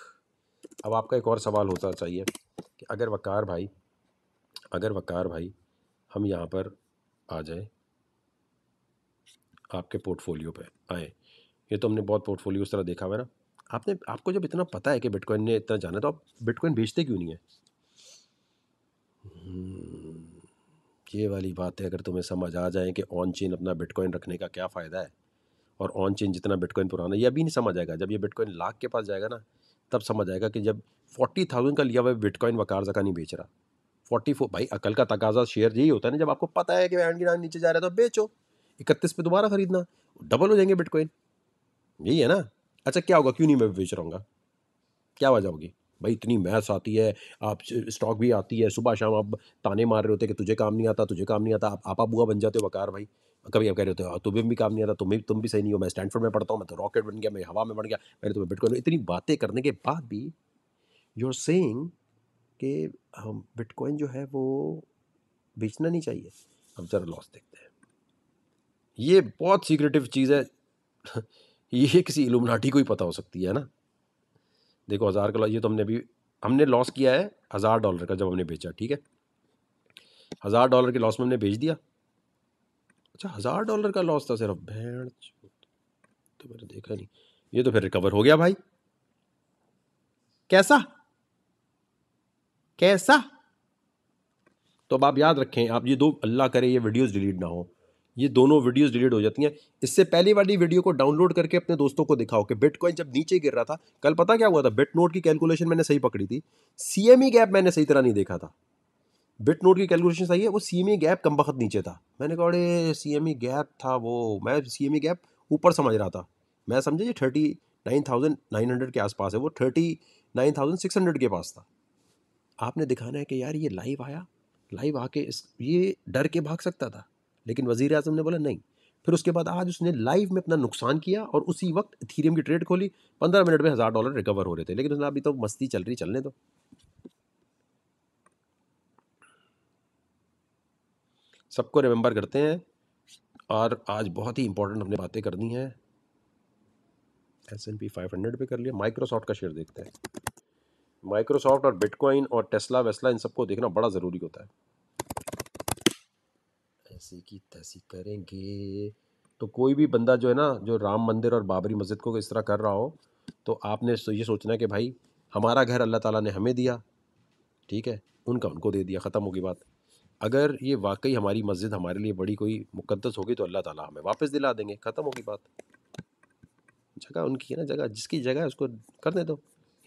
S1: अब आपका एक और सवाल होता चाहिए कि अगर वकार भाई अगर वकार भाई हम यहाँ पर आ जाए आपके पोर्टफोलियो पे आए ये तो हमने बहुत पोर्टफोलियो उस तरह देखा हुआ है ना आपने आपको जब इतना पता है कि बिटकॉइन ने इतना जाना तो आप बिटकॉइन बेचते क्यों नहीं है हम्म, ये वाली बात है अगर तुम्हें समझ आ जाए कि ऑन चेन अपना बिटकॉइन रखने का क्या फ़ायदा है और ऑन चेन जितना बिटकॉइन पुराना ये अभी नहीं समझ आएगा जब ये बिटकॉइन लाख के पास जाएगा ना तब समझ आएगा कि जब फोर्टी थाउजेंड का लिया हुआ बिटकॉइन वकार जका नहीं बेच रहा फोर्टी फोर भाई अकल का तकाजा शेयर यही होता है ना जब आपको पता है कि बैंड गिरान नीचे जा रहा है तो बेचो इकतीस पे दोबारा खरीदना डबल हो जाएंगे बिटकॉइन यही है ना अच्छा क्या होगा क्यों नहीं मैं बेच रहा क्या वजह होगी भाई इतनी मैथ्स आती है आप स्टॉक भी आती है सुबह शाम आप ताने मार रहे होते कि तुझे काम नहीं आता तुझे काम नहीं आता आप आपा बुआ बन जाते हो वकार भाई कभी आप कह रहे हो हाँ, तुम्हें भी काम नहीं आता तुम्हें तुम भी सही नहीं हो मैं स्टैंडफोर्ड में पढ़ता हूँ मैं तो रॉकेट बन गया मैं हवा में बन गया मैंने तुम्हें बिटकॉइन इतनी बातें करने के बाद भी यू आर सेइंग कि हम बिटकॉइन जो है वो बेचना नहीं चाहिए अब ज़रा लॉस देखते हैं ये बहुत सीक्रेटिव चीज़ है ये किसी इलुमनाटी को ही पता हो सकती है ना देखो हज़ार का ये तो हमने अभी हमने लॉस किया है हज़ार डॉलर का जब हमने बेचा ठीक है हज़ार डॉलर के लॉस में हमने बेच दिया अच्छा हज़ार डॉलर का लॉस था सिर्फ भैण तो मैंने देखा नहीं ये तो फिर रिकवर हो गया भाई कैसा कैसा तो अब आप याद रखें आप ये दो अल्लाह करे ये वीडियोस डिलीट ना हो ये दोनों वीडियोस डिलीट हो जाती हैं इससे पहली वाली वीडियो को डाउनलोड करके अपने दोस्तों को दिखाओ कि बिटकॉइन जब नीचे गिर रहा था कल पता क्या हुआ था बिट नोट की कैलकुलेशन मैंने सही पकड़ी थी सीएमई गैप e मैंने सही तरह नहीं देखा था बिट नोट की कैलकुलेशन आई है वो सी गैप e कम वक्त नीचे था मैंने कहा अरे सी एम ई गैप था वो मैं सी एम ई गैप ऊपर समझ रहा था मैं समझा ये thirty nine thousand nine hundred के आसपास है वो thirty nine thousand six hundred के पास था आपने दिखाना है कि यार ये लाइव आया लाइव आके इस ये डर के भाग सकता था लेकिन वजीर अजम ने बोला नहीं फिर उसके बाद आज उसने लाइव में अपना नुकसान किया और उसी वक्त थीरियम की ट्रेड खोली पंद्रह मिनट में हज़ार डॉलर रिकवर हो रहे थे लेकिन उसने अभी तो मस्ती चल रही चलने दो सबको रिमेंबर करते हैं और आज बहुत ही इंपॉर्टेंट हमने बातें करनी है S N P five hundred पर कर लिया माइक्रोसॉफ्ट का शेयर देखते हैं माइक्रोसॉफ्ट और बिटकॉइन और टेस्ला वेस्ला इन सबको देखना बड़ा ज़रूरी होता है ऐसे की तैसी करेंगे तो कोई भी बंदा जो है ना जो राम मंदिर और बाबरी मस्जिद को इस तरह कर रहा हो तो आपने तो ये सोचना है कि भाई हमारा घर अल्लाह ताला ने हमें दिया ठीक है उनका उनको दे दिया ख़त्म होगी बात अगर ये वाकई हमारी मस्जिद हमारे लिए बड़ी कोई मुक़दस होगी तो अल्लाह ताला हमें वापस दिला देंगे ख़त्म होगी बात जगह उनकी है ना जगह जिसकी जगह है उसको करने दो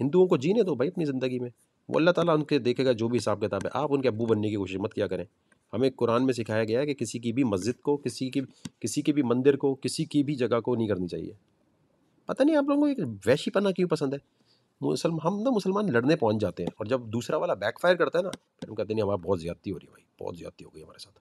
S1: हिंदुओं को जीने दो भाई अपनी ज़िंदगी में वो अल्लाह ताला उनके देखेगा जो भी हिसाब किताब है आप उनके अबू बनने की कोशिश मत किया करें हमें कुरान में सिखाया गया है कि किसी की भी मस्जिद को किसी की किसी के भी मंदिर को किसी की भी जगह को नहीं करनी चाहिए पता नहीं आप लोगों को एक वैशी पना क्यों पसंद है मुसलमान हम ना मुसलमान लड़ने पहुंच जाते हैं और जब दूसरा वाला बैकफायर करता है ना फिर हम कहते नहीं हमारा बहुत ज़्यादती हो रही है भाई बहुत ज़्यादती हो गई हमारे साथ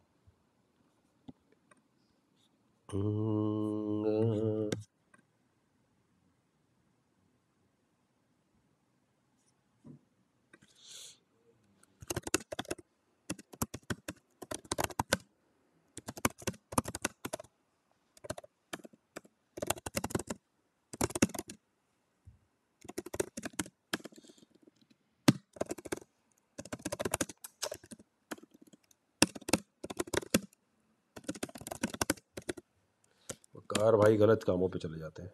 S1: यार भाई गलत कामों पे चले जाते हैं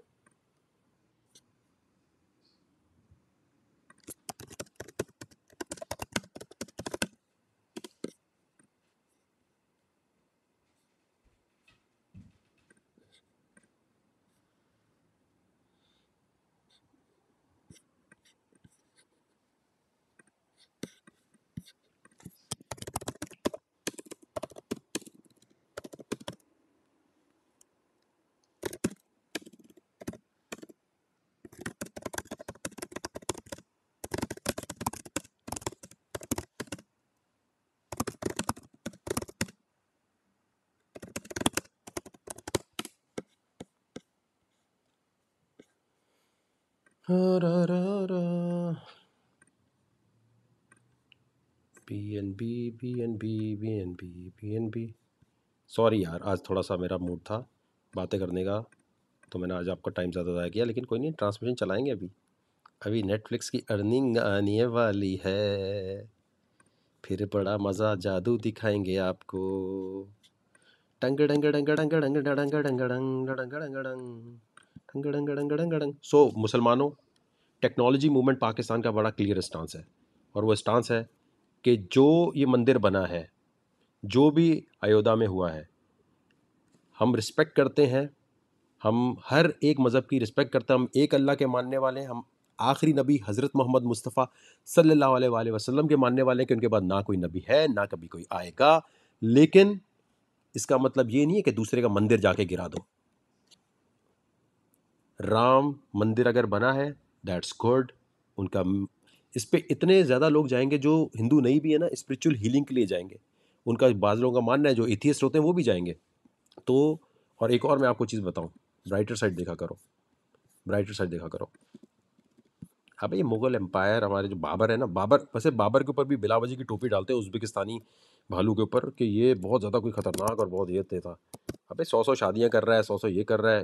S1: B N B B N B B N B sorry यार आज थोड़ा सा मेरा मूड था बातें करने का तो मैंने आज आपका टाइम ज़्यादा ज़्यादा किया लेकिन कोई नहीं ट्रांसमिशन चलाएंगे अभी अभी नेटफ्लिक्स की अर्निंग आने वाली है फिर बड़ा मज़ा जादू दिखाएंगे आपको डंग डंग डंग डंग डंग डंग डंग डंग डंग डंग डंग डंग डंग डंग डंग सो मुसलमानों टेक्नोलॉजी मूवमेंट पाकिस्तान का बड़ा क्लियर स्टांस है और वो स्टांस है कि जो ये मंदिर बना है जो भी अयोध्या में हुआ है हम रिस्पेक्ट करते हैं हम हर एक मज़हब की रिस्पेक्ट करते हैं हम एक अल्लाह के मानने वाले हैं हम आखिरी नबी हज़रत मोहम्मद मुस्तफ़ा सल्लल्लाहु अलैहि वसल्लम के मानने वाले हैं कि उनके बाद ना कोई नबी है ना कभी कोई आएगा लेकिन इसका मतलब ये नहीं है कि दूसरे का मंदिर जाके गिरा दो राम मंदिर अगर बना है दैट्स गुड उनका इस पर इतने ज़्यादा लोग जाएंगे जो हिंदू नहीं भी है ना स्पिरिचुअल हीलिंग के लिए जाएंगे उनका बाज लोगों का मानना है जो इथियस्ट होते हैं वो भी जाएंगे तो और एक और मैं आपको चीज़ बताऊँ ब्राइटर साइड देखा करो ब्राइटर साइड देखा करो हाँ भाई मुगल एम्पायर हमारे जो बाबर है ना बाबर वैसे बाबर के ऊपर भी बिलावजी की टोपी डालते हैं उज्बेकिस्तानी भालू के ऊपर कि ये बहुत ज़्यादा कोई ख़तरनाक और बहुत ये था हाँ भाई सौ सौ शादियाँ कर रहा है सौ सौ ये कर रहा है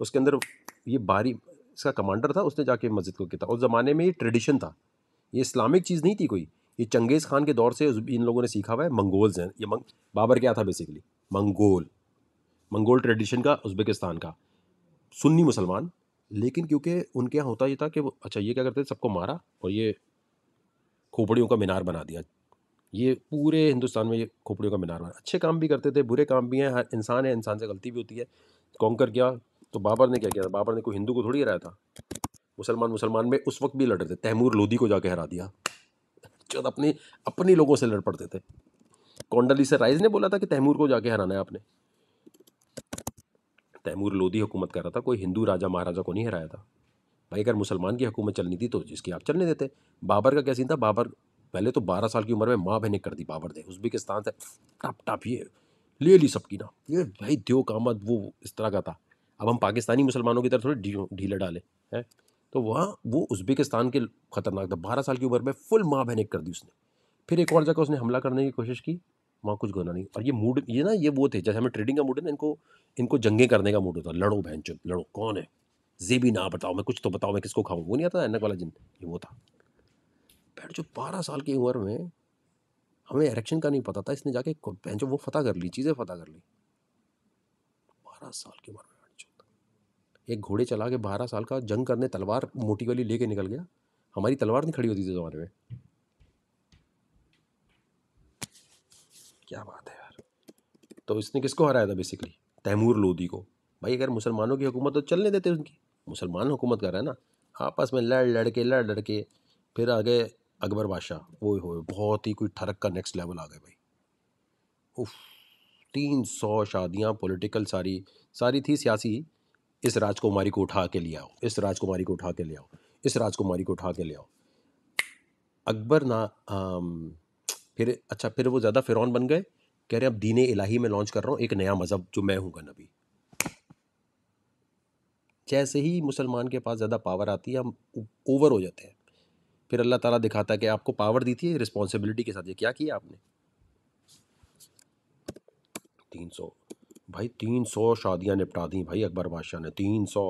S1: उसके अंदर ये बारी इसका कमांडर था उसने जाके मस्जिद को किया था उस ज़माने में ये ट्रेडिशन था ये इस्लामिक चीज़ नहीं थी कोई ये चंगेज़ खान के दौर से इन लोगों ने सीखा हुआ है मंगोल्स हैं ये मंग बाबर क्या था बेसिकली मंगोल मंगोल ट्रेडिशन का उज़्बेकिस्तान का सुन्नी मुसलमान लेकिन क्योंकि उनके यहाँ होता ये था कि वो अच्छा ये क्या करते थे सबको मारा और ये खोपड़ियों का मीनार बना दिया ये पूरे हिंदुस्तान में ये खोपड़ियों का मीनार बना अच्छे काम भी करते थे बुरे काम भी हैं हर इंसान है इंसान से गलती भी होती है कर गया तो बाबर ने क्या किया था बाबर ने कोई हिंदू को थोड़ी हराया था मुसलमान मुसलमान में उस वक्त भी लड़ रहे थे तैमूर लोधी को जाके हरा दिया जो अपने अपने लोगों से लड़ पड़ते थे कौंडली से राइज ने बोला था कि तैमूर को जाके हराना है आपने तैमूर लोधी हुकूमत कर रहा था कोई हिंदू राजा महाराजा को नहीं हराया था भाई अगर मुसलमान की हुकूमत चलनी थी तो जिसकी आप चलने देते बाबर का क्या सीन था बाबर पहले तो बारह साल की उम्र में माँ बहने कर दी बाबर के स्थान से टप टप ये ले ली सबकी ना ये भाई द्यो कामत वो इस तरह का था अब हम पाकिस्तानी मुसलमानों की तरफ थोड़ी ढीले डाले हैं तो वहाँ वो उज्बेकिस्तान के ख़तरनाक था बारह साल की उम्र में फुल माँ बहनिक कर दी उसने फिर एक और जगह उसने हमला करने की कोशिश की वहाँ कुछ गुना नहीं और ये मूड ये ना ये वो थे जैसे हमें ट्रेडिंग का मूड है ना इनको इनको जंगे करने का मूड होता लड़ो बहन चुप लड़ो कौन है ये भी ना बताओ मैं कुछ तो बताओ मैं किसको खाऊँ वो नहीं आता एनक वाला जिन ये वो था बैठ जो बारह साल की उम्र में हमें इलेक्शन का नहीं पता था इसने जाके बहन जो वो फतह कर ली चीज़ें फतह कर ली बारह साल की उम्र में एक घोड़े चला के बारह साल का जंग करने तलवार मोटी वाली लेके निकल गया हमारी तलवार नहीं खड़ी होती थी ज़माने में क्या बात है यार तो इसने किसको हराया था बेसिकली तैमूर लोधी को भाई अगर मुसलमानों की हुकूमत तो चलने देते उनकी मुसलमान हुकूमत कर रहा है ना हाँ, आपस में लड़ लड़ के लड़ लड़ के फिर आ गए अकबर बादशाह वो हो बहुत ही कोई ठरक का नेक्स्ट लेवल आ गए भाई उफ तीन सौ शादियाँ पॉलिटिकल सारी सारी थी सियासी इस राजकुमारी को उठा के ले आओ इस राजकुमारी को उठा के ले आओ इस राजकुमारी को उठा के ले आओ अकबर ना आ, फिर अच्छा फिर वो ज़्यादा फिरौन बन गए कह रहे अब दीन इलाही में लॉन्च कर रहा हूँ एक नया मज़हब जो मैं हूँगा नबी जैसे ही मुसलमान के पास ज़्यादा पावर आती है हम ओवर हो जाते हैं फिर अल्लाह ताला दिखाता है कि आपको पावर दी थी रिस्पॉन्सिबिलिटी के साथ ये क्या किया आपने तीन सौ भाई तीन सौ शादियाँ निपटा दी भाई अकबर बादशाह ने तीन सौ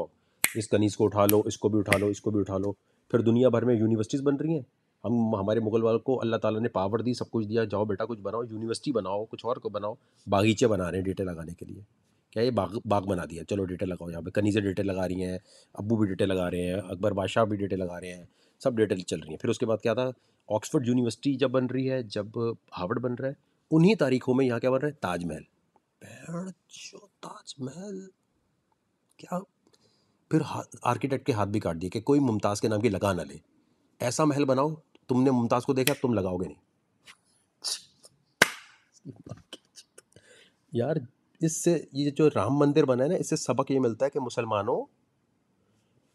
S1: इस कनीज़ को उठा लो इसको भी उठा लो इसको भी उठा लो फिर दुनिया भर में यूनिवर्सिटीज़ बन रही हैं हम हमारे मुगल वालों को अल्लाह ताला ने पावर दी सब कुछ दिया जाओ बेटा कुछ बनाओ यूनिवर्सिटी बनाओ कुछ और को बनाओ बागीचे बना रहे हैं डेटे लगाने के लिए क्या ये बाग बाग बना दिया चलो डेटे लगाओ यहाँ पे कनीज़ें डेटे लगा रही हैं अबू भी डेटे लगा रहे हैं अकबर बादशाह भी डेटे लगा रहे हैं सब डेटे चल रही हैं फिर उसके बाद क्या था ऑक्सफर्ड यूनिवर्सिटी जब बन रही है जब हार्वर्ड बन रहा है उन्हीं तारीखों में यहाँ क्या बन रहा है ताजमहल ताजमहल क्या फिर आर्किटेक्ट के हाथ भी काट दिए कि कोई मुमताज़ के नाम की लगा ना ले ऐसा महल बनाओ तुमने मुमताज़ को देखा तुम लगाओगे नहीं यार इससे ये जो राम मंदिर बना है ना इससे सबक ये मिलता है कि मुसलमानों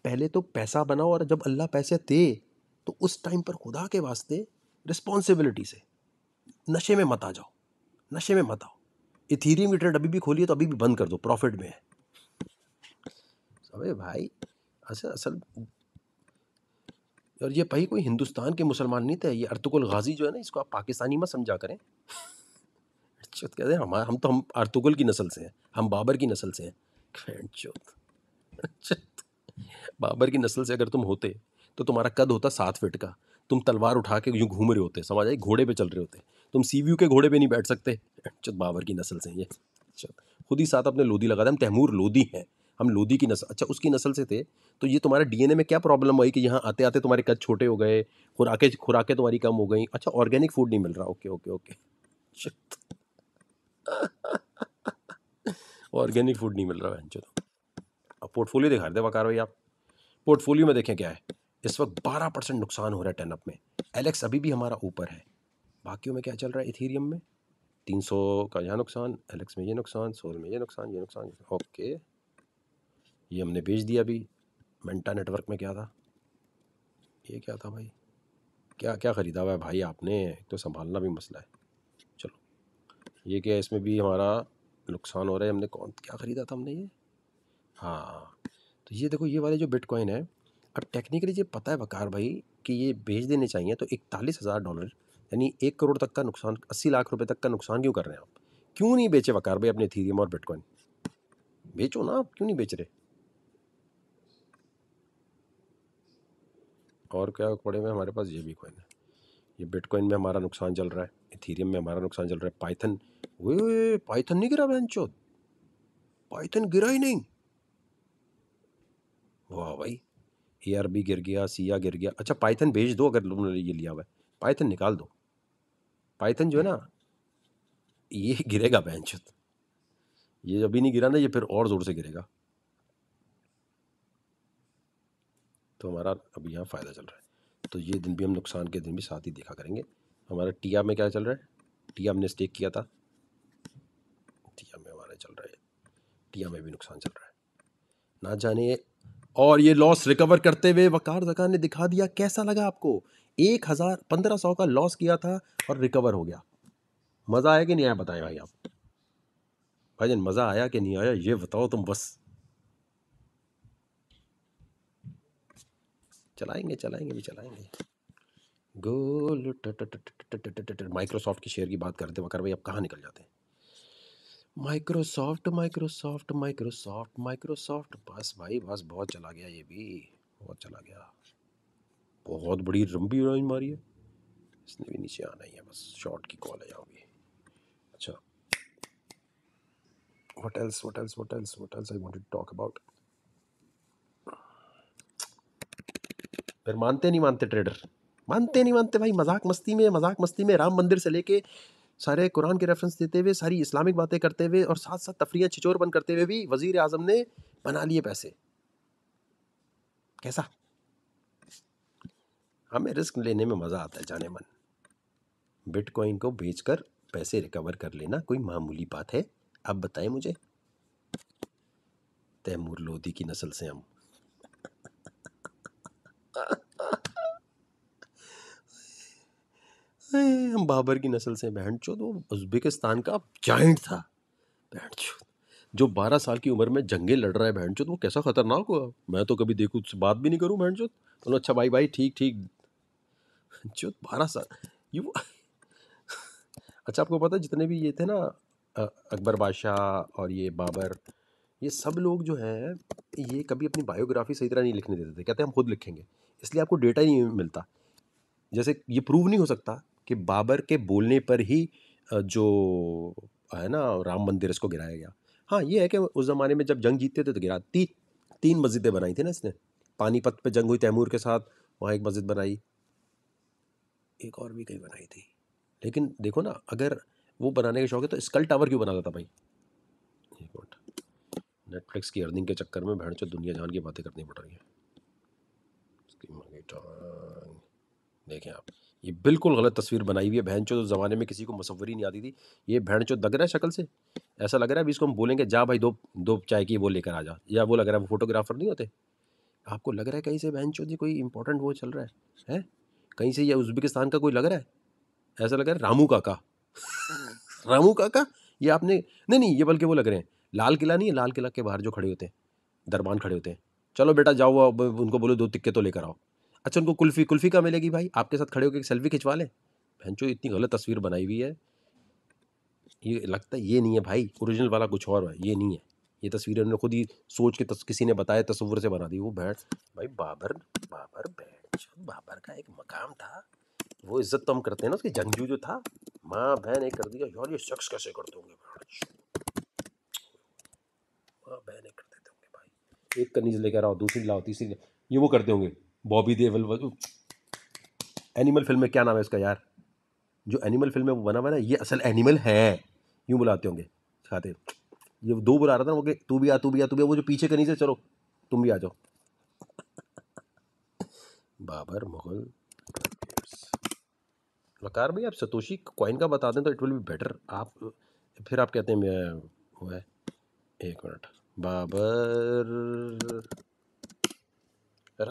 S1: पहले तो पैसा बनाओ और जब अल्लाह पैसे दे तो उस टाइम पर खुदा के वास्ते रिस्पॉन्सिबिलिटी से नशे में मत आ जाओ नशे में मत आओ इथीरियम की ट्रेड अभी भी खोली है तो अभी भी बंद कर दो प्रॉफिट में है अरे भाई असल असल और ये भाई कोई हिंदुस्तान के मुसलमान नहीं थे ये अर्तुगुल गाजी जो है ना इसको आप पाकिस्तानी मत समझा करें चौथ कहते हैं हम हम तो हम अर्तुगुल की नस्ल से हैं हम बाबर की नस्ल से हैं बाबर की नस्ल से अगर तुम होते तो तुम्हारा कद होता सात फिट का तुम तलवार उठा के यूँ घूम रहे होते समझ आए घोड़े पे चल रहे होते तुम सी के घोड़े पर नहीं बैठ सकते चल बाबर की नस्ल से ये चत खुद ही साथ अपने लोधी लगा था हम तैमूर लोधी हैं हम लोधी की नस्ल अच्छा उसकी नस्ल से थे तो ये तुम्हारे डीएनए में क्या प्रॉब्लम हुई कि यहाँ आते आते तुम्हारे कद छोटे हो गए खुराके खुराकें तुम्हारी कम हो गई अच्छा ऑर्गेनिक फूड नहीं मिल रहा okay okay okay organic food नहीं मिल रहा है चलो अब पोर्टफोलियो दिखा दे वकार भाई आप पोर्टफोलियो में देखें क्या है इस वक्त बारह परसेंट नुकसान हो रहा है टेनअप में एलेक्स अभी भी हमारा ऊपर है बाकियों में क्या चल रहा है इथीरियम में तीन सौ का यहाँ नुकसान एलेक्स में ये नुकसान सोल में ये नुकसान ये नुकसान ओके ये हमने भेज दिया अभी मेंटा नेटवर्क में क्या था ये क्या था भाई क्या क्या ख़रीदा हुआ है भाई आपने एक तो संभालना भी मसला है चलो ये क्या है इसमें भी हमारा नुकसान हो रहा है हमने कौन क्या ख़रीदा था हमने ये हाँ तो ये देखो ये वाले जो बिटकॉइन है अब टेक्निकली ये पता है वकार भाई कि ये भेज देने चाहिए तो इकतालीस हज़ार डॉलर यानी एक करोड़ तक का नुकसान अस्सी लाख रुपये तक का नुकसान क्यों कर रहे हैं आप क्यों नहीं बेचे वकार भाई अपने थीरियम और बिटकॉइन बेचो ना आप क्यों नहीं बेच रहे और क्या पड़े हुए हमारे पास ये भी कॉइन है ये बिटकॉइन में हमारा नुकसान चल रहा है इथीरियम में हमारा नुकसान चल रहा है पाइथन वे पाइथन नहीं गिरा बहन चो पाइथन गिरा ही नहीं वाह भाई ए गिर गया सिया गिर गया अच्छा पाइथन भेज दो अगर ने ये लिया हुआ है पाइथन निकाल दो पाइथन जो है ना ये गिरेगा बेंच ये अभी नहीं गिरा ना ये फिर और ज़ोर से गिरेगा तो हमारा अभी यहाँ फ़ायदा चल रहा है तो ये दिन भी हम नुकसान के दिन भी साथ ही देखा करेंगे हमारा टिया में क्या चल रहा है टिया हमने स्टेक किया था टिया में हमारा चल रहा है टिया में भी नुकसान चल रहा है ना जाने और ये लॉस रिकवर करते हुए वकार दकार ने दिखा दिया कैसा लगा आपको एक हज़ार पंद्रह सौ का लॉस किया था और रिकवर हो गया मज़ा आया कि नहीं आया बताएं भाई आप भाईजन मज़ा आया कि नहीं आया ये बताओ तुम बस चलाएंगे चलाएंगे भी चलाएंगे गोल माइक्रोसॉफ्ट के शेयर की बात करते वकर भाई अब कहाँ निकल जाते हैं माइक्रोसॉफ्ट माइक्रोसॉफ्ट माइक्रोसॉफ्ट माइक्रोसॉफ्ट बस भाई बस बहुत चला गया ये भी बहुत चला गया बहुत बड़ी लंबी रेंज मारी है इसने भी नीचे आना ही है बस शॉर्ट की कॉल है यहाँ भी अच्छा hotels else what else what else what else फिर मानते नहीं मानते ट्रेडर मानते नहीं मानते भाई मजाक मस्ती में मजाक मस्ती में राम मंदिर से लेके सारे कुरान के रेफरेंस देते हुए सारी इस्लामिक बातें करते हुए और साथ साथ तफरियाँ छिचोर बंद करते हुए भी वजीर आजम ने बना लिए पैसे कैसा हमें रिस्क लेने में मज़ा आता है जाने मन बिटकॉइन को बेचकर पैसे रिकवर कर लेना कोई मामूली बात है आप बताएं मुझे तैमूर लोधी की नस्ल से हम हम बाबर की नस्ल से बहन चो तो उज्बेकिस्तान का जाइंट था बहन चो जो बारह साल की उम्र में जंगे लड़ रहा है बहन चो तो वो कैसा खतरनाक हुआ मैं तो कभी देखूँ उससे बात भी नहीं करूँ बहन चो तो अच्छा भाई भाई ठीक ठीक जो बारह साल ये वो अच्छा आपको पता है जितने भी ये थे ना अकबर बादशाह और ये बाबर ये सब लोग जो हैं ये कभी अपनी बायोग्राफी सही तरह नहीं लिखने देते थे कहते हम खुद लिखेंगे इसलिए आपको डेटा ही नहीं मिलता जैसे ये प्रूव नहीं हो सकता कि बाबर के बोलने पर ही जो है ना राम मंदिर इसको गिराया गया हाँ ये है कि उस ज़माने में जब जंग जीतते थे तो गिरा ती, तीन मस्जिदें बनाई थी ना इसने पानीपत पे जंग हुई तैमूर के साथ वहाँ एक मस्जिद बनाई एक और भी कहीं बनाई थी लेकिन देखो ना अगर वो बनाने का शौक है तो स्कल टावर क्यों बनाता था भाई एक मिनट नेटफ्लिक्स की अर्निंग के चक्कर में भैंड दुनिया जहान की बातें करनी पड़ रही है देखें आप ये बिल्कुल गलत तस्वीर बनाई हुई है बहन चो तो ज़माने में किसी को मसवरी नहीं आती थी ये बहन चो लग रहा है शक्ल से ऐसा लग रहा है अभी इसको हम बोलेंगे जा भाई दो दो चाय की वो लेकर आ जा या वो लग रहा है वो फोटोग्राफर नहीं होते आपको लग रहा है कहीं से बहन चो जी कोई इंपॉर्टेंट वो चल रहा है है कहीं से ये उज्बेकिस्तान का कोई लग रहा है ऐसा लग रहा है रामू काका रामू काका ये आपने नहीं नहीं ये बल्कि वो लग रहे हैं लाल किला नहीं है लाल किला के बाहर जो खड़े होते हैं दरबान खड़े होते हैं चलो बेटा जाओ उनको बोलो दो टिक्के तो लेकर आओ अच्छा उनको कुल्फ़ी कुल्फ़ी का मिलेगी भाई आपके साथ खड़े होकर सेल्फी खिंचवा लें बहन चो इतनी गलत तस्वीर बनाई हुई है ये लगता है ये नहीं है भाई ओरिजिनल वाला कुछ और है ये नहीं है ये तस्वीरें उन्होंने खुद ही सोच के तस, किसी ने बताया तस्वुर से बना दी वो बैठ भाई बाबर बाबर बैठ बाबर का एक मकाम था वो इज्जत तो हम करते हैं ना उसके जंगजू जो था माँ बहन एक कर दिया यार ये शख्स कैसे करते होंगे माँ बहन एक करते होंगे भाई एक कनीज लेकर आओ दूसरी लाओ तीसरी ये वो करते होंगे बॉबी देवल एनिमल फिल्म में क्या नाम है इसका यार जो एनिमल फिल्म में वो बना हुआ ना ये असल एनिमल है यूँ बुलाते होंगे खाते ये दो बुला रहा था ना वो तू भी आ तू भी आ तू भी आ वो जो पीछे कहीं से चलो तुम भी आ जाओ बाबर मुगल वकार भाई आप सतोशी कॉइन का बता दें तो इट विल बी बेटर आप फिर आप कहते हैं मैं वो है एक मिनट बाबर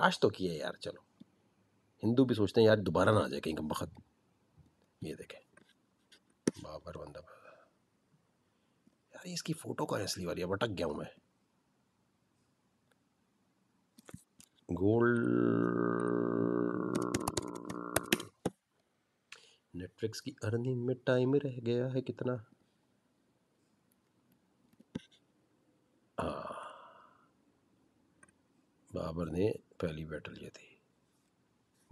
S1: राश तो किया यार चलो हिंदू भी सोचते हैं यार दोबारा ना आ जाए कहीं कम बखत ये देखें बाबर वंदा अरे इसकी फ़ोटो कहाँ असली वाली है भटक गया हूँ मैं गोल्ड नेटफ्लिक्स की अर्निंग में टाइम रह गया है कितना हाँ। बाबर ने पहली बैटल ये थी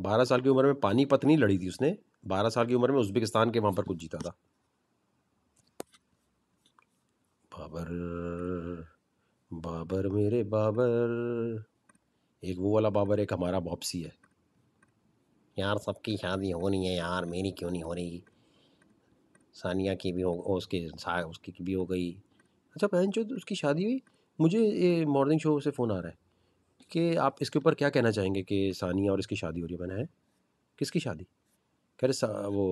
S1: बारह साल की उम्र में पानीपत नहीं लड़ी थी उसने बारह साल की उम्र में उज्बेकिस्तान के वहां पर कुछ जीता था बाबर बाबर मेरे बाबर एक वो वाला बाबर एक हमारा वापसी है यार सबकी शादी होनी है यार मेरी क्यों नहीं हो रही सानिया की भी हो उसके उसकी की भी हो गई अच्छा बहन जो उसकी शादी हुई मुझे ये मॉर्निंग शो से फ़ोन आ रहा है कि आप इसके ऊपर क्या कहना चाहेंगे कि सानिया और इसकी शादी हो रही है मैंने है किसकी शादी कह रहे वो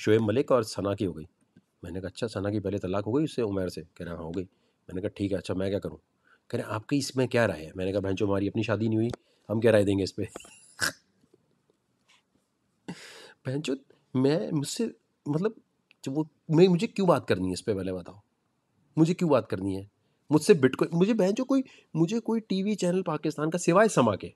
S1: शोएब मलिक और सना की हो गई मैंने कहा अच्छा सना की पहले तलाक हो गई उससे उमर से कह रहा हाँ हो गई मैंने कहा ठीक है अच्छा मैं क्या करूँ कह रहे आपकी इसमें क्या राय है मैंने कहा बहन हमारी अपनी शादी नहीं हुई हम क्या राय देंगे इस पर बहन जो मैं मुझसे मतलब वो मैं मुझे क्यों बात करनी है इस पर पहले बताओ मुझे क्यों बात करनी है मुझसे बिटकॉइन मुझे बहन जो कोई मुझे कोई टीवी चैनल पाकिस्तान का सिवाय समा के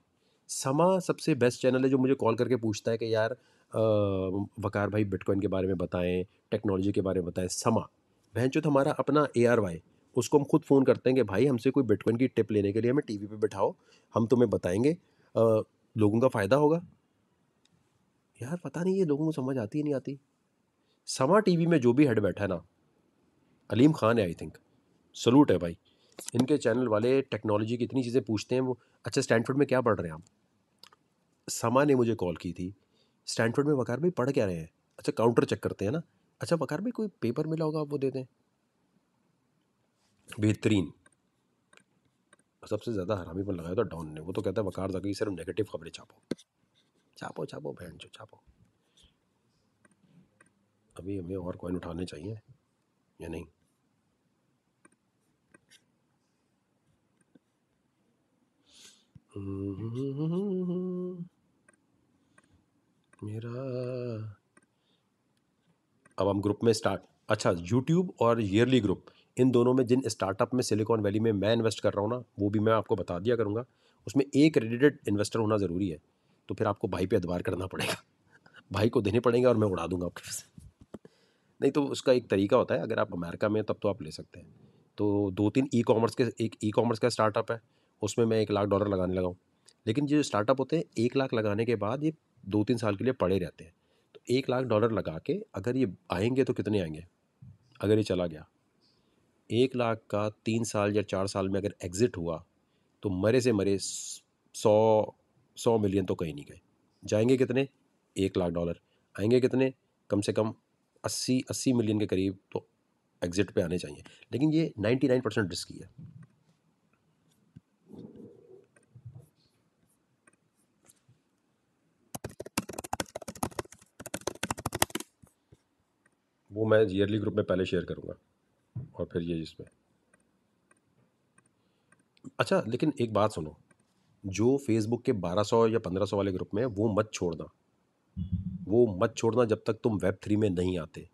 S1: समा सबसे बेस्ट चैनल है जो मुझे कॉल करके पूछता है कि यार वकार भाई बिटकॉइन के बारे में बताएं टेक्नोलॉजी के बारे में बताएं समा बहन चो हमारा अपना ए आर वाई उसको हम खुद फ़ोन करते हैं कि भाई हमसे कोई बिटकॉइन की टिप लेने के लिए हमें टी वी पर बैठाओ हम तुम्हें बताएंगे आ, लोगों का फ़ायदा होगा यार पता नहीं ये लोगों को समझ आती ही नहीं आती समा टी वी में जो भी हेड बैठा है ना अलीम खान है आई थिंक सलूट है भाई इनके चैनल वाले टेक्नोलॉजी की इतनी चीज़ें पूछते हैं वो अच्छा स्टैंडफर्ड में क्या पढ़ रहे हैं आप समा ने मुझे कॉल की थी स्टैंडफोर्ड में वकार भाई पढ़ क्या रहे हैं अच्छा काउंटर चेक करते हैं ना अच्छा वकार भाई कोई पेपर मिला होगा आप वो दे दें बेहतरीन सबसे ज़्यादा हरामी पर लगाया था डॉन ने वो तो कहता है वकार था कि सिर्फ नेगेटिव खबरें छापो छापो छापो बहन जो छापो अभी हमें और कॉइन उठाने चाहिए या नहीं हम्म, हम्म, हम्म, हम्म मेरा अब हम ग्रुप में स्टार्ट अच्छा यूट्यूब और ईयरली ग्रुप इन दोनों में जिन स्टार्टअप में सिलिकॉन वैली में मैं इन्वेस्ट कर रहा हूँ ना वो भी मैं आपको बता दिया करूँगा उसमें एक क्रेडिटेड इन्वेस्टर होना ज़रूरी है तो फिर आपको भाई पे एतबार करना पड़ेगा भाई को देने पड़ेंगे और मैं उड़ा दूंगा आपके पास नहीं तो उसका एक तरीका होता है अगर आप अमेरिका में तब तो आप ले सकते हैं तो दो तीन ई कॉमर्स के एक ई कॉमर्स का स्टार्टअप है उसमें मैं एक लाख डॉलर लगाने लगाऊँ लेकिन जो स्टार्टअप होते हैं एक लाख लगाने के बाद ये दो तीन साल के लिए पड़े रहते हैं तो एक लाख डॉलर लगा के अगर ये आएंगे तो कितने आएंगे अगर ये चला गया एक लाख का तीन साल या चार साल में अगर एग्ज़िट हुआ तो मरे से मरे सौ सौ मिलियन तो कहीं नहीं गए जाएंगे कितने एक लाख डॉलर आएंगे कितने कम से कम अस्सी अस्सी मिलियन के करीब तो एग्ज़िट पे आने चाहिए लेकिन ये नाइन्टी नाइन परसेंट रिस्की है वो मैं ईयरली ग्रुप में पहले शेयर करूँगा और फिर ये इसमें अच्छा लेकिन एक बात सुनो जो फेसबुक के 1200 या 1500 वाले ग्रुप में वो मत छोड़ना वो मत छोड़ना जब तक तुम वेब थ्री में नहीं आते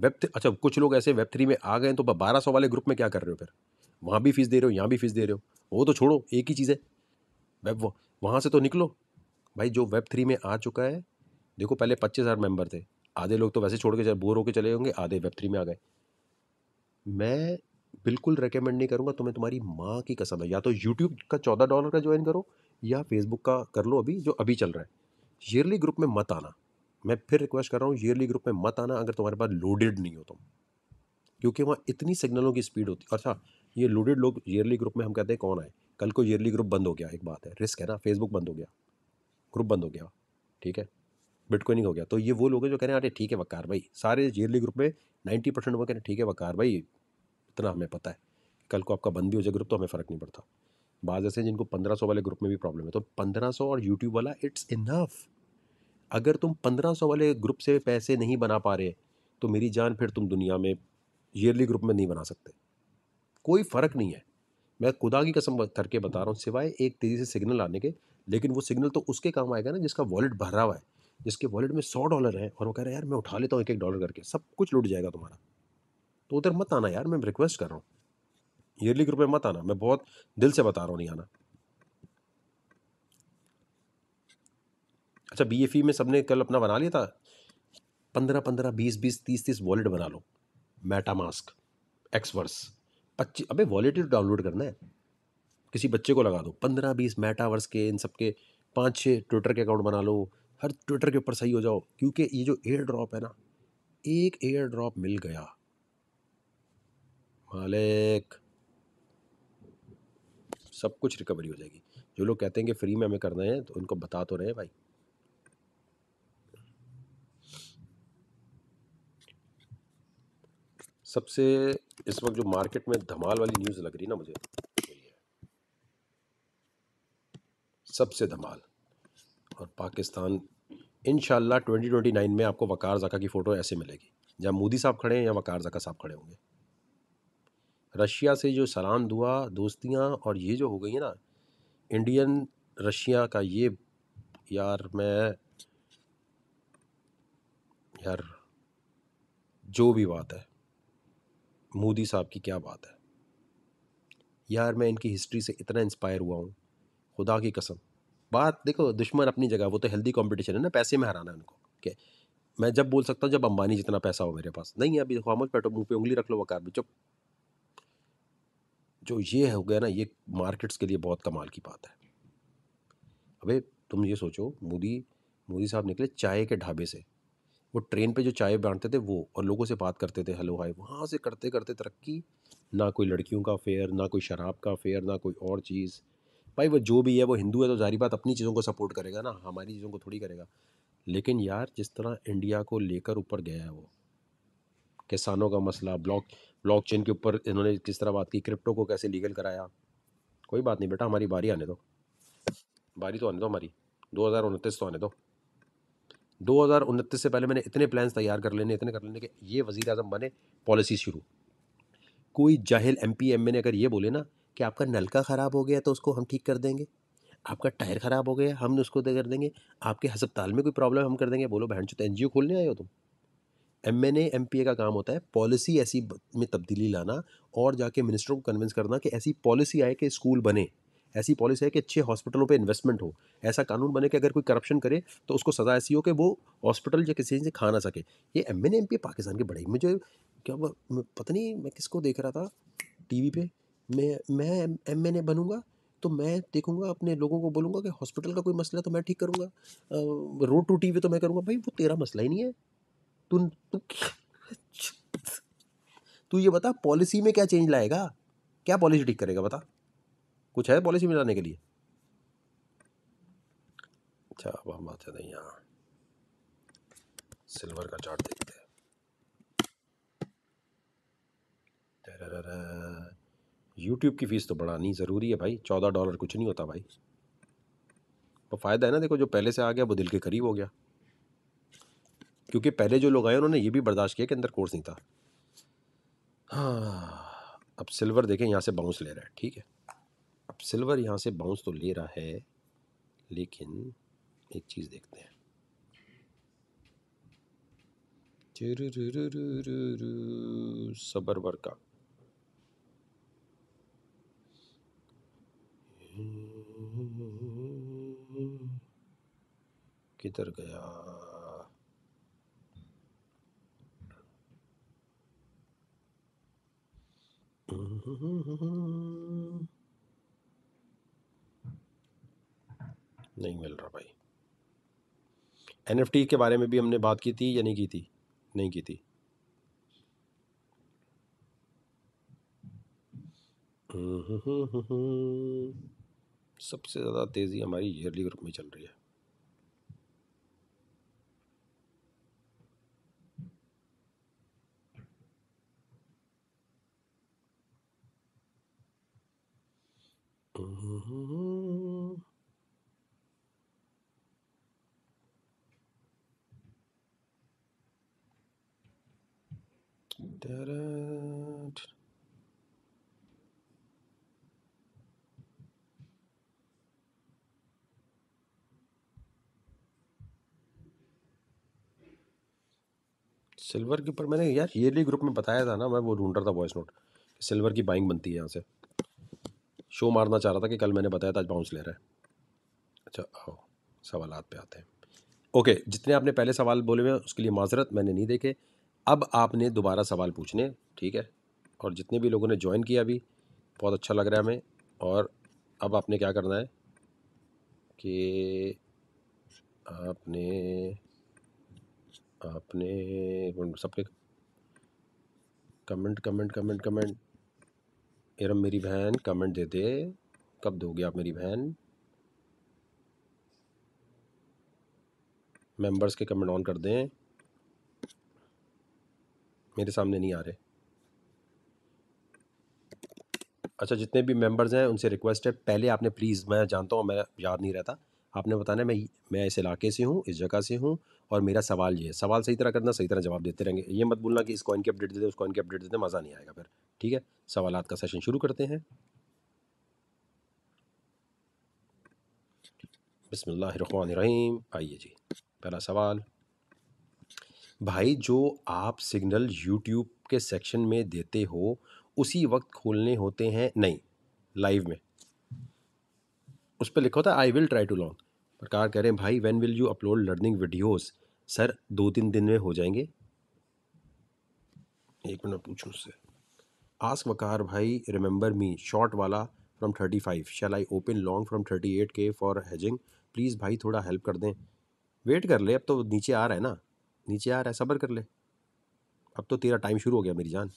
S1: वेब थ्री अच्छा कुछ लोग ऐसे वेब थ्री में आ गए तो बारह सौ वाले ग्रुप में क्या कर रहे हो फिर वहाँ भी फीस दे रहे हो यहाँ भी फीस दे रहे हो वो तो छोड़ो एक ही चीज़ है वेब वहाँ से तो निकलो भाई जो वेब थ्री में आ चुका है देखो पहले पच्चीस हज़ार मेम्बर थे आधे लोग तो वैसे छोड़ के बोर होकर चले होंगे आधे वेब थ्री में आ गए मैं बिल्कुल रेकमेंड नहीं करूँगा तुम्हें तुम्हारी माँ की कसम है या तो यूट्यूब का चौदह डॉलर का ज्वाइन करो या फेसबुक का कर लो अभी जो अभी चल रहा है ईयरली ग्रुप में मत आना मैं फिर रिक्वेस्ट कर रहा हूँ ईयरली ग्रुप में मत आना अगर तुम्हारे पास लोडेड नहीं हो तुम क्योंकि वहाँ इतनी सिग्नलों की स्पीड होती है अच्छा ये लोडेड लोग ईयरली ग्रुप में हम कहते हैं कौन आए कल को ईयरली ग्रुप बंद हो गया एक बात है रिस्क है ना फेसबुक बंद हो गया ग्रुप बंद हो गया ठीक है बिटकॉइनिंग हो गया तो ये वो लोग हैं जो कह रहे हैं अरे ठीक है वकार भाई सारे जीएलई ग्रुप में नाइन्टी परसेंट वो कह रहे हैं ठीक है वकार भाई इतना हमें पता है कल को आपका बंद भी हो जाए ग्रुप तो हमें फ़र्क नहीं पड़ता बाज ऐसे जिनको पंद्रह सौ वाले ग्रुप में भी प्रॉब्लम है तो पंद्रह सौ और यूट्यूब वाला इट्स इनफ अगर तुम पंद्रह सौ वाले ग्रुप से पैसे नहीं बना पा रहे तो मेरी जान फिर तुम दुनिया में ईयरली ग्रुप में नहीं बना सकते कोई फ़र्क नहीं है मैं खुदा की कसम करके बता रहा हूँ सिवाय एक तेज़ी से सिग्नल आने के लेकिन वो सिग्नल तो उसके काम आएगा ना जिसका वॉलेट भरा हुआ है जिसके वॉलेट में सौ डॉलर है और वो कह रहे हैं यार मैं उठा लेता हूँ एक एक डॉलर करके सब कुछ लुट जाएगा तुम्हारा तो उधर मत आना यार मैं रिक्वेस्ट कर रहा हूँ ईयरली ग्रुप में मत आना मैं बहुत दिल से बता रहा हूँ नहीं आना अच्छा बी e में सबने कल अपना बना लिया था पंद्रह पंद्रह बीस बीस तीस तीस वॉलेट बना लो मेटा मास्क एक्सवर्स पच्चीस अबे वॉलेट ही तो डाउनलोड करना है किसी बच्चे को लगा दो पंद्रह बीस मेटावर्स के इन सब के पाँच छः ट्विटर के अकाउंट बना लो हर ट्विटर के ऊपर सही हो जाओ क्योंकि ये जो एयर ड्रॉप है ना एक एयर ड्रॉप मिल गया मालिक सब कुछ रिकवरी हो जाएगी जो लोग कहते हैं कि फ्री में हमें करना है तो उनको बता तो रहे हैं भाई सबसे इस वक्त जो मार्केट में धमाल वाली न्यूज़ लग रही ना मुझे सबसे धमाल और Pakistan in twenty twenty nine में आपको वकार जका की फ़ोटो ऐसे मिलेगी जहाँ मोदी साहब खड़े हैं या वकार जका साहब खड़े होंगे रशिया से जो सलाम दुआ दोस्तियाँ और ये जो हो गई है ना इंडियन रशिया का ये यार मैं यार जो भी बात है मोदी साहब की क्या बात है यार मैं इनकी हिस्ट्री से इतना इंस्पायर हुआ हूँ खुदा की कसम बात देखो दुश्मन अपनी जगह वो तो हेल्दी कॉम्पिटिशन है ना पैसे में हराना है उनको ओके मैं जब बोल सकता हूँ जब अंबानी जितना पैसा हो मेरे पास नहीं है अभी खामोश बैठो मुँह पे उंगली रख लो वकार भी चुप जो ये हो गया ना ये मार्केट्स के लिए बहुत कमाल की बात है अबे तुम ये सोचो मोदी मोदी साहब निकले चाय के ढाबे से वो ट्रेन पे जो चाय बांटते थे वो और लोगों से बात करते थे हेलो हाय वहाँ से करते करते तरक्की ना कोई लड़कियों का अफेयर ना कोई शराब का अफेयर ना कोई और चीज़ भाई वो जो भी है वो हिंदू है तो जारी बात अपनी चीज़ों को सपोर्ट करेगा ना हमारी चीज़ों को थोड़ी करेगा लेकिन यार जिस तरह इंडिया को लेकर ऊपर गया है वो किसानों का मसला ब्लॉक ब्लॉक चेन के ऊपर इन्होंने किस तरह बात की क्रिप्टो को कैसे लीगल कराया कोई बात नहीं बेटा हमारी बारी आने दो बारी तो आने दो हमारी दो हज़ार उनतीस तो आने दो दो हज़ार उनतीस से पहले मैंने इतने प्लान्स तैयार कर लेने इतने कर लेने कि ये वज़ी अजम बने पॉलिसी शुरू कोई जाहिल एम पी एम ने अगर ये बोले ना कि आपका नलका ख़राब हो गया तो उसको हम ठीक कर देंगे आपका टायर ख़राब हो गया हम उसको दे कर देंगे आपके हस्पताल में कोई प्रॉब्लम हम कर देंगे बोलो बहन चो तो एन खोलने आए हो तुम M N M P A का काम होता है पॉलिसी ऐसी में तब्दीली लाना और जाके मिनिस्टरों को कन्विंस करना कि ऐसी पॉलिसी आए कि स्कूल बने ऐसी पॉलिसी है कि अच्छे हॉस्पिटलों पे इन्वेस्टमेंट हो ऐसा कानून बने कि अगर कोई करप्शन करे तो उसको सज़ा ऐसी हो कि वो हॉस्पिटल या किसी से खा ना सके ये M N M P Pakistan के बड़े मुझे क्या पता नहीं मैं किसको देख रहा था टीवी पे मैं मैं एम एन ए बनूँगा तो मैं देखूँगा अपने लोगों को बोलूँगा कि हॉस्पिटल का कोई मसला तो मैं ठीक करूँगा रोड टूटी हुई तो मैं करूँगा भाई वो तेरा मसला ही नहीं है तू तू तू ये बता पॉलिसी में क्या चेंज लाएगा क्या पॉलिसी ठीक करेगा बता कुछ है पॉलिसी में लाने के लिए अच्छा अब हम आते नहीं यहाँ सिल्वर का चार्ट देखते हैं यूट्यूब की फ़ीस तो बढ़ानी ज़रूरी है भाई चौदह डॉलर कुछ नहीं होता भाई तो फ़ायदा है ना देखो जो पहले से आ गया वो दिल के करीब हो गया क्योंकि पहले जो लोग आए उन्होंने ये भी बर्दाश्त किया कि अंदर कोर्स नहीं था हाँ अब सिल्वर देखें यहाँ से बाउंस ले रहा है ठीक है अब सिल्वर यहाँ से बाउंस तो ले रहा है लेकिन एक चीज़ देखते हैं सबर वर्का किधर गया नहीं मिल रहा भाई एन के बारे में भी हमने बात की थी या नहीं की थी नहीं की थी हम्म हम्म हम्म हम्म सबसे ज़्यादा तेज़ी हमारी ईयरली ग्रुप में चल रही है Ta-da. हम्म। सिल्वर के ऊपर मैंने यार ईयरली ग्रुप में बताया था ना मैं वो ढूंढ रहा था वॉइस नोट सिल्वर की बाइंग बनती है यहाँ से शो मारना चाह रहा था कि कल मैंने बताया था आज बाउंस ले रहा है अच्छा आओ सवाल पे आते हैं ओके जितने आपने पहले सवाल बोले हुए उसके लिए माजरत मैंने नहीं देखे अब आपने दोबारा सवाल पूछने ठीक है और जितने भी लोगों ने ज्वाइन किया अभी बहुत अच्छा लग रहा है हमें और अब आपने क्या करना है कि आपने आपने सबके कमेंट कमेंट कमेंट कमेंट एरम मेरी बहन कमेंट दे दे कब दोगे आप मेरी बहन मेंबर्स के कमेंट ऑन कर दें मेरे सामने नहीं आ रहे अच्छा जितने भी मेंबर्स हैं उनसे रिक्वेस्ट है पहले आपने प्लीज़ मैं जानता हूँ मैं याद नहीं रहता आपने बताना मैं मैं इस इलाके से हूँ इस जगह से हूँ और मेरा सवाल ये है सवाल सही तरह करना सही तरह जवाब देते रहेंगे ये मत बोलना कि इस कॉइन की अपडेट देते उस कॉइन की अपडेट देते मज़ा नहीं आएगा फिर ठीक है सवाल का सेशन शुरू करते हैं बसमीम आइए जी पहला सवाल भाई जो आप सिग्नल यूट्यूब के सेक्शन में देते हो उसी वक्त खोलने होते हैं नहीं लाइव में उस पर लिखा होता है I will try to long प्रकार कह रहे हैं भाई when will you upload learning videos sir दो तीन दिन में हो जाएंगे एक मिनट पूछूँ उससे आस वकार भाई रिमेंबर मी शॉर्ट वाला from thirty five shall I open long from thirty eight K for hedging please भाई थोड़ा हेल्प कर दें वेट कर ले अब तो नीचे आ रहा है ना नीचे आ रहा है सब्र कर ले अब तो तेरा टाइम शुरू हो गया मेरी जान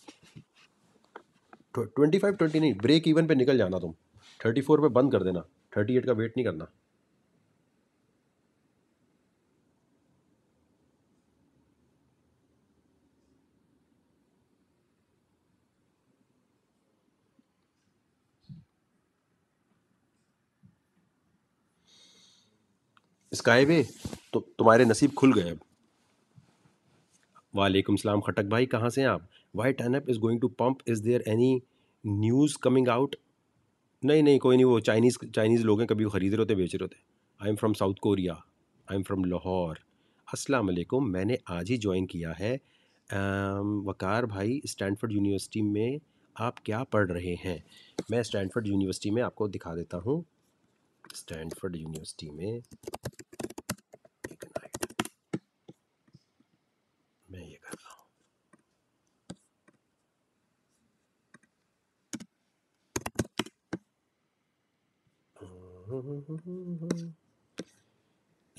S1: ट्वेंटी फाइव ट्वेंटी नहीं ब्रेक इवन पे निकल जाना तुम थर्टी फोर पर बंद कर देना थर्टी एट का वेट नहीं करना स्काई वे तो तुम्हारे नसीब खुल गए अब वालेकुम सलाम खटक भाई कहाँ से हैं आप why turn up is going to pump is there any news coming out नहीं नहीं कोई नहीं वो चाइनीज़ चाइनीज़ लोग हैं कभी ख़रीद रहे होते बेच रहे होते I am from South Korea I am from Lahore अस्सलाम वालेकुम मैंने आज ही ज्वाइन किया है वकार भाई स्टैनफोर्ड यूनिवर्सिटी में आप क्या पढ़ रहे हैं मैं स्टैनफोर्ड यूनिवर्सिटी में आपको दिखा देता हूँ स्टैंडफर्ड यूनिवर्सिटी में इग्नाइट मैं ये कर रहा हूं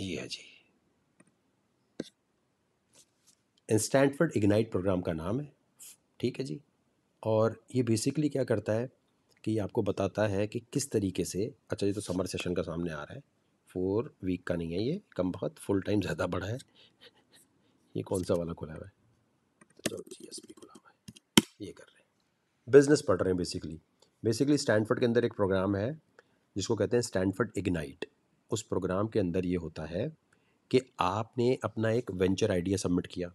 S1: ये है जी स्टैंडफर्ड इग्नाइट प्रोग्राम का नाम है ठीक है जी और ये बेसिकली क्या करता है कि ये आपको बताता है कि किस तरीके से अच्छा ये तो समर सेशन का सामने आ रहा है फोर वीक का नहीं है ये कम बहुत फुल टाइम ज़्यादा बढ़ा है ये कौन सा वाला खुला हुआ है चलो जी एस पी खुला हुआ है ये कर रहे हैं बिजनेस पढ़ रहे हैं बेसिकली बेसिकली स्टैंडफर्ड के अंदर एक प्रोग्राम है जिसको कहते हैं स्टैंडफर्ड इग्नाइट उस प्रोग्राम के अंदर ये होता है कि आपने अपना एक वेंचर आइडिया सबमिट किया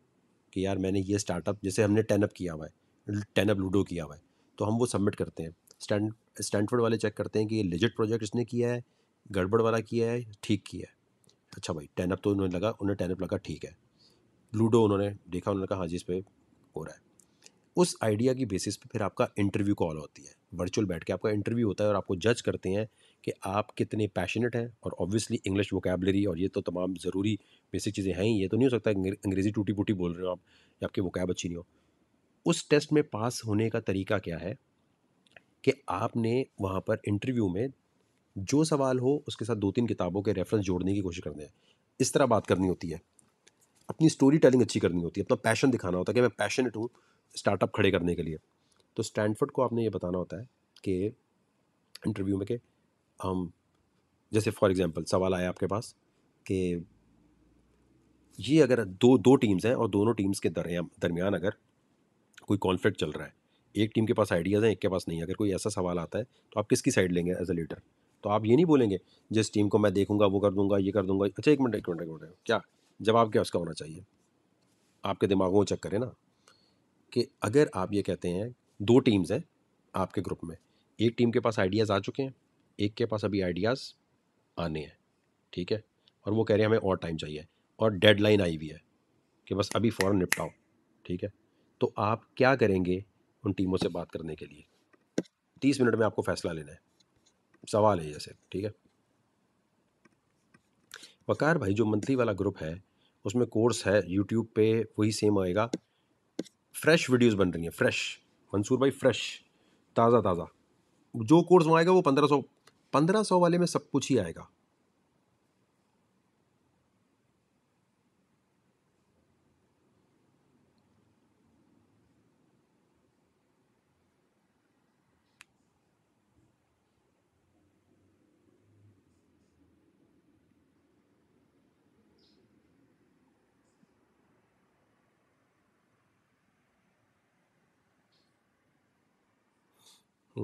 S1: कि यार मैंने ये स्टार्टअप जैसे हमने टेनअप किया हुआ है टेनअप लूडो किया हुआ है तो हम वो सबमिट करते हैं स्टैंड स्टैंडफोर्ड वाले चेक करते हैं कि ये लिजिट प्रोजेक्ट इसने किया है गड़बड़ वाला किया है ठीक किया है अच्छा भाई अप तो उन्होंने लगा उन्हें टेनअप लगा ठीक है लूडो उन्होंने देखा उन्होंने कहा हाँ जी इस पर हो रहा है उस आइडिया की बेसिस पे फिर आपका इंटरव्यू कॉल होती है वर्चुअल बैठ के आपका इंटरव्यू होता है और आपको जज करते हैं कि आप कितने पैशनेट हैं और ऑब्वियसली इंग्लिश वोकेबलरी और ये तो तमाम ज़रूरी बेसिक चीज़ें हैं ही ये तो नहीं हो सकता अंग्रेज़ी टूटी फूटी बोल रहे हो आप या आपकी वोकैब अच्छी नहीं हो उस टेस्ट में पास होने का तरीका क्या है कि आपने वहाँ पर इंटरव्यू में जो सवाल हो उसके साथ दो तीन किताबों के रेफरेंस जोड़ने की कोशिश करनी हैं इस तरह बात करनी होती है अपनी स्टोरी टेलिंग अच्छी करनी होती है अपना पैशन दिखाना होता है कि मैं पैशनेट हूँ स्टार्टअप खड़े करने के लिए तो स्टैंडफर्ड को आपने ये बताना होता है कि इंटरव्यू में कि हम um, जैसे फॉर एग्ज़ाम्पल सवाल आया आपके पास कि ये अगर दो दो टीम्स हैं और दोनों टीम्स के दरमियान अगर कोई कॉन्फ्लिक्ट चल रहा है एक टीम के पास आइडियाज़ हैं एक के पास नहीं अगर कोई ऐसा सवाल आता है तो आप किसकी साइड लेंगे एज ए लीडर तो आप ये नहीं बोलेंगे जिस टीम को मैं देखूंगा वो कर दूंगा ये कर दूंगा अच्छा एक मिनट एक मिनट एक मिनट क्या जवाब क्या उसका होना चाहिए आपके दिमाग में चेक करें ना कि अगर आप ये कहते हैं दो टीम्स हैं आपके ग्रुप में एक टीम के पास आइडियाज़ आ चुके हैं एक के पास अभी आइडियाज़ आने हैं ठीक है और वो कह रहे हैं हमें और टाइम चाहिए और डेडलाइन आई हुई है कि बस अभी फ़ौर निपटाओ ठीक है तो आप क्या करेंगे उन टीमों से बात करने के लिए तीस मिनट में आपको फैसला लेना है सवाल है जैसे ठीक है वकार भाई जो मंथली वाला ग्रुप है उसमें कोर्स है यूट्यूब पे वही सेम आएगा फ्रेश वीडियोस बन रही हैं फ्रेश मंसूर भाई फ्रेश ताज़ा ताज़ा जो कोर्स वहाँ आएगा वो पंद्रह सौ पंद्रह सौ वाले में सब कुछ ही आएगा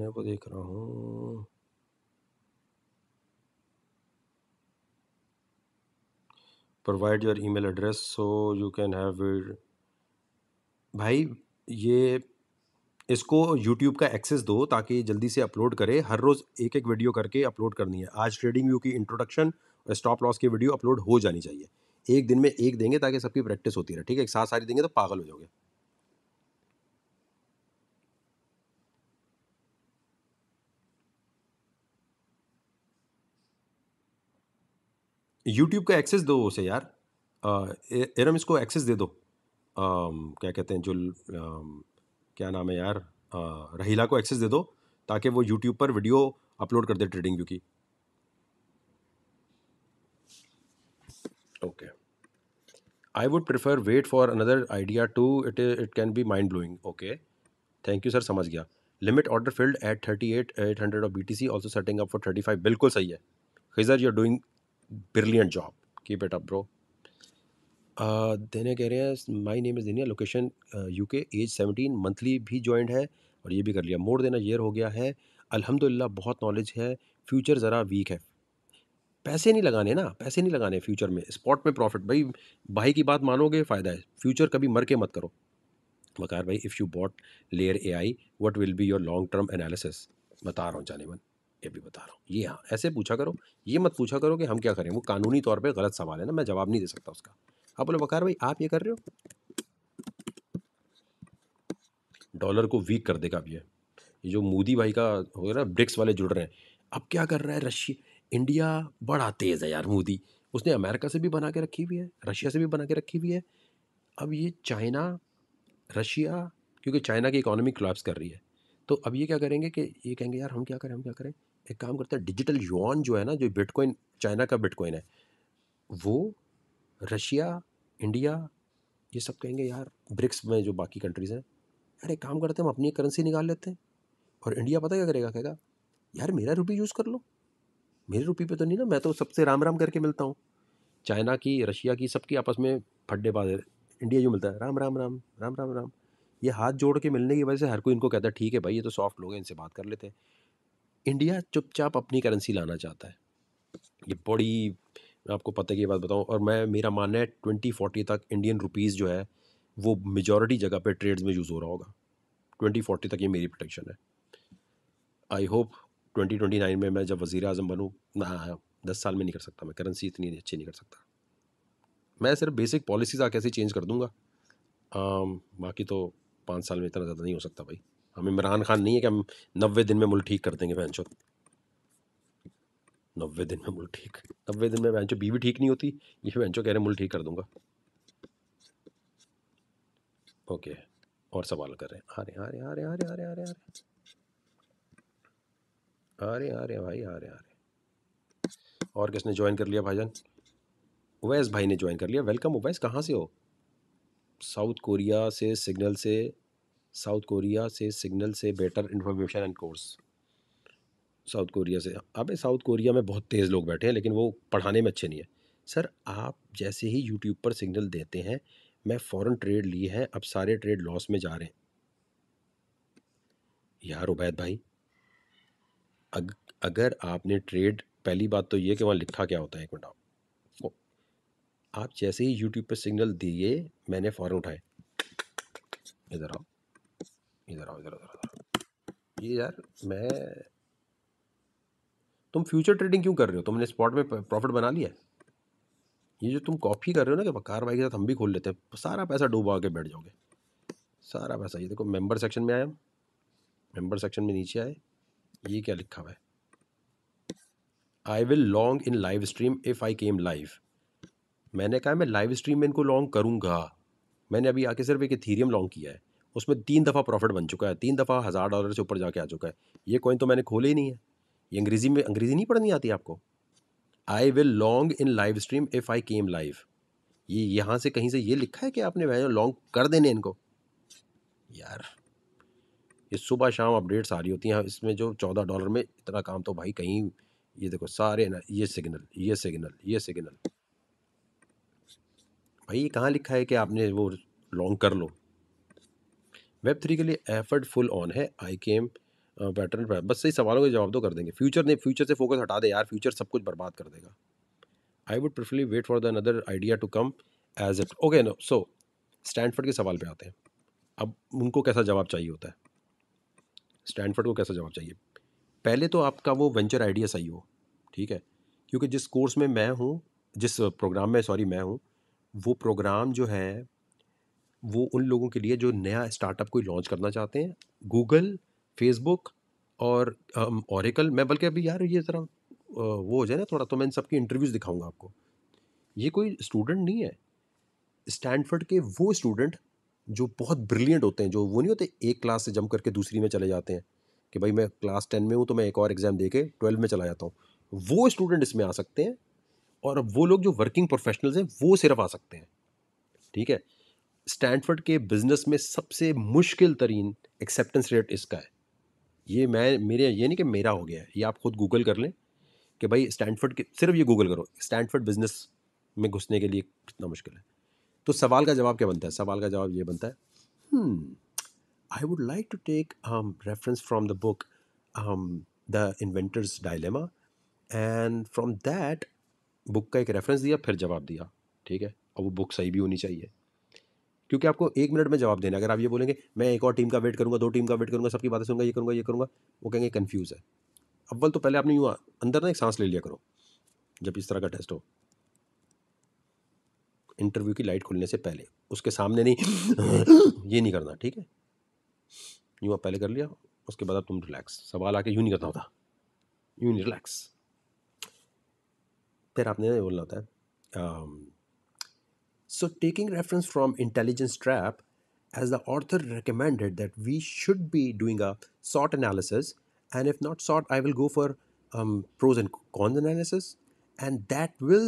S1: यहाँ पर देख रहा हूँ provide your email address so you can have भाई ये इसको यूट्यूब का एक्सेस दो ताकि जल्दी से अपलोड करे हर रोज़ एक एक वीडियो करके अपलोड करनी है आज ट्रेडिंग व्यू की इंट्रोडक्शन और स्टॉप लॉस की वीडियो अपलोड हो जानी चाहिए एक दिन में एक देंगे ताकि सबकी प्रैक्टिस होती रहे ठीक है एक साथ सारी देंगे तो पागल हो जाओगे यूट्यूब का एक्सेस दो उसे यार एरम इसको एक्सेस दे दो क्या कहते हैं जो क्या नाम है यार रहीला को एक्सेस दे दो ताकि वो यूट्यूब पर वीडियो अपलोड कर दे ट्रेडिंग व्यू की okay I would prefer wait for another idea to it it can be mind blowing okay thank you sir समझ गया limit order filled at thirty eight eight hundred of B T C also setting up for thirty five बिल्कुल सही है Khizar you are doing brilliant job keep it up bro देने कह रहे हैं my name is Dinia location you के age seventeen monthly भी joint है और ये भी कर लिया मोड़ देना ईयर हो गया है अल्हम्दुलिल्लाह बहुत नॉलेज है फ्यूचर ज़रा वीक है पैसे नहीं लगाने ना पैसे नहीं लगाने फ्यूचर में स्पॉट में प्रॉफिट भाई भाई की बात मानोगे फ़ायदा है फ्यूचर कभी मर के मत करो बकार भाई if you bought layer A I what will be your long term analysis बता रहा हूँ जाने मन के भी बता रहा हूँ ये हाँ ऐसे पूछा करो ये मत पूछा करो कि हम क्या करें वो कानूनी तौर पर गलत सवाल है ना मैं जवाब नहीं दे सकता उसका आप बोले बकार भाई आप ये कर रहे हो डॉलर को वीक कर देगा भैया ये जो मोदी भाई का हो गया ना ब्रिक्स वाले जुड़ रहे हैं अब क्या कर रहा है रशिया इंडिया बड़ा तेज़ है यार मोदी उसने अमेरिका से भी बना के रखी हुई है रशिया से भी बना के रखी हुई है अब ये चाइना रशिया क्योंकि चाइना की इकोनॉमी क्लाप्स कर रही है तो अब ये क्या करेंगे कि ये कहेंगे यार हम क्या करें हम क्या करें एक काम करता है डिजिटल युआन जो है ना जो बिटकॉइन चाइना का बिटकॉइन है वो रशिया इंडिया ये सब कहेंगे यार ब्रिक्स में जो बाकी कंट्रीज़ हैं यार एक काम करते हैं हम अपनी करेंसी निकाल लेते हैं और इंडिया पता क्या करेगा कहेगा यार मेरा रुपये यूज़ कर लो मेरे रुपये पे तो नहीं ना मैं तो सबसे राम राम करके मिलता हूँ चाइना की रशिया की सबकी आपस में फड्डे है इंडिया जो मिलता है राम राम राम राम राम राम ये हाथ जोड़ के मिलने की वजह से हर कोई इनको कहता है ठीक है भाई ये तो सॉफ्ट लोग हैं इनसे बात कर लेते हैं इंडिया चुपचाप अपनी करेंसी लाना चाहता है ये बड़ी मैं आपको पता की बात बताऊँ और मैं मेरा मानना है ट्वेंटी फोर्टी तक इंडियन रुपीज़ जो है वो मेजॉरिटी जगह पे ट्रेड्स में यूज़ हो रहा होगा ट्वेंटी फोर्टी तक ये मेरी प्रोटेक्शन है I hope twenty twenty nine में मैं जब वज़ी अजम बनूँ ना दस साल में नहीं कर सकता मैं करेंसी इतनी अच्छी नहीं कर सकता मैं सिर्फ बेसिक पॉलिसीज़ आके ऐसे चेंज कर दूँगा बाकी तो पाँच साल में इतना ज़्यादा नहीं हो सकता भाई हम इमरान खान नहीं है कि हम नबे दिन में मुल्क ठीक कर देंगे चौथ नबे दिन में मुल्क ठीक नब्बे दिन में चो बीवी ठीक नहीं होती ये चो कह रहे मुल्क ठीक कर दूंगा ओके और सवाल कर रहे हैं अरे रहे आ रहे आ रहे आ रहे आ रहे आ रहे आ रहे आ रहे आ रहे भाई आ रहे आ रहे और किसने ज्वाइन कर लिया भाईजान उवैस भाई ने ज्वाइन कर लिया वेलकम उवैस कहाँ से हो साउथ कोरिया से सिग्नल से साउथ कोरिया से सिग्नल से better information and course South Korea से अब साउथ कोरिया में बहुत तेज़ लोग बैठे हैं लेकिन वो पढ़ाने में अच्छे नहीं है सर आप जैसे ही यूट्यूब पर सिग्नल देते हैं मैं फ़ौरन ट्रेड लिए हैं अब सारे ट्रेड लॉस में जा रहे हैं यार उबैद भाई अग, अगर आपने ट्रेड पहली बात तो ये कि वहाँ लिखा क्या होता है एक मिनट आप आप जैसे ही यूट्यूब पर सिग्नल दिए मैंने फ़ौरन उठाए इधर आओ इधर आओ इधर उधर उधर ये यार मैं तुम फ्यूचर ट्रेडिंग क्यों कर रहे हो तुमने स्पॉट में प्रॉफिट बना लिया ये जो तुम कॉफ़ी कर रहे हो ना कि भाई के साथ हम भी खोल लेते हैं सारा पैसा डूबा के बैठ जाओगे सारा पैसा ये देखो मेंबर सेक्शन में आया मेंबर सेक्शन में नीचे आए ये क्या लिखा हुआ है I will long in live stream if I came live मैंने कहा मैं लाइव स्ट्रीम में इनको लॉन्ग करूँगा मैंने अभी आके सिर्फ एक थीरियम लॉन्ग किया है उसमें तीन दफ़ा प्रॉफिट बन चुका है तीन दफ़ा हज़ार डॉलर से ऊपर जाके आ चुका है ये कॉइन तो मैंने खोले ही नहीं है ये अंग्रेज़ी में अंग्रेज़ी नहीं पढ़नी आती आपको I will long in live stream if I came live ये यहाँ से कहीं से ये लिखा है कि आपने भाई लॉन्ग कर देने इनको यार ये सुबह शाम अपडेट्स आ रही होती हैं इसमें जो चौदह डॉलर में इतना काम तो भाई कहीं ये देखो सारे ना ये सिग्नल ये सिग्नल ये सिग्नल भाई ये कहाँ लिखा है कि आपने वो लॉन्ग कर लो वेब थ्री के लिए एफर्ट फुल ऑन है आई केम एम पैटर्न पर बस सही सवालों के जवाब तो कर देंगे फ्यूचर ने फ्यूचर से फोकस हटा दे यार फ्यूचर सब कुछ बर्बाद कर देगा I would preferably wait for the another idea to come as it okay no so Stanford के सवाल पे आते हैं अब उनको कैसा जवाब चाहिए होता है स्टैंडफर्ड को कैसा जवाब चाहिए पहले तो आपका वो वेंचर आइडिया सही हो ठीक है क्योंकि जिस कोर्स में मैं हूँ जिस प्रोग्राम में सॉरी मैं हूँ वो प्रोग्राम जो है वो उन लोगों के लिए जो नया स्टार्टअप कोई लॉन्च करना चाहते हैं गूगल फेसबुक और औरिकल मैं बल्कि अभी यार ये ज़रा वो हो जाए ना थोड़ा तो मैं इन सबकी इंटरव्यूज़ दिखाऊंगा आपको ये कोई स्टूडेंट नहीं है स्टैंडफर्ड के वो स्टूडेंट जो बहुत ब्रिलियंट होते हैं जो वो नहीं होते एक क्लास से जम करके दूसरी में चले जाते हैं कि भाई मैं क्लास टेन में हूँ तो मैं एक और एग्ज़ाम दे के ट्वेल्व में चला जाता हूँ वो स्टूडेंट इसमें आ सकते हैं और वो लोग जो वर्किंग प्रोफेशनल्स हैं वो सिर्फ आ सकते हैं ठीक है स्टैंडफर्ड के बिजनेस में सबसे मुश्किल तरीन एक्सेप्टेंस रेट इसका है ये मैं मेरे ये नहीं कि मेरा हो गया है ये आप खुद गूगल कर लें कि भाई स्टैंडफर्ड के सिर्फ ये गूगल करो स्टैंडफर्ड बिजनेस में घुसने के लिए कितना मुश्किल है तो सवाल का जवाब क्या बनता है सवाल का जवाब ये बनता है I would like to take reference from the book the innovator's dilemma and from that book का एक रेफरेंस दिया फिर जवाब दिया ठीक है और वो बुक सही भी होनी चाहिए क्योंकि आपको एक मिनट में जवाब देना अगर आप ये बोलेंगे मैं एक और टीम का वेट करूँगा दो टीम का वेट करूंगा सबकी बातें सुनूंगा ये करूँगा ये करूँगा वो कहेंगे कन्फ्यूज़ है अव्वल तो पहले आपने यूँ अंदर ना एक सांस ले लिया करो जब इस तरह का टेस्ट हो इंटरव्यू की लाइट खुलने से पहले उसके सामने नहीं ये नहीं करना ठीक है यूँ आप पहले कर लिया उसके बाद आप तुम रिलैक्स सवाल आके यूँ नहीं करना होता यूँ नहीं रिलैक्स फिर आपने बोलना होता है So, taking reference from Intelligence Trap, as the author recommended that we should be doing a SWOT analysis, and if not SWOT, I will go for um, pros and cons analysis, and that will,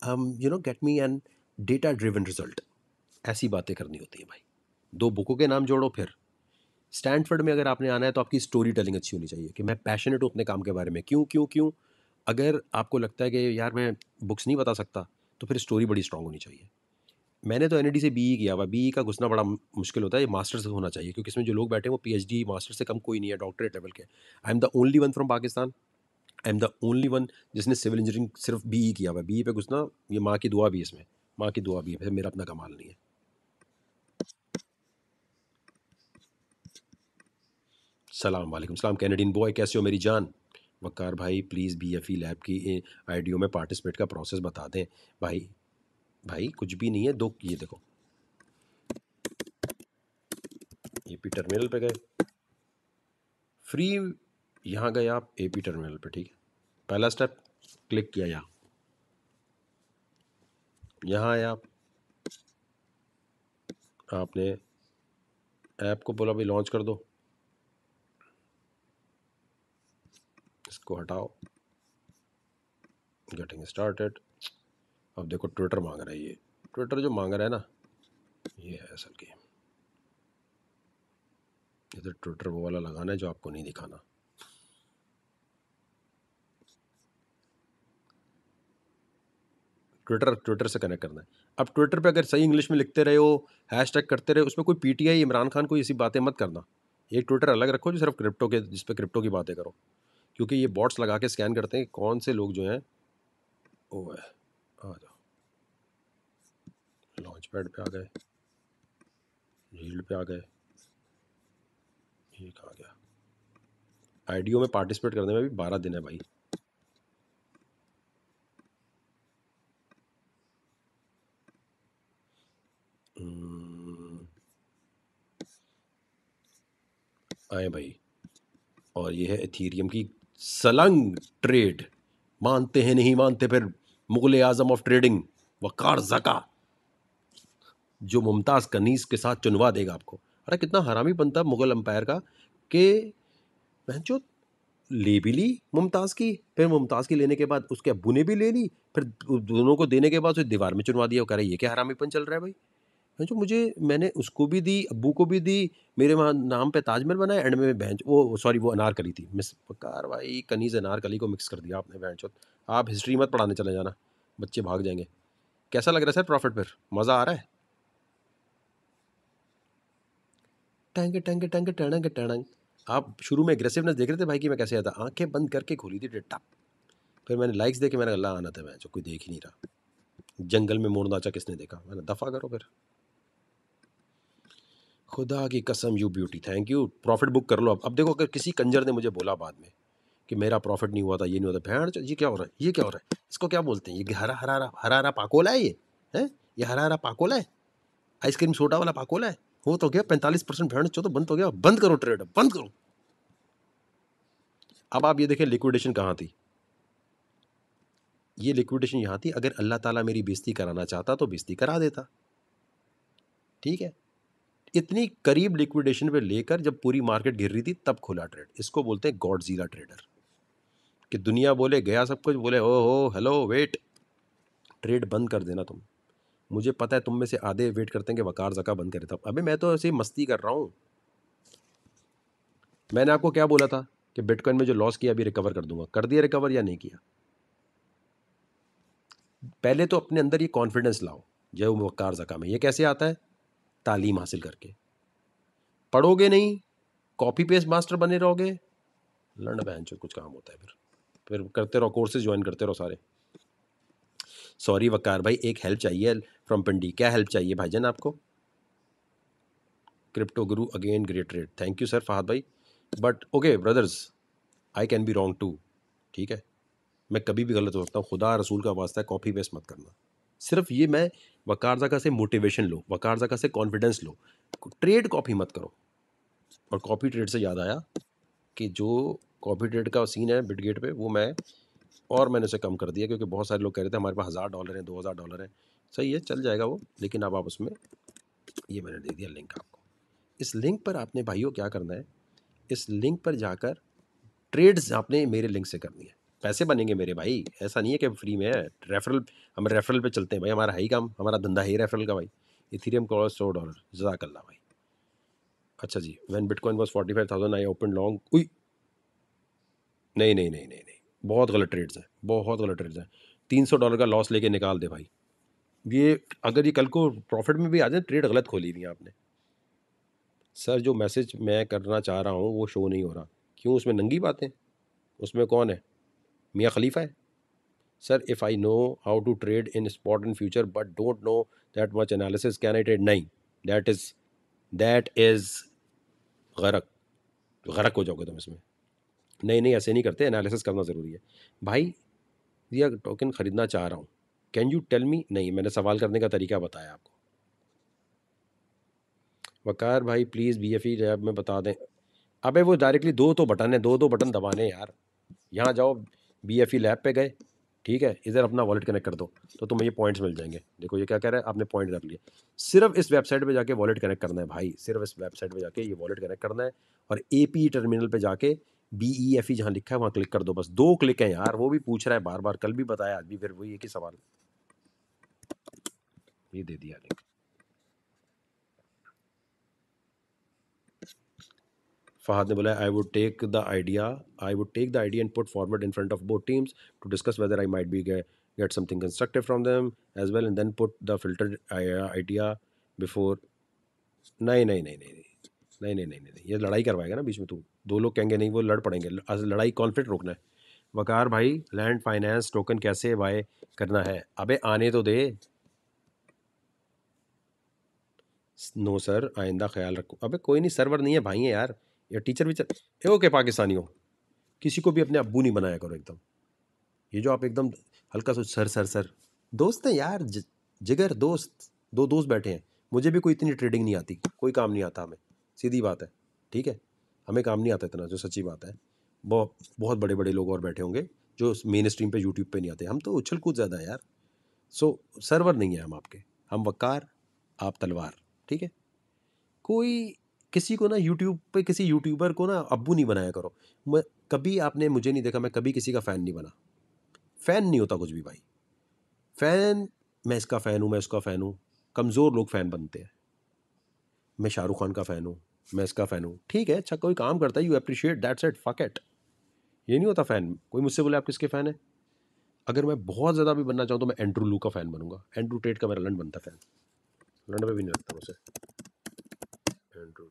S1: um, you know, get me an data-driven result. ऐसी बातें करनी होती है भाई दो बुकों के नाम जोड़ो फिर स्टैंडफर्ड में अगर आपने आना है तो आपकी स्टोरी टेलिंग अच्छी होनी चाहिए कि मैं पैशनेट हूँ अपने काम के बारे में क्यों क्यों क्यों अगर आपको लगता है कि यार मैं बुक्स नहीं बता सकता तो फिर स्टोरी बड़ी स्ट्रांग होनी चाहिए मैंने तो एन से बी e किया हुआ बी e का घुसना बड़ा मुश्किल होता है ये मास्टर्स होना चाहिए क्योंकि इसमें जो लोग बैठे हैं वो पी मास्टर से कम कोई नहीं है डॉक्टरेट लेवल के I am the only one from Pakistan I am the only one जिसने सिविल इंजीनियरिंग सिर्फ बी e किया हुआ बी बी पे घुसना ये माँ की दुआ भी इसमें माँ की दुआ भी है मेरा अपना कमाल नहीं है सलाम वालेकुम सलाम कैनेडियन बॉय कैसे हो मेरी जान वक्कार भाई please B F E lab की ओ में पार्टिसिपेट का प्रोसेस बता दें भाई भाई कुछ भी नहीं है दो ये देखो एपी टर्मिनल पे गए फ्री यहाँ गए आप ए पी टर्मिनल पे ठीक है पहला स्टेप क्लिक किया यहाँ यहाँ आए आप आपने ऐप को बोला भाई लॉन्च कर दो इसको हटाओ गेटिंग स्टार्टेड अब देखो ट्विटर मांग रहा है ये ट्विटर जो मांग रहा है ना ये है असल की इधर ट्विटर वो वाला लगाना है जो आपको नहीं दिखाना ट्विटर ट्विटर से कनेक्ट करना है अब ट्विटर पे अगर सही इंग्लिश में लिखते रहे हो हैश टैग करते रहे उसमें कोई पीटीआई इमरान खान कोई ऐसी बातें मत करना एक ट्विटर अलग रखो जो सिर्फ क्रिप्टो के जिस पर क्रिप्टो की बातें करो क्योंकि ये बॉट्स लगा के स्कैन करते हैं कौन से लोग जो हैं वो है लॉन्च पैड पे आ गए झील पे आ गए ये कहाँ गया आईडीओ में पार्टिसिपेट करने में भी बारह दिन है भाई हम्म। आए भाई और ये है एथीरियम की सलंग ट्रेड मानते हैं नहीं मानते फिर मुगल आजम ऑफ ट्रेडिंग वकार जका जो मुमताज़ कनीज़ के साथ चुनवा देगा आपको अरे कितना हरामी बनता मुग़ल अम्पायर का कि जो ले भी ली मुमताज़ की फिर मुमताज़ की लेने के बाद उसके अबू ने भी ले ली फिर दोनों को देने के बाद उसे दीवार में चुनवा दिया कह है ये क्या हरामीपन चल रहा है भाई बहन जो मुझे मैंने उसको भी दी अबू को भी दी मेरे वहाँ नाम पे ताजमहल बनाया एंड में बहन वो सॉरी वो अनार कली थी मिस बकार भाई कनीज़ अनार कली को मिक्स कर दिया आपने बहन चो आप हिस्ट्री मत पढ़ाने चले जाना बच्चे भाग जाएंगे कैसा लग रहा है सर प्रॉफिट पर मज़ा आ रहा है टंग टंग टंग टणंग टणंग आप शुरू में एग्रेसिवनेस देख रहे थे भाई कि मैं कैसे आया था आंखें बंद करके खोली थी टप फिर मैंने लाइक्स देखे मैंने अल्लाह आना था तो मैं जो कोई देख ही नहीं रहा जंगल में मोड़ नाचा किसने देखा मैंने दफ़ा करो फिर खुदा की कसम you beauty thank you profit book कर लो अब अब देखो अगर किसी कंजर ने मुझे बोला बाद में कि मेरा प्रॉफिट नहीं हुआ था ये नहीं हुआ था भैंड ये क्या हो रहा है ये क्या हो रहा है इसको क्या बोलते हैं ये हरा हरा हरा हरा पाकोला है ये है ये हरा हरा पाकोला है आइसक्रीम सोडा वाला पाकोला है हो तो गया पैंतालीस परसेंट भेड़ चो तो बंद हो गया बंद करो ट्रेड बंद करो अब आप ये देखें लिक्विडेशन कहाँ थी ये लिक्विडेशन यहाँ थी अगर अल्लाह ताला मेरी बेजती कराना चाहता तो बेजती करा देता ठीक है इतनी करीब लिक्विडेशन पे लेकर जब पूरी मार्केट गिर रही थी तब खुला ट्रेड इसको बोलते हैं जीरा ट्रेडर कि दुनिया बोले गया सब कुछ बोले ओ हो हेलो वेट ट्रेड बंद कर देना तुम मुझे पता है तुम में से आधे वेट करते हैं कि वकार जका बंद करे था अभी मैं तो ऐसे ही मस्ती कर रहा हूँ मैंने आपको क्या बोला था कि बिटकॉइन में जो लॉस किया अभी रिकवर कर दूंगा कर दिया रिकवर या नहीं किया पहले तो अपने अंदर ये कॉन्फिडेंस लाओ जय वकार जका में ये कैसे आता है तालीम हासिल करके पढ़ोगे नहीं कॉपी पेस्ट मास्टर बने रहोगे लंड बहन कुछ काम होता है फिर फिर करते रहो कोर्सेज ज्वाइन करते रहो सारे सॉरी वकार भाई एक हेल्प चाहिए फ्रॉम पिंडी क्या हेल्प चाहिए भाईजान आपको crypto guru again great rate thank you sir Fahad भाई but okay brothers I can be wrong too ठीक है मैं कभी भी गलत हो सकता हूँ खुदा रसूल का वास्ता कॉपी वेस्ट मत करना सिर्फ ये मैं वकार जगह से मोटिवेशन लो वकार जगह से कॉन्फिडेंस लो ट्रेड कॉपी मत करो और कॉपी ट्रेड से याद आया कि जो कॉपी ट्रेड का सीन है बिटगेट पे वो मैं और मैंने उसे कम कर दिया क्योंकि बहुत सारे लोग कह रहे थे हमारे पास हज़ार डॉलर हैं दो हज़ार डॉलर हैं सही है चल जाएगा वो लेकिन अब आप उसमें ये मैंने दे दिया लिंक आपको इस लिंक पर आपने भाइयों क्या करना है इस लिंक पर जाकर ट्रेड्स आपने मेरे लिंक से करनी है पैसे बनेंगे मेरे भाई ऐसा नहीं है कि फ्री में है रेफरल हम रेफरल पे चलते हैं भाई हमारा है ही काम हमारा धंधा ही रेफरल का भाई इथीरियम का सौ डॉलर जजाकल्ला भाई अच्छा जी when Bitcoin was forty five thousand I open long उई नहीं नहीं नहीं नहीं नहीं बहुत गलत ट्रेड्स हैं बहुत गलत ट्रेड्स हैं तीन सौ डॉलर का लॉस लेके निकाल दे भाई ये अगर ये कल को प्रॉफिट में भी आ जाए ट्रेड गलत खोली हुई आपने सर जो मैसेज मैं करना चाह रहा हूँ वो शो नहीं हो रहा क्यों उसमें नंगी बातें उसमें कौन है मियाँ खलीफा है sir if I know how to trade in spot in future but don't know that much analysis can I trade नहीं दैट इज़ दैट इज़ गरक गरक हो जाओगे तुम इसमें नहीं नहीं ऐसे नहीं करते एनालिसिस करना ज़रूरी है भाई ये टोकन ख़रीदना चाह रहा हूँ कैन यू टेल मी नहीं मैंने सवाल करने का तरीका बताया आपको वकार भाई प्लीज़ बी एफ ई रैब में बता दें अबे वो डायरेक्टली दो तो बटन है दो दो बटन दबाने यार यहाँ जाओ बी एफ ई लैब पे गए ठीक है इधर अपना वॉलेट कनेक्ट कर दो तो तुम्हें ये पॉइंट्स मिल जाएंगे देखो ये क्या कह रहा है आपने पॉइंट कर लिए सिर्फ इस वेबसाइट पे जाके वॉलेट कनेक्ट करना है भाई सिर्फ इस वेबसाइट पे जाके ये वॉलेट कनेक्ट करना है और ए पी टर्मिनल पे जाके बी ई एफ ई जहाँ लिखा है वहाँ क्लिक कर दो बस दो क्लिक है यार वो भी पूछ रहा है बार बार कल भी बताया आज भी फिर वही एक ही सवाल ये दे दिया लिंक फहद ने बोला I would take the idea I would take the idea and put forward in front of both teams to discuss whether I might be something constructive from them as well and then put the filter idea before नहीं नहीं नहीं नहीं नहीं नहीं नहीं नहीं नहीं ये लड़ाई करवाएगा ना बीच में तू दो लोग कहेंगे नहीं वो लड़ पड़ेंगे लड़ाई कॉन्फ्लिक्ट रोकना है वकार भाई लैंड फाइनेंस टोकन कैसे बाय करना है अबे आने तो दे नो सर आइंदा ख्याल रखो अबे कोई नहीं सर्वर नहीं है भाई है यार ये टीचर भी चल ओके पाकिस्तानियों किसी को भी अपने अबू नहीं बनाया करो एकदम ये जो आप एकदम हल्का सोच सर सर सर दोस्त हैं यार जिगर दोस्त दो दोस्त बैठे हैं मुझे भी कोई इतनी ट्रेडिंग नहीं आती कोई काम नहीं आता हमें सीधी बात है ठीक है हमें काम नहीं आता इतना जो सच्ची बात है बहुत बहुत बड़े बड़े लोग और बैठे होंगे जो मेन स्ट्रीम पर यूट्यूब पर नहीं आते हम तो उछल कूद ज़्यादा यार सो सर्वर नहीं है हम आपके हम वक्कार आप तलवार ठीक है कोई किसी को ना यूट्यूब पे किसी यूट्यूबर को ना अबू नहीं बनाया करो मैं कभी आपने मुझे नहीं देखा मैं कभी किसी का फ़ैन नहीं बना फ़ैन नहीं होता कुछ भी भाई फ़ैन मैं इसका फ़ैन हूँ मैं उसका फ़ैन हूँ कमज़ोर लोग फ़ैन बनते हैं मैं शाहरुख खान का फ़ैन हूँ मैं इसका फ़ैन हूँ ठीक है अच्छा कोई काम करता है यू अप्रिशिएट दैट्स एट फकेट ये नहीं होता फ़ैन कोई मुझसे बोले आप किसके फ़ैन है अगर मैं बहुत ज़्यादा भी बनना चाहूँ तो मैं एंड्रू लू का फ़ैन बनूंगा एंड्रू टेट का मेरा लंड बनता फ़ैन लंड में भी नहीं लगता उसे एंड्रू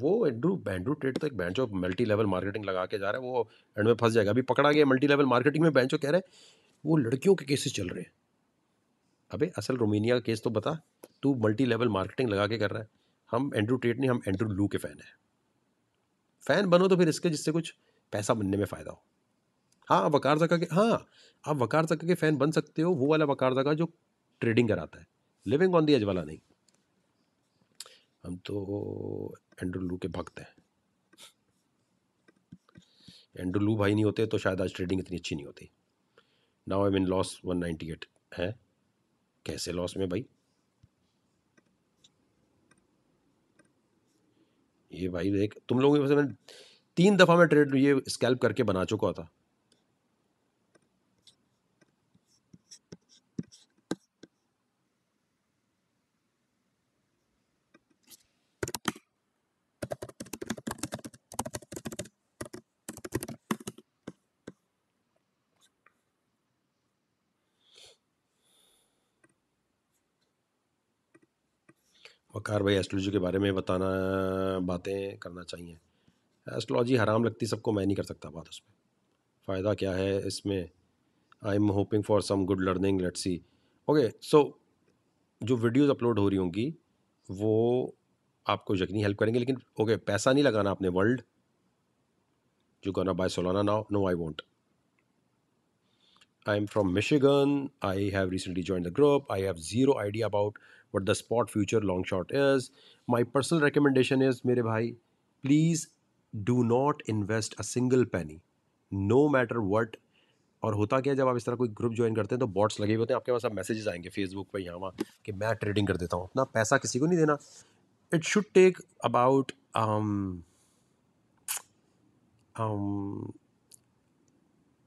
S1: वो एंड्रू बैंड्रू टेट तो एक बैंक जो मल्टी लेवल मार्केटिंग लगा के जा रहा है वो एंड में फंस जाएगा अभी पकड़ा गया मल्टी लेवल मार्केटिंग में बैंक जो कह रहे हैं वो लड़कियों के केसेस चल रहे हैं अबे असल रोमानिया का केस तो बता तू मल्टी लेवल मार्केटिंग लगा के कर रहा है हम एंड्रू टेट नहीं हम एंड्रू लू के फ़ैन हैं फ़ैन बनो तो फिर इसके जिससे कुछ पैसा बनने में फ़ायदा हो हाँ वकार जका के हाँ आप वकार जका के फ़ैन बन सकते हो वो वाला वकार जका जो ट्रेडिंग कराता है लिविंग ऑन दी एज वाला नहीं हम तो एंड्रू लू के भक्त हैं एंड्रू लू भाई नहीं होते तो शायद आज ट्रेडिंग इतनी अच्छी नहीं होती now I mean loss one ninety eight है कैसे लॉस में भाई ये भाई देख तुम लोगों के मैंने तीन दफ़ा मैं ट्रेड ये स्कैल्प करके बना चुका था बकार भाई एस्ट्रोलॉजी के बारे में बताना बातें करना चाहिए एस्ट्रोलॉजी हराम लगती सबको मैं नहीं कर सकता बात उसमें फ़ायदा क्या है इसमें I am hoping for some good learning let see okay so जो वीडियोस अपलोड हो रही होंगी वो आपको यकीनी हेल्प करेंगे लेकिन ओके okay, पैसा नहीं लगाना आपने वर्ल्ड जो गाना buy Solana now no I want I am from Michigan I have recently join the group I have zero idea about what the spot future long shot is. My personal recommendation is, mere bhai, please do not invest a single penny, no matter what. और होता क्या है जब आप इस तरह कोई group join करते हैं तो बॉट्स लगे हुए होते हैं आपके पास आप मैसेजेस आएंगे फेसबुक पे यहाँ वहाँ कि मैं ट्रेडिंग कर देता हूँ अपना पैसा किसी को नहीं देना it should take about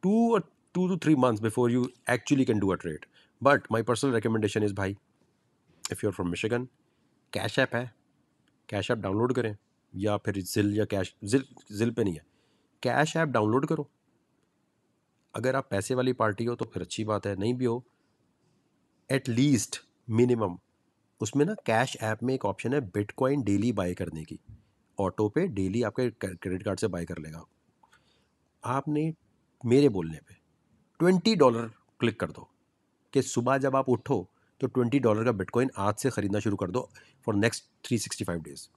S1: two two two three months before you actually can do a trade but my personal recommendation is भाई if you are from Michigan cash app है कैश ऐप डाउनलोड करें या फिर जिल या cash जिल जिल पे नहीं है कैश ऐप डाउनलोड करो अगर आप पैसे वाली पार्टी हो तो फिर अच्छी बात है नहीं भी हो एट लीस्ट मिनिमम उसमें ना कैश ऐप में एक ऑप्शन है बिटकॉइन डेली बाय करने की ऑटो पे डेली आपके क्रेडिट कार्ड से बाय कर लेगा आपने मेरे बोलने पे ट्वेंटी डॉलर क्लिक कर दो कि सुबह जब आप उठो तो ट्वेंटी डॉलर का बिटकॉइन आज से ख़रीदना शुरू कर दो for next three sixty five days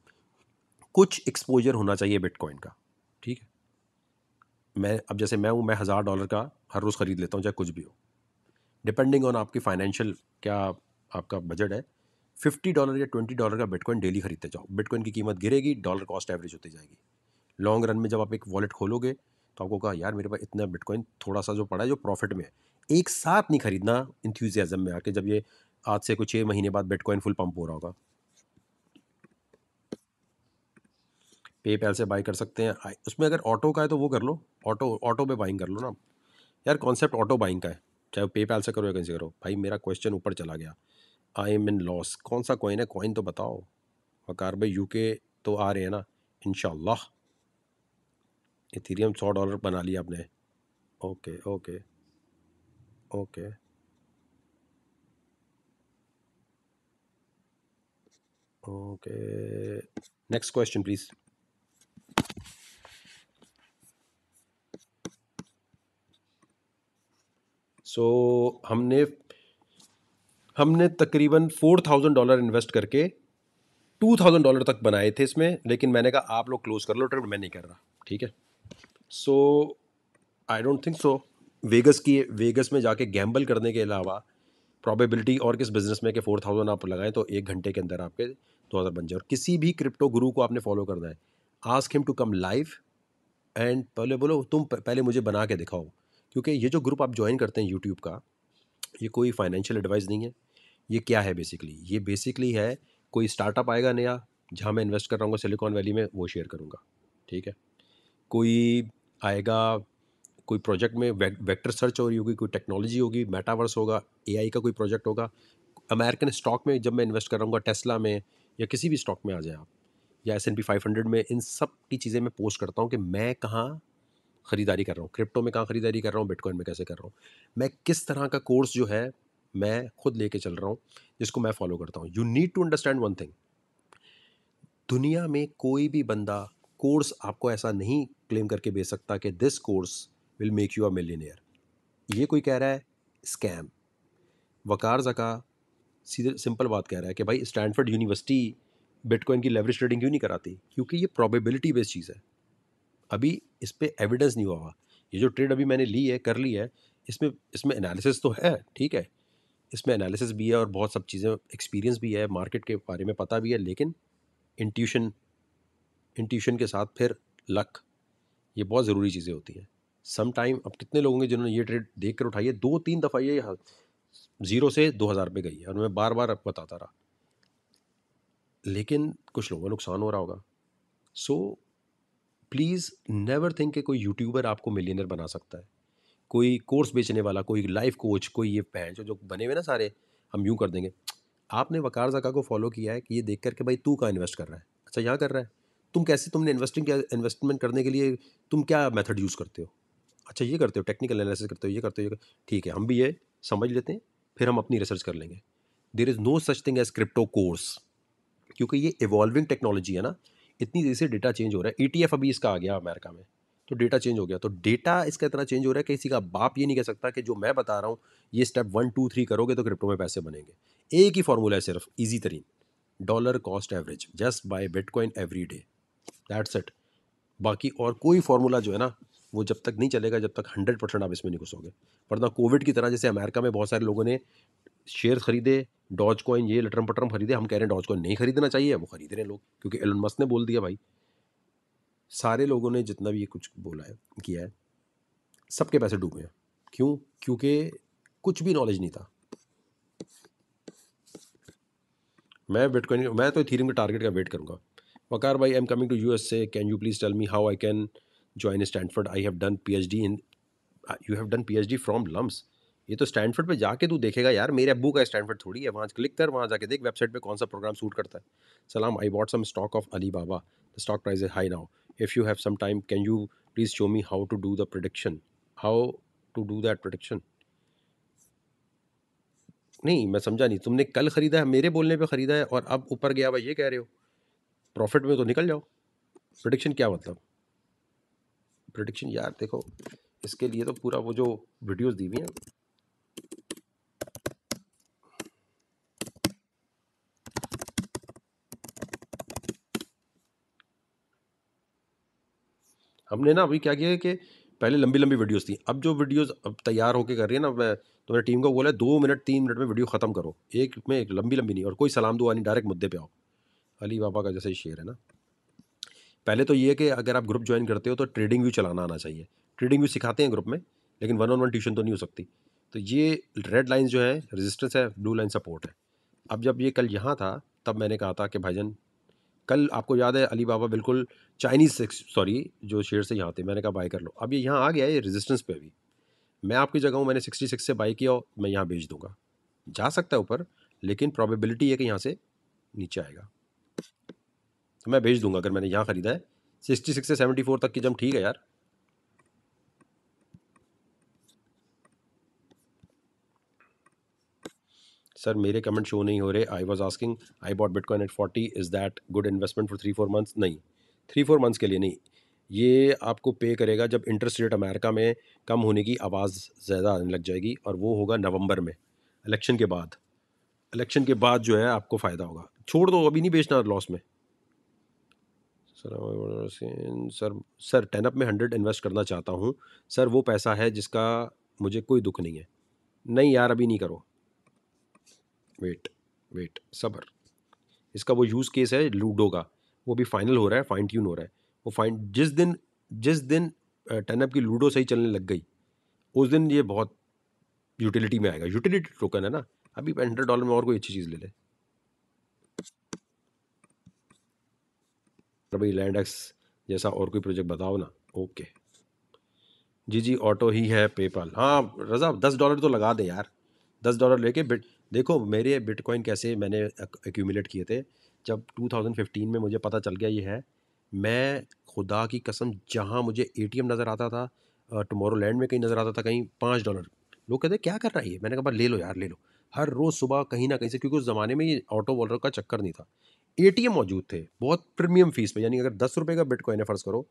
S1: कुछ एक्सपोजर होना चाहिए बिटकॉइन का ठीक है मैं अब जैसे मैं हूँ मैं हज़ार डॉलर का हर रोज़ ख़रीद लेता हूँ चाहे कुछ भी हो डिपेंडिंग ऑन आपकी फाइनेंशियल क्या आपका बजट है फिफ्टी डॉलर या ट्वेंटी डॉलर का बिटकॉइन डेली खरीदते जाओ बिटकॉइन की कीमत गिरेगी डॉलर कॉस्ट एवरेज होती जाएगी लॉन्ग रन में जब आप एक वॉलेट खोलोगे तो आपको कहा यार मेरे पास इतना बिटकॉइन थोड़ा सा जो पड़ा है जो प्रॉफिट में है एक साथ नहीं खरीदना इंथ्यूजियाज़म में आके जब ये आज से कुछ छः महीने बाद बिटकॉइन फुल पंप हो रहा होगा पेपैल से बाई कर सकते हैं उसमें अगर ऑटो का है तो वो कर लो ऑटो ऑटो पे बाइंग कर लो ना यार कॉन्सेप्ट ऑटो बाइंग का है चाहे वो पेपैल से करो या कैसे करो भाई मेरा क्वेश्चन ऊपर चला गया आई एम इन लॉस कौन सा कॉइन है कॉइन तो बताओ वकार भाई यू तो आ रहे हैं ना इन इथीरियम सौ डॉलर बना लिया आपने okay okay okay okay next question please so हमने हमने तकरीबन फोर थाउजेंड डॉलर इन्वेस्ट करके टू थाउजेंड डॉलर तक बनाए थे इसमें लेकिन मैंने कहा आप लोग क्लोज कर लो ट्रेड मैं नहीं कर रहा ठीक है so I don't think so Vegas की वेगस में जाके गैम्बल करने के अलावा प्रॉबेबिलिटी और किस बिज़नेस में के फोर थाउजेंड आप लगाएं तो एक घंटे के अंदर आपके दो हज़ार बन जाए और किसी भी क्रिप्टो गुरु को आपने फॉलो करना है ask him to come live and पहले बोलो तुम पहले मुझे बना के दिखाओ क्योंकि ये जो ग्रुप आप ज्वाइन करते हैं यूट्यूब का ये कोई फाइनेंशियल एडवाइस नहीं है ये क्या है बेसिकली ये बेसिकली है कोई स्टार्टअप आएगा नया जहाँ मैं इन्वेस्ट कर रहा हूँ सिलिकॉन वैली में वो शेयर करूँगा ठीक है कोई आएगा कोई प्रोजेक्ट में वे, वेक्टर सर्च हो रही होगी कोई टेक्नोलॉजी होगी मेटावर्स होगा एआई का कोई प्रोजेक्ट होगा अमेरिकन स्टॉक में जब मैं इन्वेस्ट कर रहा हूँ टेस्ला में या किसी भी स्टॉक में आ जाए आप या S N P five hundred में इन सब की चीज़ें मैं पोस्ट करता हूँ कि मैं कहाँ ख़रीदारी कर रहा हूँ क्रिप्टो में कहाँ ख़रीदारी कर रहा हूँ बिटकॉइन में कैसे कर रहा हूँ मैं किस तरह का कोर्स जो है मैं खुद कर चल रहा हूँ जिसको मैं फॉलो करता हूँ you need to understand one thing दुनिया में कोई भी बंदा कोर्स आपको ऐसा नहीं क्लेम करके बेच सकता कि this course will make you a millionaire ये कोई कह रहा है स्कैम वकार जका सीधे सिंपल बात कह रहा है कि भाई स्टैंडफर्ड यूनिवर्सिटी बिटकॉइन की लेवरेज ट्रेडिंग क्यों नहीं कराती क्योंकि ये प्रॉबेबिलिटी बेस्ड चीज़ है अभी इस पर एविडेंस नहीं हुआ ये जो ट्रेड अभी मैंने ली है कर ली है इसमें इसमें एनालिसिस तो है ठीक है इसमें एनालिसिस भी है और बहुत सब चीज़ें एक्सपीरियंस भी है मार्केट के बारे में पता भी है लेकिन इंट्यूशन इंट्यूशन के साथ फिर लक ये बहुत ज़रूरी चीज़ें होती हैं सम टाइम अब कितने लोग होंगे जिन्होंने ये ट्रेड देख कर उठाई है दो तीन दफ़ा ये ज़ीरो से दो हज़ार पे गई है और मैं बार बार बताता रहा लेकिन कुछ लोगों का नुकसान हो रहा होगा सो प्लीज़ नेवर थिंक कि कोई यूट्यूबर आपको मिलियनर बना सकता है कोई कोर्स बेचने वाला कोई लाइफ कोच कोई ये पैन जो बने हुए ना सारे हम यूँ कर देंगे आपने वकार जका को फॉलो किया है कि ये देख करके भाई तू कहाँ इन्वेस्ट कर रहा है अच्छा यहाँ कर रहा है तुम कैसे तुमने इन्वेस्टिंग क्या इन्वेस्टमेंट करने के लिए तुम क्या मेथड यूज़ करते हो अच्छा ये करते हो टेक्निकल एनालिसिस करते हो ये करते हो ये ठीक है हम भी ये समझ लेते हैं फिर हम अपनी रिसर्च कर लेंगे there is no such thing as crypto course क्योंकि ये इवॉल्विंग टेक्नोलॉजी है ना इतनी देर से डेटा चेंज हो रहा है ई e अभी इसका आ गया अमेरिका में तो डेटा चेंज हो गया तो डेटा इसका इतना चेंज हो रहा है कि किसी का बाप ये नहीं कह सकता कि जो मैं बता रहा हूँ ये स्टेप वन टू थ्री करोगे तो क्रिप्टो में पैसे बनेंगे एक ही फार्मूला है सिर्फ ईजी तरीन dollar cost average just buy Bitcoin every day that's it बाकी और कोई फार्मूला जो है ना वो जब तक नहीं चलेगा जब तक हंड्रेड परसेंट आप इसमें नहीं घुसोगे वरना कोविड की तरह जैसे अमेरिका में बहुत सारे लोगों ने शेयर खरीदे डॉज कॉइन ये लटरम पटरम खरीदे हम कह रहे हैं डॉज कॉइन नहीं खरीदना चाहिए वो खरीद रहे हैं लोग क्योंकि एलन मस्क ने बोल दिया भाई सारे लोगों ने जितना भी ये कुछ बोला है किया है सबके पैसे डूबे हैं क्यों क्योंकि कुछ भी नॉलेज नहीं था मैं बिटकॉइन मैं तो थीरम के टारगेट का वेट करूँगा वकार भाई I am coming to U S से can you please tell me how I can done P H D in you have done P H D from LUMS ये तो स्टैंडफर्ड पे जाके तू देखेगा यार मेरे अबू का स्टैंडफर्ड थोड़ी है वहाँ क्लिक कर वहाँ जाके देख वेबसाइट पे कौन सा प्रोग्राम सूट करता है सलाम I bought some stock of Alibaba the stock price is high now if you have some time can you please show me how to do the prediction how to do that prediction नहीं मैं समझा नहीं तुमने कल ख़रीदा है मेरे बोलने पे ख़रीदा है और अब ऊपर गया भाई ये कह रहे हो प्रॉफिट में तो निकल जाओ प्रोडिक्शन क्या मतलब प्रडिक्शन यार देखो इसके लिए तो पूरा वो जो वीडियोस दी हुई हैं हमने ना अभी क्या किया है कि पहले लंबी लंबी वीडियोस थी अब जो वीडियोस अब तैयार होके कर रही है ना मैं तो मेरे टीम को बोला है दो मिनट तीन मिनट में वीडियो ख़त्म करो एक में एक लंबी लंबी नहीं और कोई सलाम दुआ नहीं डायरेक्ट मुद्दे पे आओ अली बाबा का जैसे शेर है ना पहले तो ये कि अगर आप ग्रुप ज्वाइन करते हो तो ट्रेडिंग व्यू चलाना आना चाहिए ट्रेडिंग व्यू सिखाते हैं ग्रुप में लेकिन वन ऑन वन ट्यूशन तो नहीं हो सकती तो ये रेड लाइन जो है रेजिस्टेंस है ब्लू लाइन सपोर्ट है अब जब ये कल यहाँ था तब मैंने कहा था कि भाईजन कल आपको याद है अली बाबा बिल्कुल चाइनीज़ से सॉरी जो शेयर से यहाँ थे मैंने कहा बाई कर लो अब ये यहाँ आ गया है ये रेजिस्टेंस पे अभी मैं आपकी जगह हूँ मैंने सिक्सटी सिक्स से बाई किया और मैं यहाँ बेच दूँगा जा सकता है ऊपर लेकिन प्रॉबिलिटी है कि यहाँ से नीचे आएगा तो मैं भेज दूंगा अगर मैंने यहाँ ख़रीदा है सिक्सटी सिक्स से सेवेंटी फोर तक की जम ठीक है यार सर मेरे कमेंट शो नहीं हो रहे I was asking I bought Bitcoin at forty is that good investment for three four months नहीं थ्री फोर मंथ्स के लिए नहीं ये आपको पे करेगा जब इंटरेस्ट रेट अमेरिका में कम होने की आवाज़ ज़्यादा आने लग जाएगी और वो होगा नवंबर में इलेक्शन के बाद इलेक्शन के बाद जो है आपको फ़ायदा होगा छोड़ दो अभी नहीं बेचना लॉस में हाँ, सर सर सर टेनअप में हंड्रेड इन्वेस्ट करना चाहता हूँ सर वो पैसा है जिसका मुझे कोई दुख नहीं है नहीं यार अभी नहीं करो वेट वेट सबर इसका वो यूज़ केस है लूडो का वो भी फाइनल हो रहा है फाइन ट्यून हो रहा है वो फाइन जिस दिन जिस दिन टेनअप की लूडो सही चलने लग गई उस दिन ये बहुत यूटिलिटी में आएगा यूटिलिटी टोकन है ना अभी हंड्रेड डॉलर में और कोई अच्छी चीज़ ले ले भाई लैंड एक्स जैसा और कोई प्रोजेक्ट बताओ ना ओके जी जी ऑटो ही है पेपाल हाँ रज़ा दस डॉलर तो लगा दे यार दस डॉलर लेके बिट देखो मेरे बिटकॉइन कैसे मैंने एक्यूमुलेट किए थे जब 2015 में मुझे पता चल गया ये है मैं खुदा की कसम जहाँ मुझे ए नज़र आता था टमोरो लैंड में कहीं नज़र आता था कहीं पाँच डॉलर लोग कहते क्या कर रहा है मैंने कहा ले लो यार ले लो हर रोज़ सुबह कहीं ना कहीं से क्योंकि उस ज़माने में ये ऑटो वॉलर का चक्कर नहीं था ए मौजूद थे बहुत प्रीमियम फीस पे यानी अगर दस रुपये का बिटकॉइन है फर्ज करो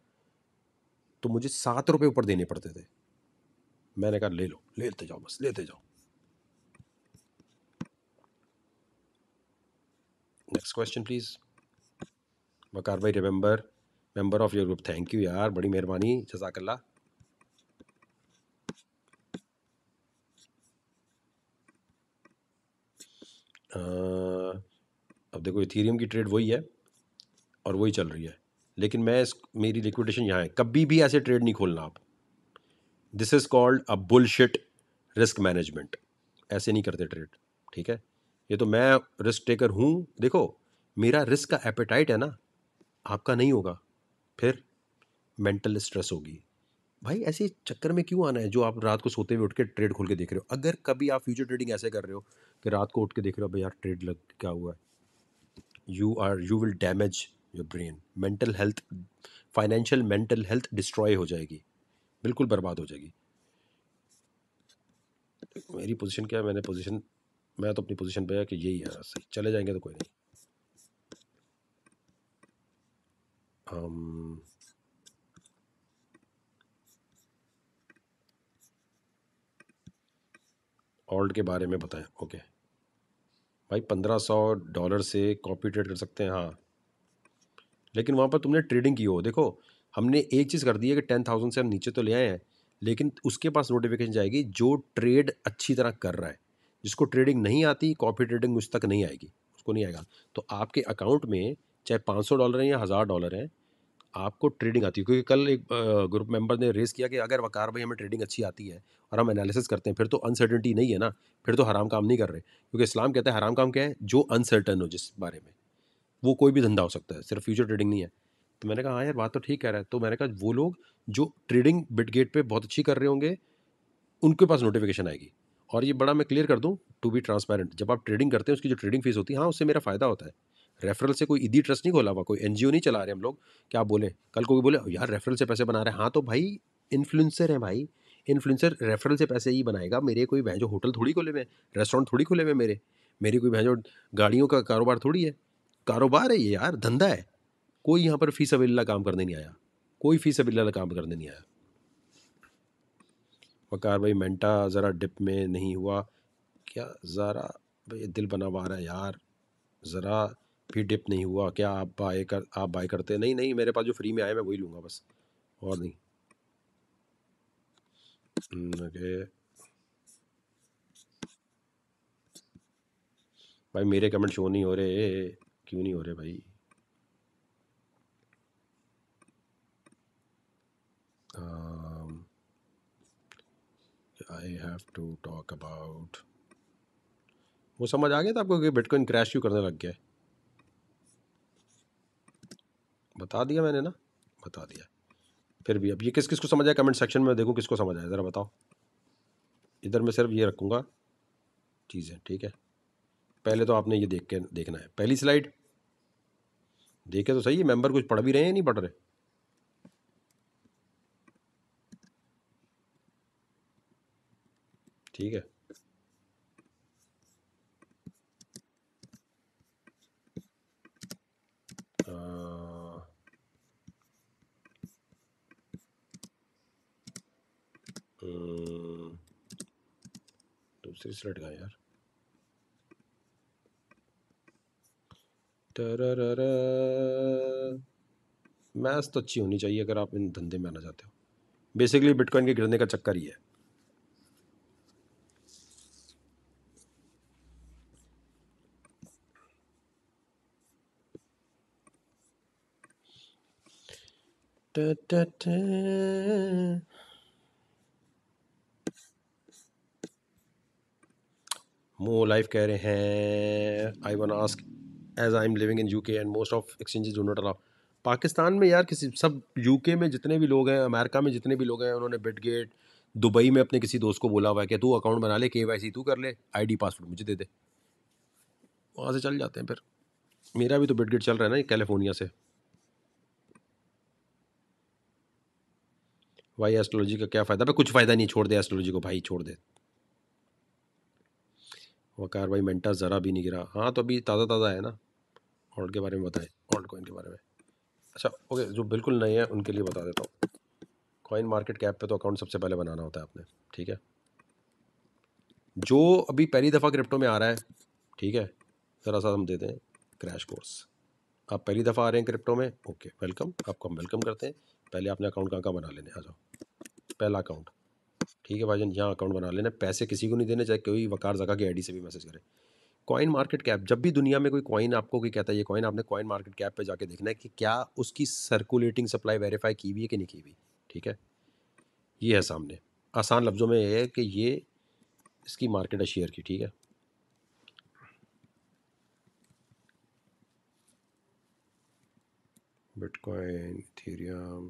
S1: तो मुझे सात रुपये ऊपर देने पड़ते थे मैंने कहा ले लो लेते जाओ बस लेते जाओ नेक्स्ट क्वेश्चन प्लीज वकार भाई remember member of your group thank you यार बड़ी मेहरबानी जजाकल्ला Uh, अब देखो इथीरियम की ट्रेड वही है और वही चल रही है लेकिन मैं इस मेरी लिक्विडेशन यहाँ है कभी भी ऐसे ट्रेड नहीं खोलना आप this is called a bullshit risk management ऐसे नहीं करते ट्रेड ठीक है ये तो मैं रिस्क टेकर हूँ देखो मेरा रिस्क का एपेटाइट है ना आपका नहीं होगा फिर मेंटल स्ट्रेस होगी भाई ऐसे चक्कर में क्यों आना है जो आप रात को सोते हुए उठ के ट्रेड खोल के देख रहे हो अगर कभी आप फ्यूचर ट्रेडिंग ऐसे कर रहे हो कि रात को उठ के देख रहे हो भाई यार ट्रेड लग क्या हुआ है you are you will damage your brain mental health financial mental health destroy हो जाएगी बिल्कुल बर्बाद हो जाएगी मेरी पोजीशन क्या है मैंने पोजीशन मैं तो अपनी पोजीशन पे है कि यही है सही चले जाएंगे तो कोई नहीं um, ऑल्ट के बारे में बताएं ओके okay. भाई पंद्रह सौ डॉलर से कॉपी ट्रेड कर सकते हैं हाँ लेकिन वहाँ पर तुमने ट्रेडिंग की हो देखो हमने एक चीज़ कर दी है कि टेन थाउजेंड से हम नीचे तो ले आए हैं लेकिन उसके पास नोटिफिकेशन जाएगी जो ट्रेड अच्छी तरह कर रहा है जिसको ट्रेडिंग नहीं आती कॉपी ट्रेडिंग मुझ तक नहीं आएगी उसको नहीं आएगा तो आपके अकाउंट में चाहे पाँच सौ डॉलर हैं या हज़ार डॉलर हैं आपको ट्रेडिंग आती है क्योंकि कल एक ग्रुप मेंबर ने रेस किया कि अगर वकार भाई हमें ट्रेडिंग अच्छी आती है और हम एनालिसिस करते हैं फिर तो अनसर्टेनिटी नहीं है ना फिर तो हराम काम नहीं कर रहे क्योंकि इस्लाम कहता है हराम काम क्या है जो अनसर्टन हो जिस बारे में वो कोई भी धंधा हो सकता है सिर्फ फ्यूचर ट्रेडिंग नहीं है तो मैंने कहा हाँ यार बात तो ठीक कह रहा है तो मैंने कहा वो लोग जो ट्रेडिंग बिट गेट पर बहुत अच्छी कर रहे होंगे उनके पास नोटिफिकेशन आएगी और ये बड़ा मैं क्लियर कर दूँ टू बी ट्रांसपेरेंट जब आप ट्रेडिंग करते हैं उसकी जो ट्रेडिंग फीस होती है हाँ उससे मेरा फ़ायदा होता है रेफरल से कोई ईदी ट्रस्ट नहीं खोला हुआ कोई एनजीओ नहीं चला रहे हम लोग क्या बोले कल को भी बोले यार रेफरल से पैसे बना रहे हैं हाँ तो भाई इन्फ्लुएंसर है भाई इन्फ्लुएंसर रेफरल से पैसे ही बनाएगा मेरे कोई भैंजो होटल थोड़ी खोले हुए रेस्टोरेंट थोड़ी खोले हुए मेरे मेरी कोई भैंजो गाड़ियों का कारोबार थोड़ी है कारोबार है ये यार धंधा है कोई यहाँ पर फीस अबिल्ला काम करने नहीं आया कोई फीस अबिल्ला काम करने नहीं आया वकार भाई मेंटा ज़रा डिप में नहीं हुआ क्या ज़रा भाई दिल बना हुआ रहा है यार ज़रा फिर डिप नहीं हुआ क्या आप बाय कर आप बाय करते नहीं नहीं मेरे पास जो फ्री में आया मैं वही लूँगा बस और नहीं हम्म, ओके भाई मेरे कमेंट शो नहीं हो रहे क्यों नहीं हो रहे भाई I have to talk about वो समझ आ गया था आपको कि बिटकॉइन क्रैश क्यों करने लग गया है बता दिया मैंने ना बता दिया फिर भी अब ये किस किस को समझ आया कमेंट सेक्शन में देखो किसको समझ आया ज़रा बताओ इधर मैं सिर्फ ये रखूँगा चीज़ें ठीक है पहले तो आपने ये देख के देखना है पहली स्लाइड देखे तो सही है मेंबर कुछ पढ़ भी रहे हैं नहीं पढ़ रहे ठीक है सीरीज लट गया यार मैथ तो अच्छी होनी चाहिए अगर आप इन धंधे में आना चाहते हो बेसिकली बिटकॉइन के गिरने का चक्कर ही है da, मो लाइफ कह रहे हैं I one ask as I am living in uk and most of exchanges do not allow Pakistan में यार किसी सब यूके में जितने भी लोग हैं अमेरिका में जितने भी लोग हैं उन्होंने बिटगेट दुबई में अपने किसी दोस्त को बोला हुआ है कि तू अकाउंट बना ले के वाई सी तू कर ले डी पासवर्ड मुझे दे दे वहाँ से चल जाते हैं फिर मेरा भी तो बिटगेट चल रहा है ना कैलिफोर्निया से भाई एस्ट्रोलॉजी का क्या फ़ायदा भाई कुछ फ़ायदा नहीं छोड़ दे एस्ट्रोलॉजी को भाई छोड़ दे वकार भाई मेंटा ज़रा भी नहीं गिरा हाँ तो अभी ताज़ा ताज़ा है ना ऑल्ट के बारे में बताएं ऑल्ट कॉइन के बारे में अच्छा ओके जो बिल्कुल नए हैं उनके लिए बता देता हूँ कॉइन मार्केट कैप पे तो अकाउंट सबसे पहले बनाना होता है आपने ठीक है जो अभी पहली दफ़ा क्रिप्टो में आ रहा है ठीक है ज़रा सा हम देते हैं क्रैश कोर्स आप पहली दफ़ा आ रहे हैं क्रिप्टो में ओके वेलकम आपको हम वेलकम करते हैं पहले आपने अकाउंट कहाँ कहाँ बना लेने आ जाओ पहला अकाउंट ठीक है भाई यहाँ अकाउंट बना लेना पैसे किसी को नहीं देने चाहे कोई वकार जगह की आईडी से भी मैसेज करे कॉइन मार्केट कैप जब भी दुनिया में कोई कॉइन आपको कोई कहता है ये कॉइन आपने कॉइन मार्केट कैप पे जाके देखना है कि क्या उसकी सर्कुलेटिंग सप्लाई वेरीफाई की हुई है कि नहीं की हुई ठीक है ये है सामने आसान लफ्ज़ों में ये है कि ये इसकी मार्केट है शेयर की ठीक है बिटकॉइन थीरियम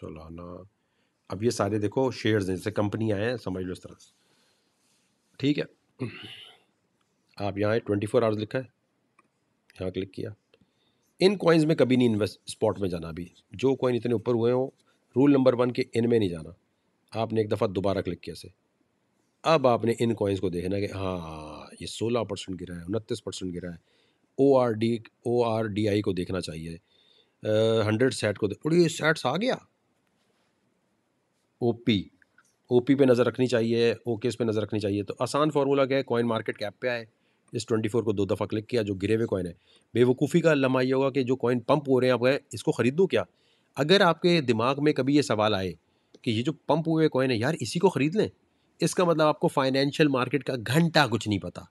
S1: सोलाना अब ये सारे देखो शेयर्स हैं जैसे कंपनियाँ हैं समझ लो इस तरह से ठीक है आप यहाँ ट्वेंटी फोर आवर्स लिखा है यहाँ क्लिक किया इन कॉइन्स में कभी नहीं इन्वेस्ट स्पॉट में जाना अभी जो कॉइन इतने ऊपर हुए हो रूल नंबर वन के इन में नहीं जाना आपने एक दफ़ा दोबारा क्लिक किया से अब आपने इन कॉइन्स को देखना कि हाँ ये सोलह परसेंट गिरा है उनतीस परसेंट गिरा है O R D O R D I को देखना चाहिए हंड्रेड सेट को देख ये सेट्स आ गया ओ पी ओ पी पे नज़र रखनी चाहिए ओ एस पर नज़र रखनी चाहिए तो आसान फार्मूला क्या है कॉइन मार्केट कैप पे आए इस ट्वेंटी फोर को दो दफ़ा क्लिक किया जो गिरे हुए कॉइन है बेवकूफ़ी का लम्हा ये होगा कि जो कॉइन पंप हो रहे हैं आप गए इसको ख़रीद दूँ क्या अगर आपके दिमाग में कभी ये सवाल आए कि ये जो पंप हुए कॉइन है यार इसी को ख़रीद लें इसका मतलब आपको फाइनेंशियल मार्केट का घंटा कुछ नहीं पता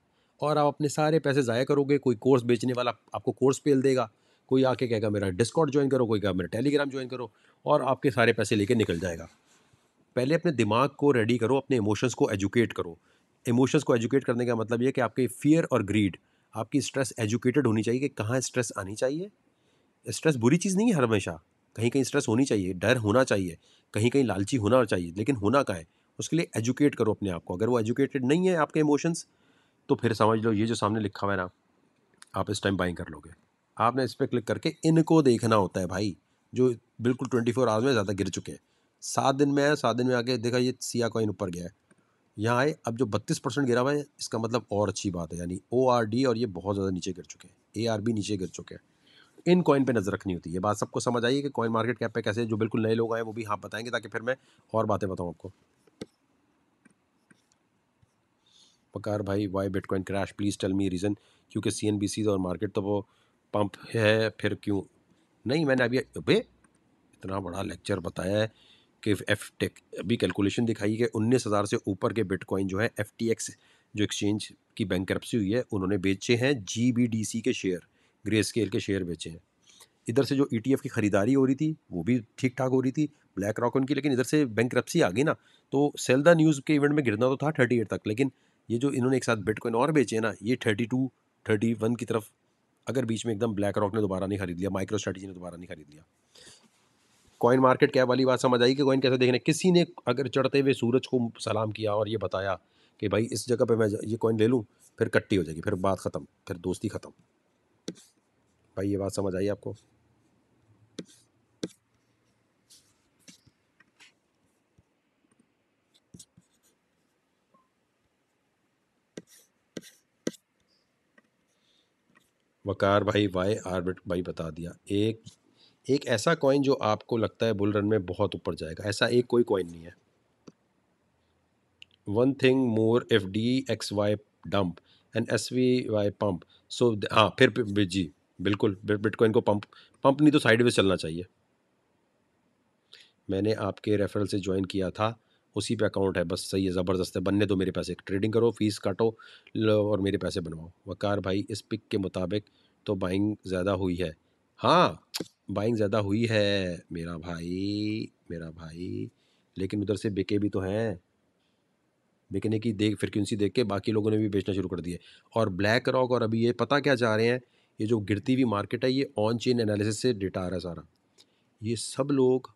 S1: और आप अपने सारे पैसे ज़ाया करोगे कोई कोर्स बेचने वाला आपको कोर्स पेल देगा कोई आके कहेगा मेरा डिस्काउंट ज्वाइन करो कोई कहेगा मेरा टेलीग्राम ज्वाइन करो और आपके सारे पैसे लेके निकल जाएगा पहले अपने दिमाग को रेडी करो अपने इमोशंस को एजुकेट करो इमोशंस को एजुकेट करने का मतलब ये कि आपके फियर और ग्रीड आपकी स्ट्रेस एजुकेटेड होनी चाहिए कि कहाँ स्ट्रेस आनी चाहिए स्ट्रेस बुरी चीज़ नहीं है हमेशा कहीं कहीं स्ट्रेस होनी चाहिए डर होना चाहिए कहीं कहीं लालची होना चाहिए लेकिन होना कहाँ है उसके लिए एजुकेट करो अपने आप को अगर वो एजुकेटेड नहीं है आपके इमोशंस तो फिर समझ लो ये जो सामने लिखा हुआ है ना आप इस टाइम बाइंग कर लोगे आपने इस पर क्लिक करके इनको देखना होता है भाई जो बिल्कुल ट्वेंटी फोर आवर्स में ज़्यादा गिर चुके हैं सात दिन में आया सात दिन में आके देखा ये सिया कॉइन ऊपर गया है यहाँ आए अब जो बत्तीस परसेंट गिरा हुआ है इसका मतलब और अच्छी बात है यानी ओ आर डी और ये बहुत ज़्यादा नीचे गिर चुके हैं ए आर बी नीचे गिर चुके हैं इन कॉइन पे नज़र रखनी होती है बात सबको समझ आई है कि कॉइन मार्केट कैप पे कैसे जो बिल्कुल नए लोग आए वो भी हाँ बताएंगे ताकि फिर मैं और बातें बताऊँ आपको पकार भाई why Bitcoin crash please tell me reason क्योंकि सी एन बी सी और मार्केट तो वो पंप है फिर क्यों नहीं मैंने अभी अबे इतना बड़ा लेक्चर बताया है के एफ टेक अभी कैलकुलेशन दिखाई है उन्नीस हज़ार से ऊपर के बिटकॉइन जो है एफ टी एक्स जो एक्सचेंज की बैंक्रप्सी हुई है उन्होंने बेचे हैं जी बी डी सी के शेयर ग्रे स्केल के शेयर बेचे हैं इधर से जो ई टी एफ की ख़रीदारी हो रही थी वो भी ठीक ठाक हो रही थी ब्लैक रॉक उनकी लेकिन इधर से करप्सी आ गई ना तो सेल द न्यूज़ के इवेंट में गिरना तो था थर्टी एट तक लेकिन ये जो इन्होंने एक साथ बिटकॉइन और बेचे ना ये थर्टी टू थर्टी वन की तरफ अगर बीच में एकदम ब्लैक रॉक ने दोबारा नहीं खरीद लिया माइक्रो स्ट्रेटजी ने दोबारा नहीं खरीद लिया कॉइन मार्केट कैप वाली बात समझ आई कि कॉइन कैसे देखने किसी ने अगर चढ़ते हुए सूरज को सलाम किया और ये बताया कि भाई इस जगह पे मैं ये कॉइन ले लूँ फिर कट्टी हो जाएगी फिर बात ख़त्म फिर दोस्ती ख़त्म भाई ये बात समझ आई आपको वकार भाई वाई आर्बिट भाई बता दिया एक एक ऐसा कॉइन जो आपको लगता है बुल रन में बहुत ऊपर जाएगा ऐसा एक कोई कॉइन नहीं है one thing more F D X Y dump and S V Y pump so हाँ फिर जी बिल्कुल बिटकॉइन को पंप पंप नहीं तो साइड में चलना चाहिए मैंने आपके रेफरल से ज्वाइन किया था उसी पे अकाउंट है बस सही है ज़बरदस्त है बनने दो मेरे पैसे ट्रेडिंग करो फीस काटो और मेरे पैसे बनवाओ वकार भाई इस पिक के मुताबिक तो बाइंग ज़्यादा हुई है हाँ बाइंग ज़्यादा हुई है मेरा भाई मेरा भाई लेकिन उधर से बिके भी तो हैं बिकने की देख फ्रिक्वेंसी देख के बाकी लोगों ने भी बेचना शुरू कर दिए और ब्लैक रॉक और अभी ये पता क्या चाह रहे हैं ये जो गिरती हुई मार्केट है ये ऑन चेन एनालिसिस से डेटा आ रहा है सारा ये सब लोग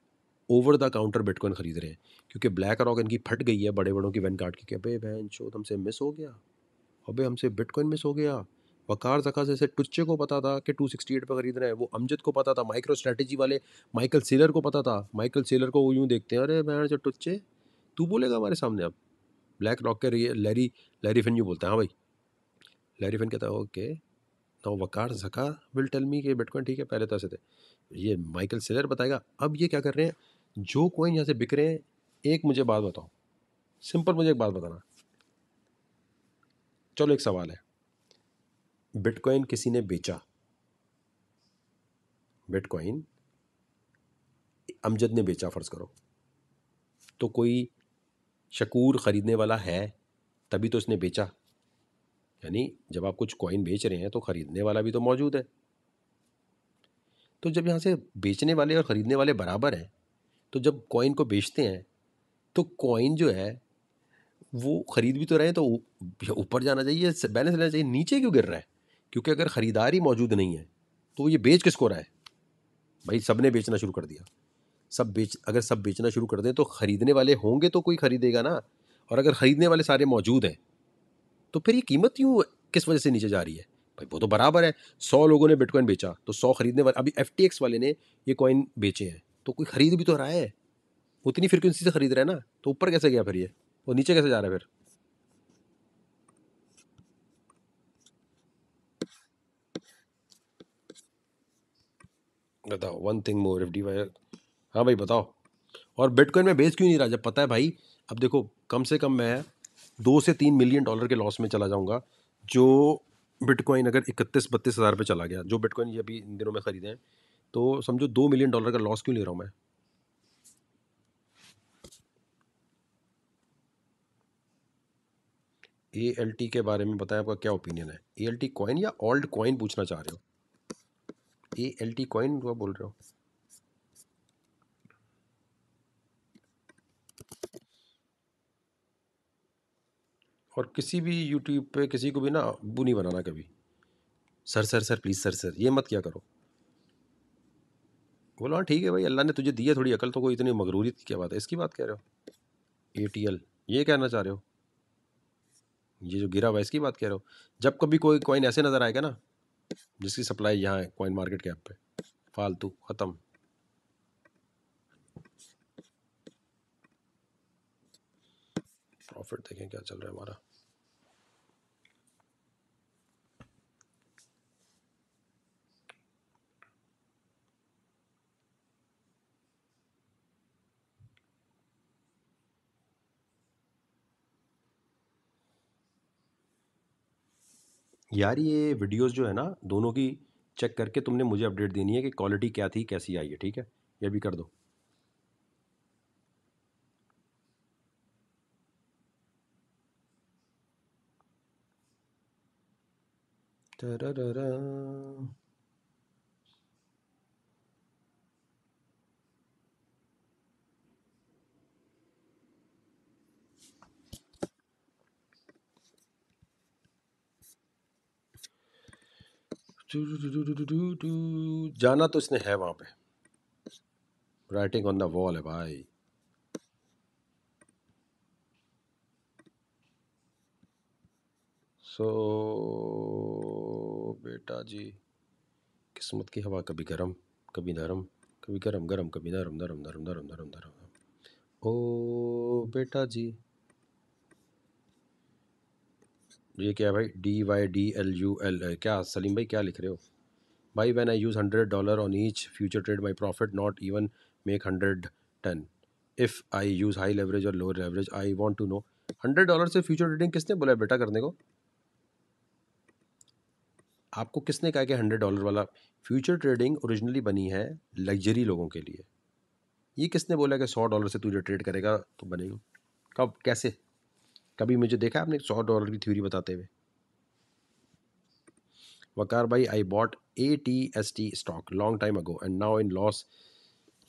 S1: ओवर द काउंटर बिटकॉइन खरीद रहे हैं क्योंकि ब्लैक रॉक इनकी फट गई है बड़े बड़ों की वैन कार्ड की अभी बहन चोत हमसे मिस हो गया अबे हमसे बिटकॉइन मिस हो गया वकार जका जैसे टुच्चे को पता था कि 268 खरीद रहे हैं वो अमजद को पता था माइक्रो स्ट्रेटजी वाले माइकल सेलर को पता था माइकल सेलर को वो यूँ देखते हैं अरे मैं जो टुच्चे तू बोलेगा हमारे सामने अब ब्लैक रॉक के लैरी लैरी फिन यू बोलते हैं हाँ भाई लैरी फिन कहता है ओके ना वकार जका विल टेल मी कि बिटकॉइन ठीक है पहले तो ऐसे थे ये माइकल सेलर बताएगा अब ये क्या कर रहे हैं जो कोइन यहाँ से बिक रहे हैं एक मुझे बात बताओ सिंपल मुझे एक बात बताना चलो एक सवाल है बिटकॉइन किसी ने बेचा बिटकॉइन अमजद ने बेचा फ़र्ज़ करो तो कोई शकूर ख़रीदने वाला है तभी तो उसने बेचा यानी जब आप कुछ कॉइन बेच रहे हैं तो ख़रीदने वाला भी तो मौजूद है तो जब यहाँ से बेचने वाले और ख़रीदने वाले बराबर हैं तो जब कॉइन को बेचते हैं तो कॉइन जो है वो ख़रीद भी तो रहे तो ऊपर जाना चाहिए बैलेंस लेना चाहिए नीचे क्यों गिर रहा है क्योंकि अगर ख़रीदारी मौजूद नहीं है तो ये बेच किसको रहा है भाई सब ने बेचना शुरू कर दिया सब बेच अगर सब बेचना शुरू कर दें तो ख़रीदने वाले होंगे तो कोई ख़रीदेगा ना और अगर ख़रीदने वाले सारे मौजूद हैं तो फिर ये कीमत यूँ किस वजह से नीचे जा रही है भाई वो तो बराबर है सौ लोगों ने बिटकॉइन बेचा तो सौ खरीदने वाले अभी एफ वाले ने ये कॉइन बेचे हैं तो कोई ख़रीद भी तो रहा है उतनी फ्रिक्वेंसी से ख़रीद रहा है ना तो ऊपर कैसे गया फिर ये और नीचे कैसे जा रहा है फिर बताओ one thing more F D Y हाँ भाई बताओ और बिटकॉइन में बेच क्यों नहीं रहा जब पता है भाई अब देखो कम से कम मैं दो से तीन मिलियन डॉलर के लॉस में चला जाऊँगा जो बिटकॉइन अगर इकतीस बत्तीस हज़ार रुपये चला गया जो बिटकॉइन ये अभी इन दिनों में ख़रीदे हैं तो समझो दो मिलियन डॉलर का लॉस क्यों ले रहा हूँ मैं ए एल टी के बारे में बताएं आपका क्या ओपिनियन है ए एल टी कॉइन या ओल्ड कॉइन पूछना चाह रहे हो ए एल टी कॉइन का बोल रहे हो और किसी भी यूट्यूब पे किसी को भी ना बू नहीं बनाना कभी sir sir sir please sir sir ये मत क्या करो बोलो हाँ ठीक है भाई अल्लाह ने तुझे दिया थोड़ी अकल तो कोई इतनी मगरूरी की क्या बात है इसकी बात कह रहे हो ए टी एल ये कहना चाह रहे हो ये जो गिरा हुआ है इसकी बात कह रहे हो जब कभी कोई कॉइन ऐसे नज़र आएगा ना जिसकी सप्लाई यहाँ है कॉइन मार्केट कैप पे फालतू ख़त्म प्रॉफिट देखें क्या चल रहा है हमारा यार ये वीडियोस जो है ना दोनों की चेक करके तुमने मुझे अपडेट देनी है कि क्वालिटी क्या थी कैसी आई है ठीक है ये भी कर दो तरररा जाना तो इसने है वहां पे राइटिंग ऑन द वॉल है भाई सो so, बेटा जी किस्मत की हवा कभी गर्म कभी नरम कभी गर्म गर्म कभी नरम नरम नरम नरम नरम नरम ओ बेटा जी ये क्या है भाई D Y D L U L है क्या सलीम भाई क्या लिख रहे हो भाई when I use hundred dollar on each future trade my profit not even make hundred ten if I use high leverage और lower leverage I want to know hundred dollar से फ्यूचर ट्रेडिंग किसने बोला बेटा करने को आपको किसने कहा कि हंड्रेड डॉलर वाला फ्यूचर ट्रेडिंग ओरिजिनली बनी है लग्जरी लोगों के लिए ये किसने बोला कि सौ डॉलर से तू जो ट्रेड करेगा तो बनेगा कब कैसे कभी मुझे देखा आपने सौ डॉलर की थ्योरी बताते हुए वकार भाई I bought A T S T stock long time ago and now in loss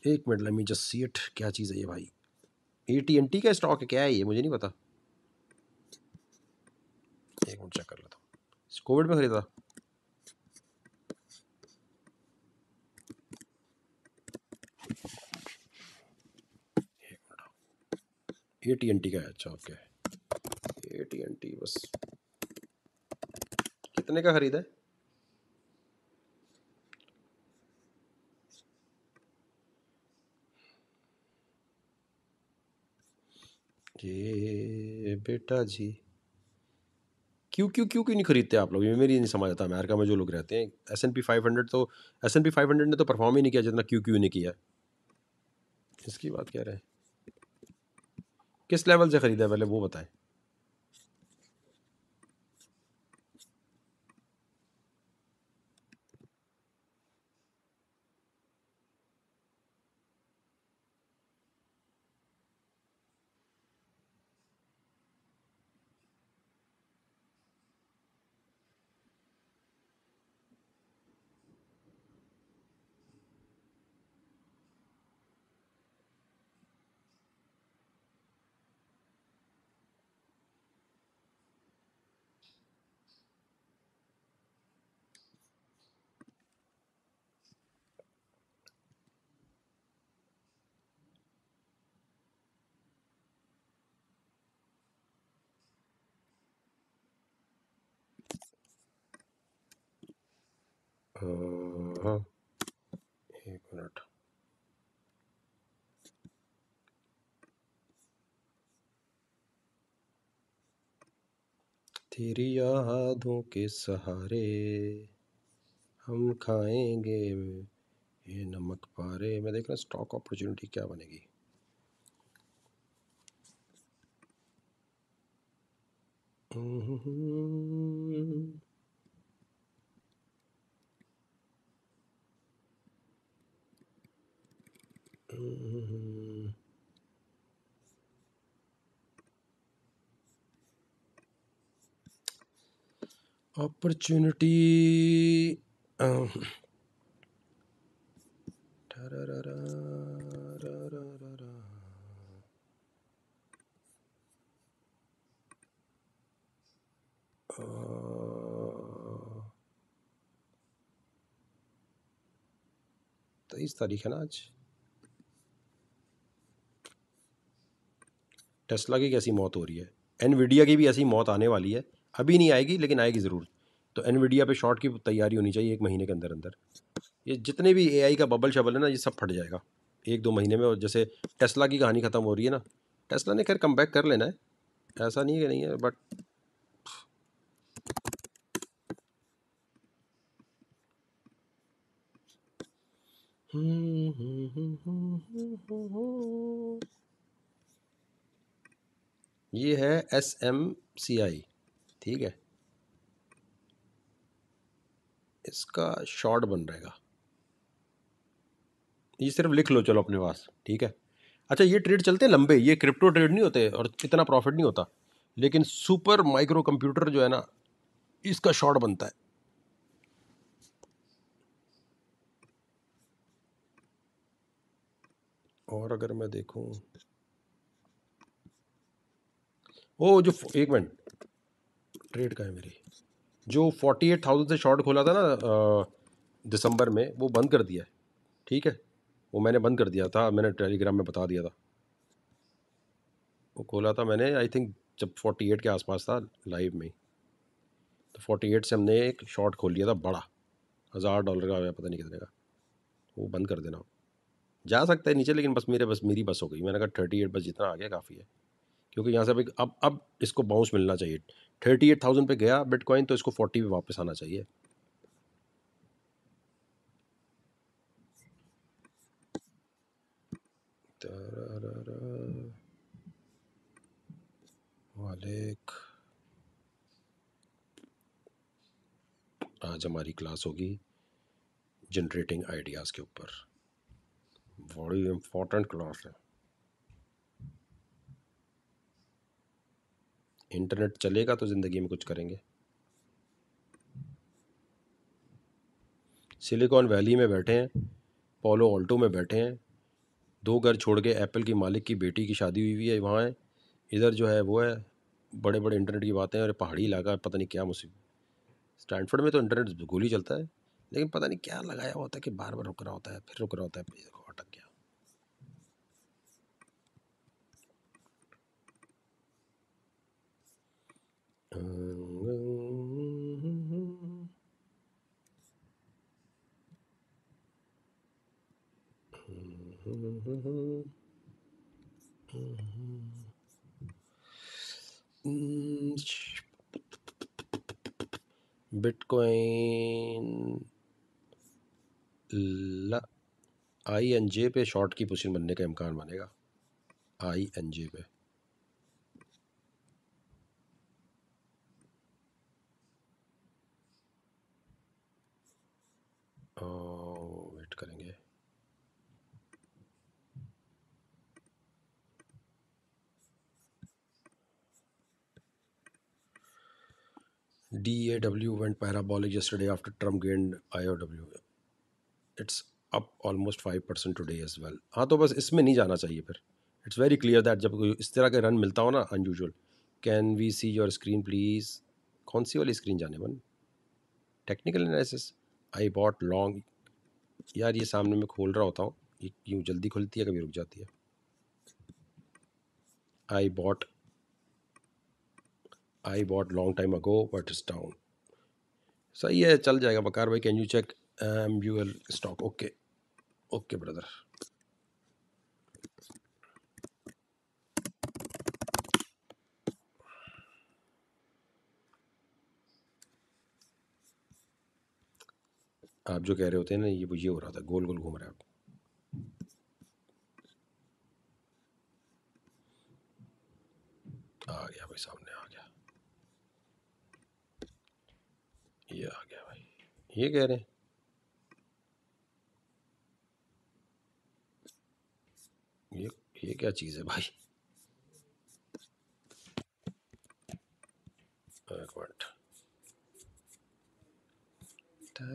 S1: एक मिनट लेट जस्ट सी इट क्या चीज़ है ये भाई ए टी एन टी का स्टॉक है क्या है ये मुझे नहीं पता एक मिनट चेक कर लेता हूँ कोविड में खरीदा ए टी एन टी का है अच्छा okay okay. A T N T बस कितने का खरीदा है ये बेटा जी क्यों क्यों क्यों क्यों नहीं खरीदते आप लोग ये मेरी नहीं समझ आता अमेरिका में जो लोग रहते हैं S N P five hundred तो S N P five hundred ने तो परफॉर्म ही नहीं किया जितना क्यू क्यू ने किया इसकी बात कह रहे हैं किस लेवल से ख़रीदा है पहले वो बताएं तेरी यादों के सहारे हम खाएंगे ये नमक पारे मैं देख रहा स्टॉक अपॉर्चुनिटी क्या बनेगी hmm hmm opportunity um, uh, तेईस तारीख है ना आज टेस्ला की कैसी मौत हो रही है एनविडिया की भी ऐसी मौत आने वाली है अभी नहीं आएगी लेकिन आएगी ज़रूर तो एनविडिया पे शॉर्ट की तैयारी होनी चाहिए एक महीने के अंदर अंदर ये जितने भी ए का बबल शबल है ना ये सब फट जाएगा एक दो महीने में और जैसे टेस्ला की कहानी ख़त्म हो रही है ना टेस्ला ने खैर कम बैक कर लेना है ऐसा नहीं है नहीं है बट ये है एस एम सी आई ठीक है इसका शॉर्ट बन रहेगा ये सिर्फ लिख लो चलो अपने पास ठीक है अच्छा ये ट्रेड चलते हैं लंबे ये क्रिप्टो ट्रेड नहीं होते और इतना प्रॉफिट नहीं होता लेकिन सुपर माइक्रो कंप्यूटर जो है ना इसका शॉर्ट बनता है और अगर मैं देखूं ओ जो एक मिनट ट्रेड का है मेरी जो फोर्टी एट थाउजेंड से शॉर्ट खोला था ना दिसंबर में वो बंद कर दिया है ठीक है वो मैंने बंद कर दिया था मैंने टेलीग्राम में बता दिया था वो खोला था मैंने आई थिंक जब फोर्टी एट के आसपास था लाइव में तो फोर्टी एट से हमने एक शॉर्ट खोल लिया था बड़ा हज़ार डॉलर का या पता नहीं कितने का वो बंद कर देना जा सकता है नीचे लेकिन बस मेरे बस मेरी बस हो गई मैंने कहा थर्टी एट बस जितना आ गया काफ़ी है क्योंकि यहाँ से अभी अब अब इसको बाउंस मिलना चाहिए थर्टी एट थाउजेंड पर गया बिटकॉइन तो इसको फोर्टी पे वापस आना चाहिए आज हमारी क्लास होगी जनरेटिंग आइडियाज़ के ऊपर बड़ी इम्पोर्टेंट क्लास है इंटरनेट चलेगा तो ज़िंदगी में कुछ करेंगे सिलिकॉन वैली में बैठे हैं पोलो ऑल्टो में बैठे हैं दो घर छोड़ के एप्पल की मालिक की बेटी की शादी हुई हुई है वहाँ है इधर जो है वो है बड़े बड़े इंटरनेट की बातें और पहाड़ी इलाका है पता नहीं क्या मुसीबत स्टैंडफर्ड में तो इंटरनेट गोली चलता है लेकिन पता नहीं क्या लगाया होता है कि बार बार रुक रहा होता है फिर रुक रहा होता है देखो बिटकॉइन आई एन जे पे शॉर्ट की पोजीशन बनने का इम्कान बनेगा आई एन जे पे वेट करेंगे D A W parabolic yesterday after yesterday गेंड I O W it's up almost five percent today as well हाँ तो बस इसमें नहीं जाना चाहिए फिर इट्स वेरी क्लियर दैट जब कोई इस तरह का रन मिलता हो ना unusual can we see your screen please कौन सी वाली स्क्रीन जाने बन technical analysis I bought long यार ये सामने में खोल रहा होता हूँ ये यूँ जल्दी खुलती है कभी रुक जाती है I bought I bought long time ago but is down सही है चल जाएगा बकार भाई can you check M U L stock okay okay brother आप जो कह रहे होते हैं ना ये वो ये हो रहा था गोल गोल घूम रहा है आ गया भाई सामने आ गया ये आ गया भाई ये कह रहे हैं ये ये क्या चीज़ है भाई एक मिनट इस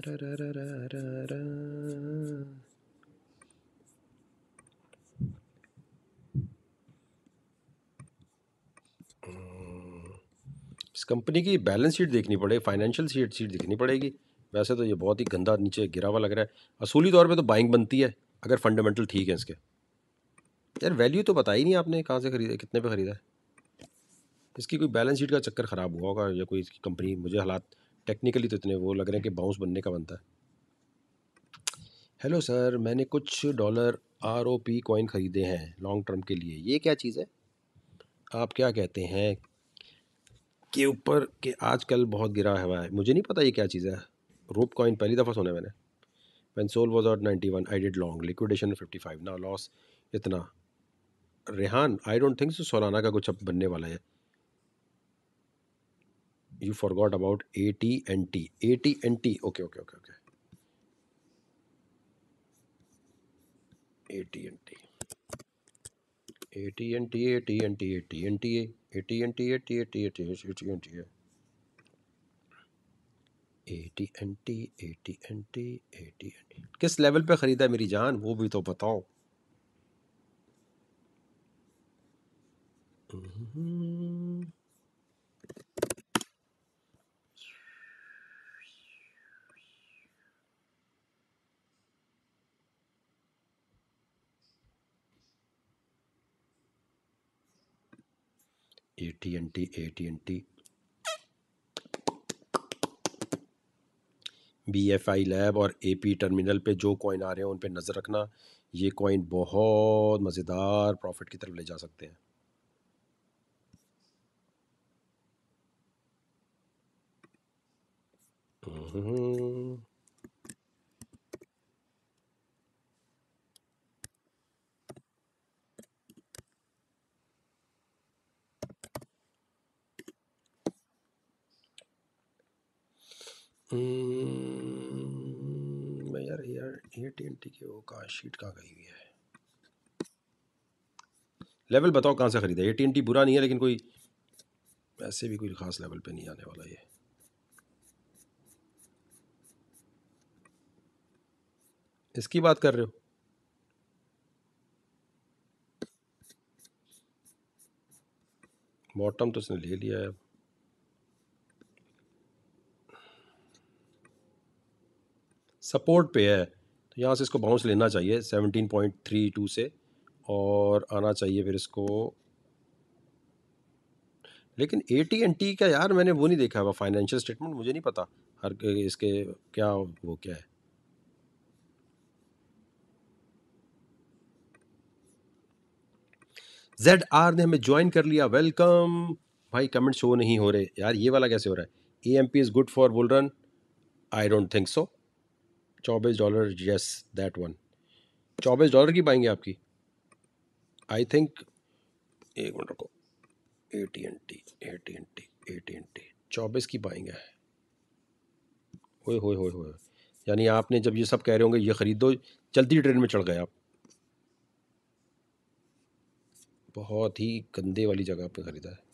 S1: कंपनी की बैलेंस शीट देखनी पड़ेगी फाइनेंशियल शीट शीट देखनी पड़ेगी वैसे तो ये बहुत ही गंदा नीचे गिरा हुआ लग रहा है असूली तौर पे तो बाइंग बनती है अगर फंडामेंटल ठीक है इसके यार वैल्यू तो बताई नहीं आपने कहाँ से खरीदा कितने पे ख़रीदा है इसकी कोई बैलेंस शीट का चक्कर ख़राब हुआ होगा या कोई इसकी कंपनी मुझे हालात टेक्निकली तो इतने वो लग रहे हैं कि बाउंस बनने का बनता है हेलो सर मैंने कुछ dollar R O P coin ख़रीदे हैं लॉन्ग टर्म के लिए ये क्या चीज़ है आप क्या कहते हैं के ऊपर के आजकल बहुत गिरा हुआ है मुझे नहीं पता ये क्या चीज़ है रोप कॉइन पहली दफ़ा सुना मैंने when Sol was out ninety one I did long liquidation fifty five ना लॉस इतना Rehan I don't think so Solana का कुछ अब बनने वाला है you forgot about A T N T A T N T okay okay okay okay किस level पे खरीदा मेरी जान वो भी तो बताओ A T N T A T N T B F I lab और ए पी टर्मिनल पे जो कॉइन आ रहे हैं उन पे नज़र रखना ये कॉइन बहुत मज़ेदार प्रॉफिट की तरफ ले जा सकते हैं हम्म। हम्म, मैं यार यार ये टी एन टी के वो कहाँ शीट कहाँ गई हुई है लेवल बताओ कहाँ से ख़रीदा ए टी एन टी बुरा नहीं है लेकिन कोई ऐसे भी कोई ख़ास लेवल पे नहीं आने वाला ये इसकी बात कर रहे हो बॉटम तो उसने ले लिया है सपोर्ट पे है तो यहाँ से इसको बाउंस लेना चाहिए 17.32 से और आना चाहिए फिर इसको लेकिन ए टी एन टी का यार मैंने वो नहीं देखा हुआ फाइनेंशियल स्टेटमेंट मुझे नहीं पता हर इसके क्या वो क्या है जेड आर ने हमें ज्वाइन कर लिया वेलकम भाई कमेंट शो नहीं हो रहे यार ये वाला कैसे हो रहा है A M P is good for bull run I don't think so चौबीस डॉलर यस दैट वन चौबीस डॉलर की पाएंगे आपकी आई थिंक एक मिनट रखो A T N T A T N T A T N T चौबीस की पाएंगे होए होए होए होए यानी आपने जब ये सब कह रहे होंगे ये ख़रीदो जल्दी ट्रेन में चढ़ गए आप बहुत ही गंदे वाली जगह पे ख़रीदा है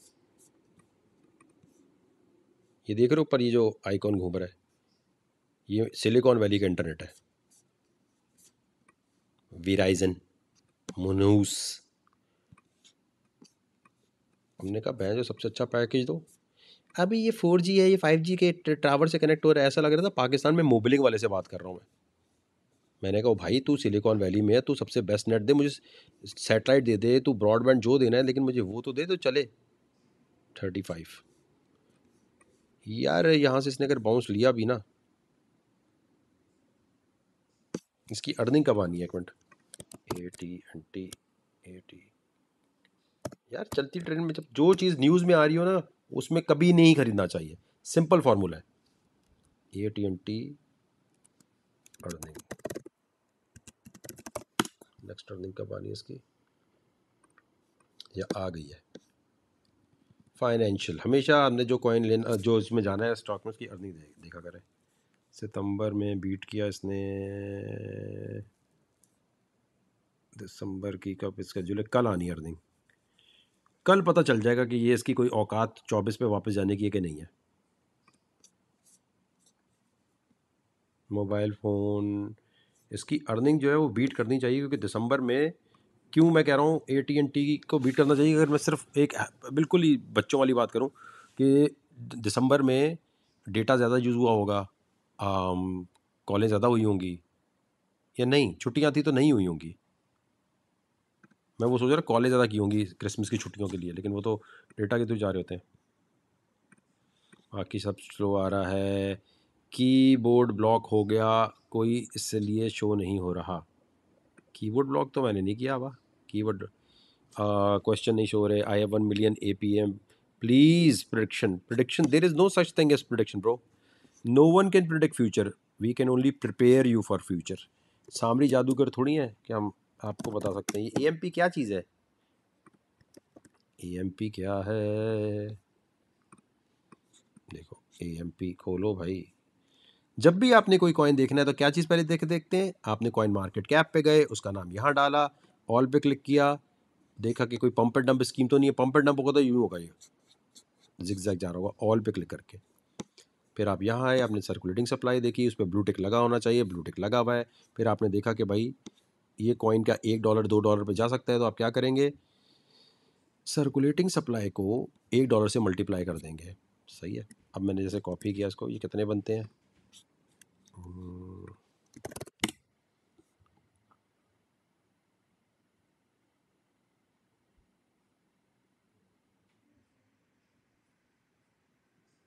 S1: ये देख रहे हो ऊपर ये जो आइकॉन घूम रहा है ये सिलिकॉन वैली का इंटरनेट है वीराइजन मुनूस हमने कहा भैया जो सबसे अच्छा पैकेज दो अभी ये फोर जी है ये फाइव जी के ट्रावर से कनेक्ट हो रहा है ऐसा लग रहा था पाकिस्तान में मोबलिंग वाले से बात कर रहा हूँ मैं मैंने कहा भाई तू सिलिकॉन वैली में है तू सबसे बेस्ट नेट दे मुझे सेटेलाइट दे दे तू ब्रॉडबैंड जो देना है लेकिन मुझे वो तो दे तो चले थर्टी फाइव यार यहाँ से इसने अगर बाउंस लिया भी ना इसकी अर्निंग कब आनी है एक मिनट A T N T A T यार चलती ट्रेन में जब जो चीज़ न्यूज़ में आ रही हो ना उसमें कभी नहीं खरीदना चाहिए सिंपल फार्मूला है A T N T earning next earning कब आनी है इसकी या आ गई है फाइनेंशियल हमेशा हमने जो कॉइन लेना जो इसमें जाना है स्टॉक में उसकी अर्निंग देखा करें सितंबर में बीट किया इसने दिसंबर की कब इसका जुलाई कल आनी अर्निंग कल पता चल जाएगा कि ये इसकी कोई औकात चौबीस पे वापस जाने की है कि नहीं है मोबाइल फ़ोन इसकी अर्निंग जो है वो बीट करनी चाहिए क्योंकि दिसंबर में क्यों मैं कह रहा हूँ ए टी एन टी को बीट करना चाहिए अगर मैं सिर्फ एक बिल्कुल ही बच्चों वाली बात करूँ कि दिसंबर में डेटा ज़्यादा यूज़ हुआ होगा कॉलेज ज़्यादा हुई होंगी या नहीं छुट्टियाँ थी तो नहीं हुई होंगी मैं वो सोच रहा कॉलेज ज़्यादा की होंगी क्रिसमस की छुट्टियों के लिए लेकिन वो तो डेटा के थ्रू जा रहे होते हैं बाकी सब स्लो आ रहा है कीबोर्ड ब्लॉक हो गया कोई इसलिए शो नहीं हो रहा कीबोर्ड ब्लॉक तो मैंने नहीं किया हुआ कीबोर्ड क्वेश्चन नहीं शो हो रहे I have one million A P M please prediction prediction there is no such thing as prediction bro no one can product future we can only prepare you for future सामरी जादूगर थोड़ी है कि हम आपको बता सकते हैं ये पी क्या चीज़ है ए क्या है देखो ए खोलो भाई जब भी आपने कोई कॉइन देखना है तो क्या चीज़ पहले देख देखते हैं आपने कॉइन मार्केट कैप पे गए उसका नाम यहाँ डाला ऑल पे क्लिक किया देखा कि कोई पंपर डंप स्कीम तो नहीं है पंपर डंप होगा तो यूँ होगा ये जिक जा रहा होगा ऑल पे क्लिक करके फिर आप यहाँ आए आपने सर्कुलेटिंग सप्लाई देखी उस पर ब्लूटेक लगा होना चाहिए ब्लूटिक लगा हुआ है फिर आपने देखा कि भाई ये कॉइन का एक डॉलर दो डॉलर पर जा सकता है तो आप क्या करेंगे सर्कुलेटिंग सप्लाई को एक डॉलर से मल्टीप्लाई कर देंगे सही है अब मैंने जैसे कॉपी किया इसको ये कितने बनते हैं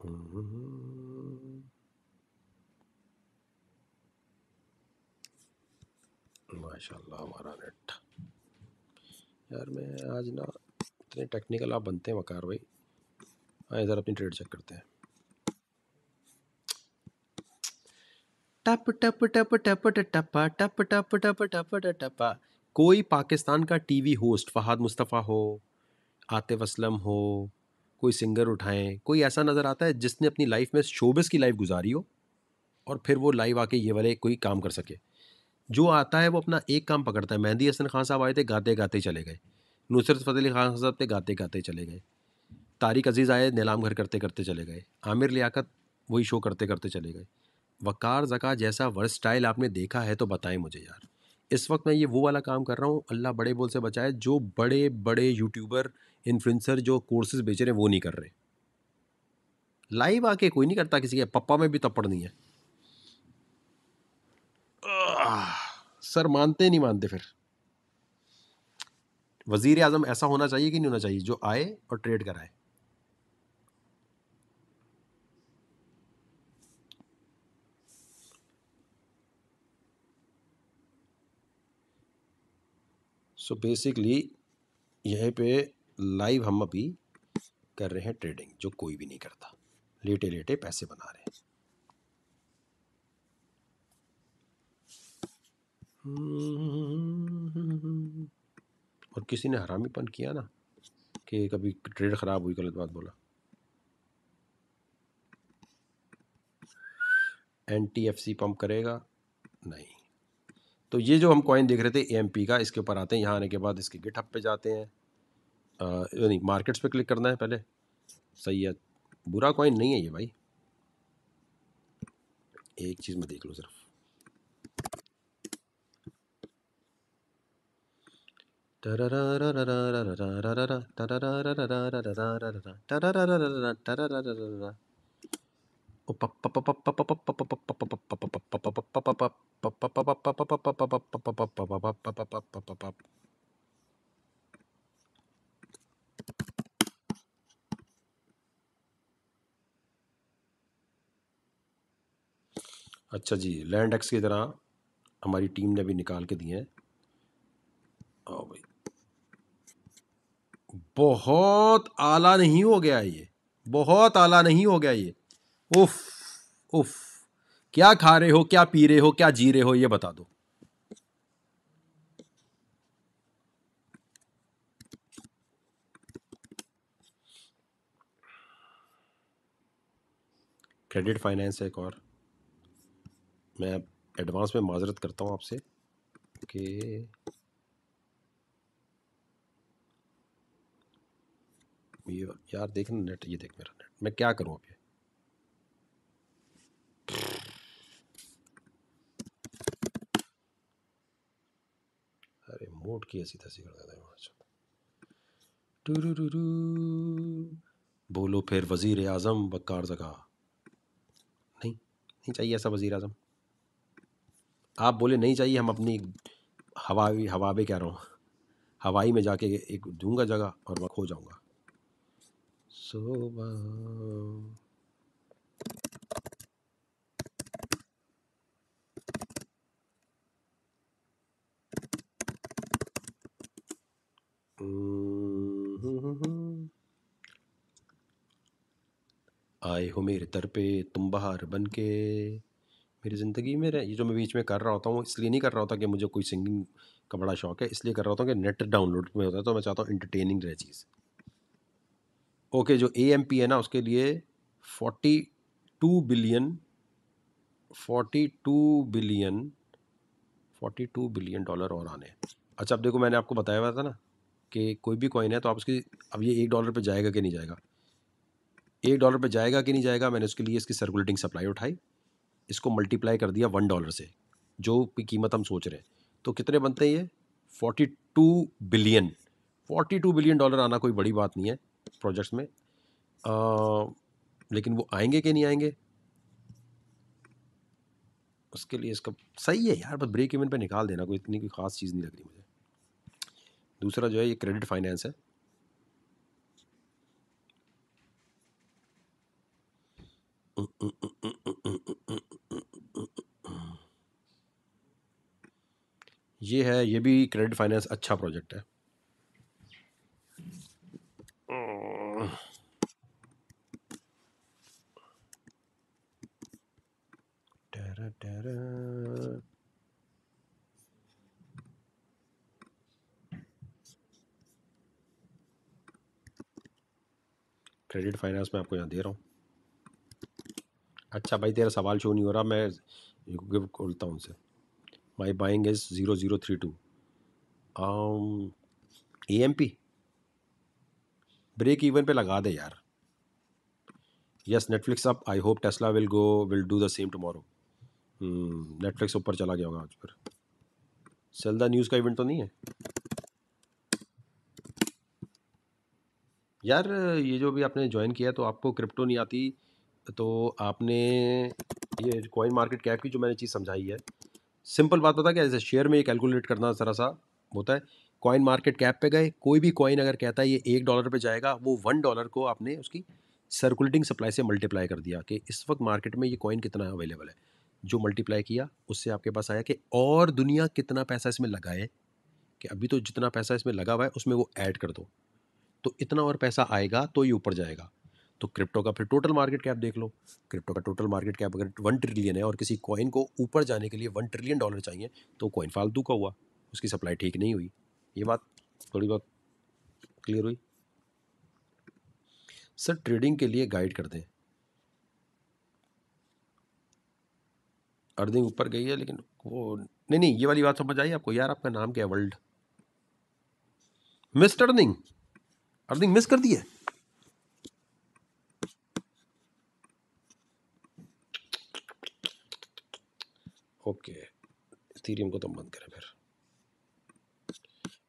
S1: Mm-hmm. माशाल्लाह हमारा नेट यार मैं आज ना इतने टेक्निकल आप बनते हैं वकार भाई हाँ इधर अपनी ट्रेड चेक करते हैं टप टप टप टप टपा टप टप टप टप टपा कोई पाकिस्तान का टीवी होस्ट फहाद मुस्तफ़ा हो आतिफ असलम हो कोई सिंगर उठाएं कोई ऐसा नज़र आता है जिसने अपनी लाइफ में शोबिस की लाइफ गुजारी हो और फिर वो लाइव आके ये वाले कोई काम कर सके जो आता है वो अपना एक काम पकड़ता है मेहंदी हसन खान साहब आए थे गाते गाते चले गए नुसरत फतेह अली खान साहब थे गाते गाते चले गए तारिक अजीज़ आए नीलाम घर करते करते चले गए आमिर लियाकत वही शो करते करते चले गए वक़ार जक़ा जैसा वर्स स्टाइल आपने देखा है तो बताएं मुझे यार इस वक्त मैं ये वो वाला काम कर रहा हूँ अल्लाह बड़े बोल से बचाए जो बड़े बड़े यूट्यूबर इन्फ्लुंसर जो कोर्सेज बेच रहे हैं वो नहीं कर रहे लाइव आके कोई नहीं करता किसी के पप्पा में भी तप्पड़ नहीं है सर मानते नहीं मानते फिर वजीर आजम ऐसा होना चाहिए कि नहीं होना चाहिए जो आए और ट्रेड कराए सो बेसिकली यहीं पे लाइव हम अभी कर रहे हैं ट्रेडिंग जो कोई भी नहीं करता लेटे लेटे पैसे बना रहे हैं और किसी ने हरामीपन किया ना कि कभी ट्रेड ख़राब हुई गलत बात बोला N T F C pump करेगा नहीं तो ये जो हम कॉइन देख रहे थे ए एम पी का इसके ऊपर आते हैं यहाँ आने के बाद इसके गिटहब पे जाते हैं यानी मार्केट्स पे क्लिक करना है पहले सही है बुरा कॉइन नहीं है ये भाई एक चीज़ में देख लो सिर्फ अच्छा जी लैंड एक्स की तरह हमारी टीम ने भी निकाल के दिए हैं ओ भाई बहुत आला नहीं हो गया ये बहुत आला नहीं हो गया ये उफ उफ क्या खा रहे हो क्या पी रहे हो क्या जी रहे हो ये बता दो क्रेडिट फाइनेंस एक और मैं एडवांस में माजरत करता हूँ आपसे कि ये यार देख ना नेट ये देख मेरा नेट मैं क्या करूँ अब ये अरे मोड की ऐसी तैसी कर देता है बोलो फिर वज़ी अजम बकार जगह नहीं नहीं चाहिए ऐसा वज़ी अजम आप बोले नहीं चाहिए हम अपनी हवाई हवा भी कह रहा हूँ हवाई में जाके एक दूंगा जगह और वह खो जाऊँगा शोभा हम्म। आए हो मेरे तर पे तुम बाहर बन के मेरी ज़िंदगी में ये जो मैं बीच में कर रहा होता हूँ इसलिए नहीं कर रहा होता कि मुझे कोई सिंगिंग का बड़ा शौक है इसलिए कर रहा होता हूँ कि नेट डाउनलोड में होता है तो मैं चाहता हूँ इंटरटेनिंग रहे चीज़ ओके जो ए एम पी है ना उसके लिए forty two billion forty two billion forty two billion dollar और आने अच्छा अब देखो मैंने आपको बताया हुआ था ना कि कोई भी कॉइन है तो आप उसकी अब ये एक डॉलर पे जाएगा कि नहीं जाएगा एक डॉलर पे जाएगा कि नहीं जाएगा मैंने उसके लिए इसकी सर्कुलेटिंग सप्लाई उठाई इसको मल्टीप्लाई कर दिया वन डॉलर से जो की कीमत हम सोच रहे हैं तो कितने बनते हैं ये forty two billion forty two billion dollar आना कोई बड़ी बात नहीं है प्रोजेक्ट्स में आ, लेकिन वो आएंगे कि नहीं आएंगे उसके लिए इसका सही है यार बस ब्रेक इवेंट पे निकाल देना कोई इतनी कोई ख़ास चीज़ नहीं लग रही मुझे दूसरा जो है ये क्रेडिट फाइनेंस है ये है ये भी क्रेडिट फाइनेंस अच्छा प्रोजेक्ट है क्रेडिट फाइनेंस में आपको यहाँ दे रहा हूँ अच्छा भाई तेरा सवाल शो नहीं हो रहा मैं गिव खोलता हूँ उनसे my buying is zero zero three two A M P break even पे लगा दे यार yes Netflix up I hope Tesla will go will do the same tomorrow Netflix ऊपर चला गया होगा आज पर सेल द न्यूज़ का इवेंट तो नहीं है यार ये जो भी आपने ज्वाइन किया तो आपको क्रिप्टो नहीं आती तो आपने ये कॉइन मार्केट कैप की जो मैंने चीज़ समझाई है सिंपल बात पता क्या ऐसे शेयर में ये कैलकुलेट करना ज़रा सा होता है कॉइन मार्केट कैप पे गए कोई भी कॉइन अगर कहता है ये एक डॉलर पे जाएगा वो वन डॉलर को आपने उसकी सर्कुलेटिंग सप्लाई से मल्टीप्लाई कर दिया कि इस वक्त मार्केट में ये कॉइन कितना अवेलेबल है जो मल्टीप्लाई किया उससे आपके पास आया कि और दुनिया कितना पैसा इसमें लगाए कि अभी तो जितना पैसा इसमें लगा हुआ है उसमें वो ऐड कर दो तो इतना और पैसा आएगा तो ये ऊपर जाएगा तो क्रिप्टो का फिर टोटल मार्केट कैप देख लो क्रिप्टो का टोटल मार्केट कैप अगर वन ट्रिलियन है और किसी कॉइन को ऊपर जाने के लिए वन ट्रिलियन डॉलर चाहिए तो कॉइन फालतू का हुआ उसकी सप्लाई ठीक नहीं हुई ये बात थोड़ी बहुत क्लियर हुई सर ट्रेडिंग के लिए गाइड कर दें अर्निंग ऊपर गई है लेकिन वो नहीं नहीं ये वाली बात समझ आई आपको यार आपका नाम क्या है world miss earning earning miss कर दी है ओके थीरियम को तो बंद करें फिर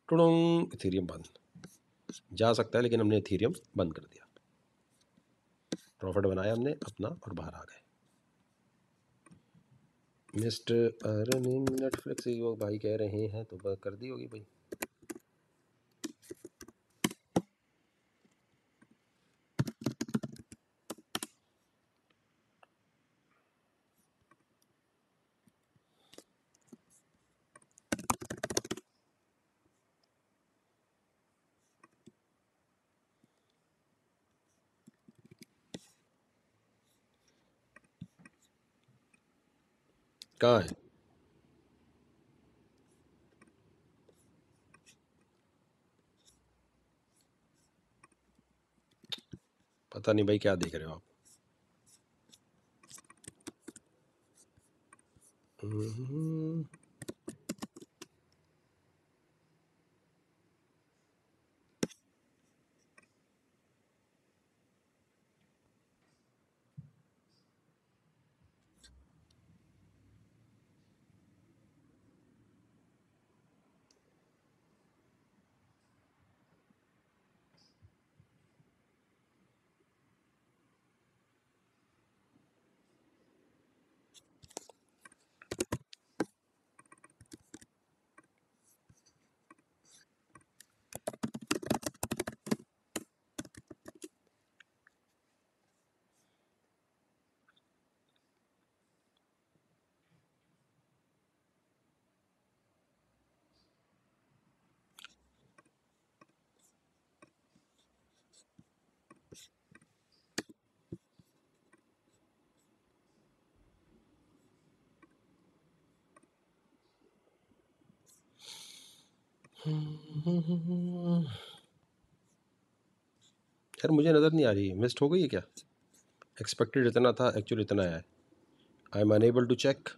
S1: टुड़ोंग इथेरियम बंद जा सकता है लेकिन हमने इथेरियम बंद कर दिया प्रॉफिट बनाया हमने अपना और बाहर आ गए मिस्टर अरे नेटफ्लिक्स भाई कह रहे हैं तो कर दी होगी भाई Go ahead. पता नहीं भाई क्या देख रहे हो आप mm-hmm. खैर मुझे नज़र नहीं आ रही है मिस्ड हो गई है क्या एक्सपेक्टेड इतना था एक्चुअली इतना है I am unable to check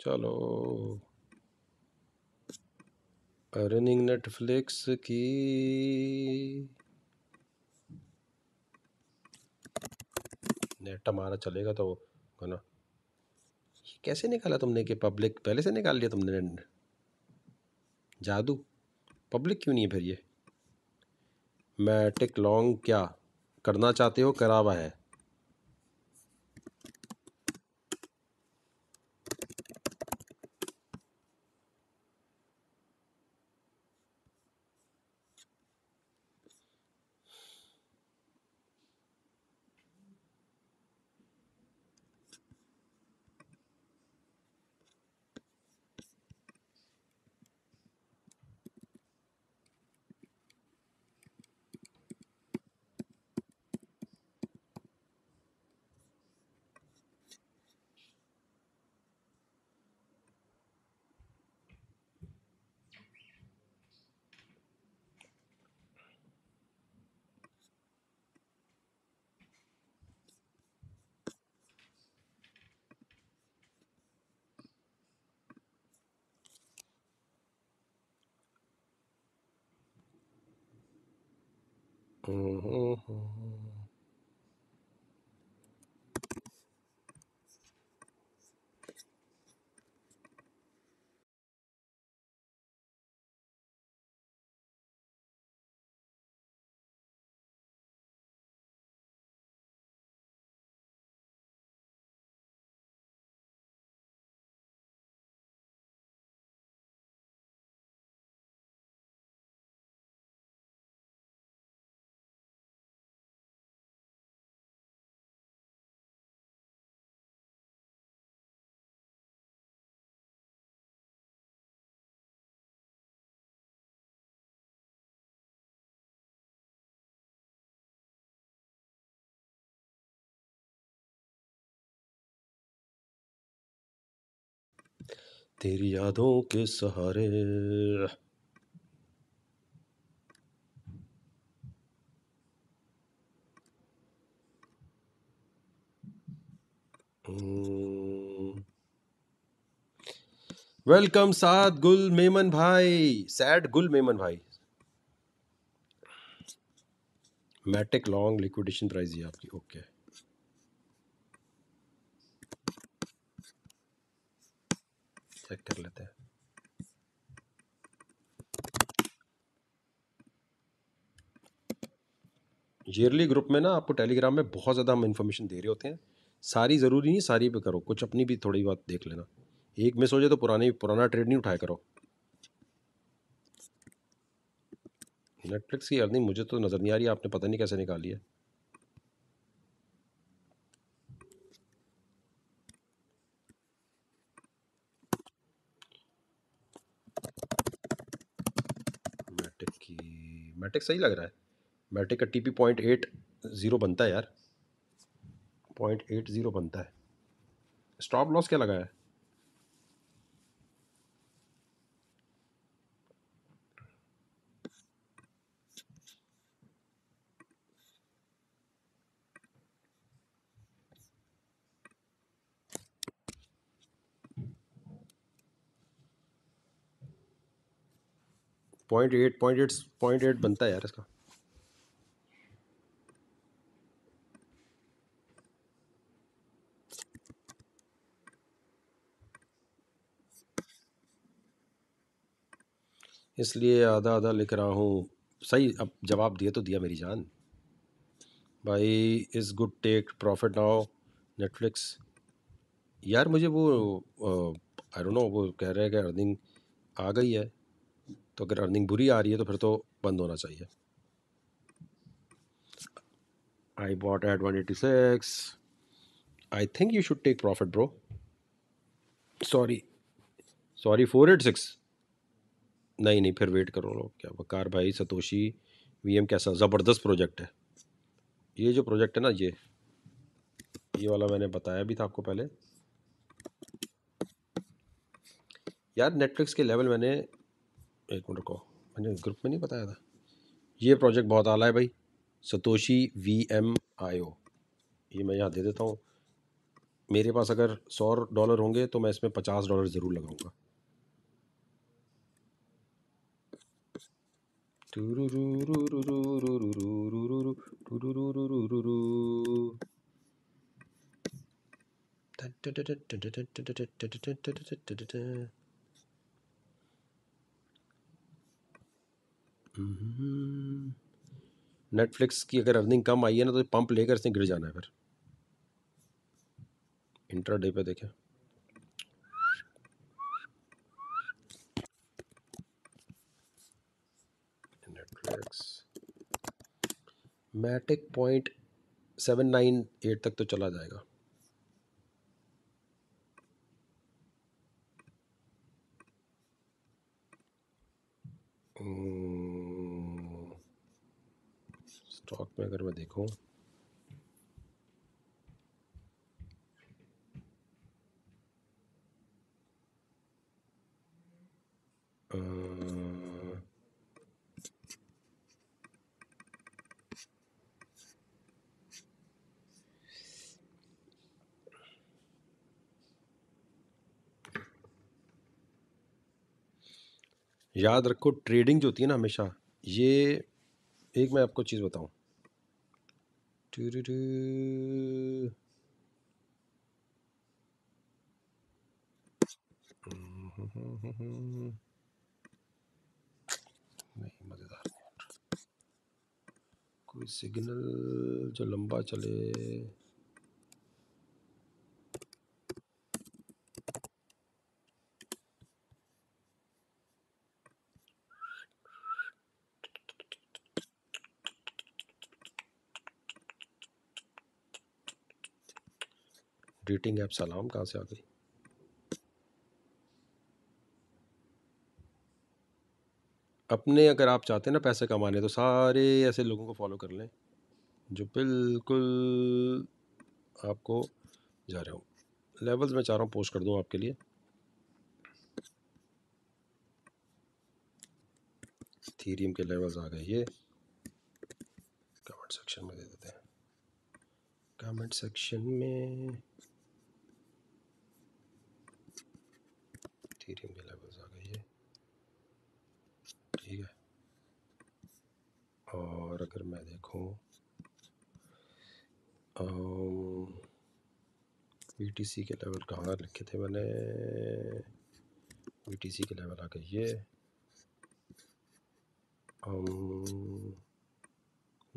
S1: चलो रनिंग नेटफ्लिक्स की नेट हमारा चलेगा तो है ना कैसे निकाला तुमने कि पब्लिक पहले से निकाल लिया तुमने जादू पब्लिक क्यों नहीं है फिर ये मैटिक लॉन्ग क्या करना चाहते हो करावा है तेरी यादों के सहारे हम्म। वेलकम साथ गुल मेमन भाई सैड गुल मेमन भाई मैटिक लॉन्ग लिक्विडेशन प्राइस ये आपकी ओके okay. चेक कर लेते हैं ईयरली ग्रुप में ना आपको टेलीग्राम में बहुत ज़्यादा हम इन्फॉर्मेशन दे रहे होते हैं सारी ज़रूरी नहीं सारी पे करो कुछ अपनी भी थोड़ी बात देख लेना एक मिस हो जाए तो पुराने पुराना ट्रेड नहीं उठाया करो नेटफ्लिक्स की अर्निंग मुझे तो नज़र नहीं आ रही आपने पता नहीं कैसे निकाली है मैट्रिक सही लग रहा है मैट्रिक का T P point eight zero बनता है यार पॉइंट एट ज़ीरो बनता है स्टॉप लॉस क्या लगाया है point eight point eight point eight बनता है यार इसका इसलिए आधा आधा लिख रहा हूँ सही अब जवाब दिए तो दिया मेरी जान भाई is good take profit now Netflix यार मुझे वो आई डोंट नो वो कह रहे हैं कि अर्निंग आ गई है तो अगर अर्निंग बुरी आ रही है तो फिर तो बंद होना चाहिए I bought eight one eighty six I think you should take profit bro sorry sorry four eight six नहीं नहीं फिर वेट करो लोग क्या वकार भाई सतोशी एम कैसा ज़बरदस्त प्रोजेक्ट है ये जो प्रोजेक्ट है ना ये ये वाला मैंने बताया भी था आपको पहले यार नेटफ्लिक्स के लेवल मैंने एक मिनट रुको मैंने ग्रुप में नहीं बताया था ये प्रोजेक्ट बहुत आला है भाई Satoshi V M I O ये मैं यहाँ दे देता हूँ मेरे पास अगर सौ डॉलर होंगे तो मैं इसमें पचास डॉलर ज़रूर लगाऊंगा नेटफ्लिक्स हम्म। की अगर अर्निंग कम आई है ना तो पंप लेकर इसने गिर जाना है फिर इंटर डे पे देखें Netflix Matic point seven nine eight तक तो चला जाएगा hmm. स्टॉक में अगर मैं देखूं याद रखो ट्रेडिंग जो होती है ना हमेशा ये एक मैं आपको चीज़ बताऊं Do do do. नहीं मज़ेदार कोई सिग्नल जो लंबा चले ग्रीटिंग ऐप सलाम कहाँ से आ गई अपने अगर आप चाहते हैं ना पैसे कमाने तो सारे ऐसे लोगों को फॉलो कर लें जो बिल्कुल आपको जा रहे हो लेवल्स में चाह रहा हूँ पोस्ट कर दूँ आपके लिए थीरियम के लेवल्स आ गए ये कमेंट सेक्शन में दे देते हैं कमेंट सेक्शन में बीटीसी के लेवल कहाँ लिखे थे मैंने बीटीसी के लेवल आ गई ये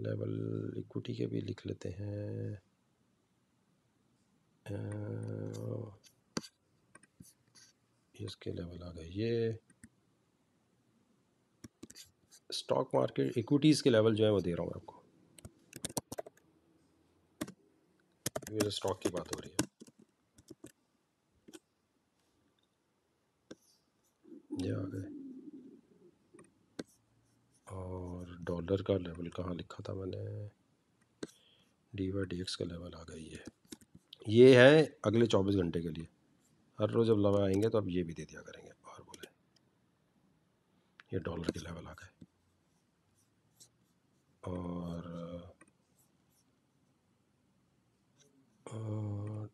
S1: लेवल इक्विटी के भी लिख लेते हैं इसके लेवल आ गए ये स्टॉक मार्केट इक्विटीज़ के लेवल जो है वो दे रहा हूँ आपको स्टॉक की बात हो रही है डॉलर का लेवल कहाँ लिखा था मैंने डी वाई डी एक्स का लेवल आ गई है ये है अगले चौबीस घंटे के लिए हर रोज़ जब लवा आएंगे तो अब ये भी दे दिया करेंगे और बोले ये डॉलर के लेवल आ गए और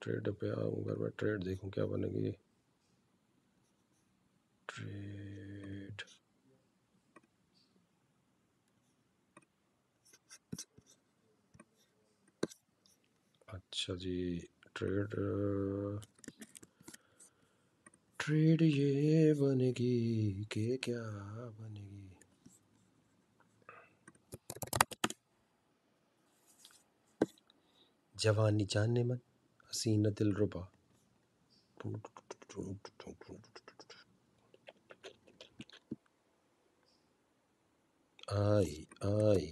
S1: ट्रेड पे आऊँगा मैं ट्रेड देखूँ क्या बनेगी अच्छा जी ट्रेड ट्रेड ये बनेगी के क्या बनेगी जवानी जाने मन हसीन दिल रुबा आई आई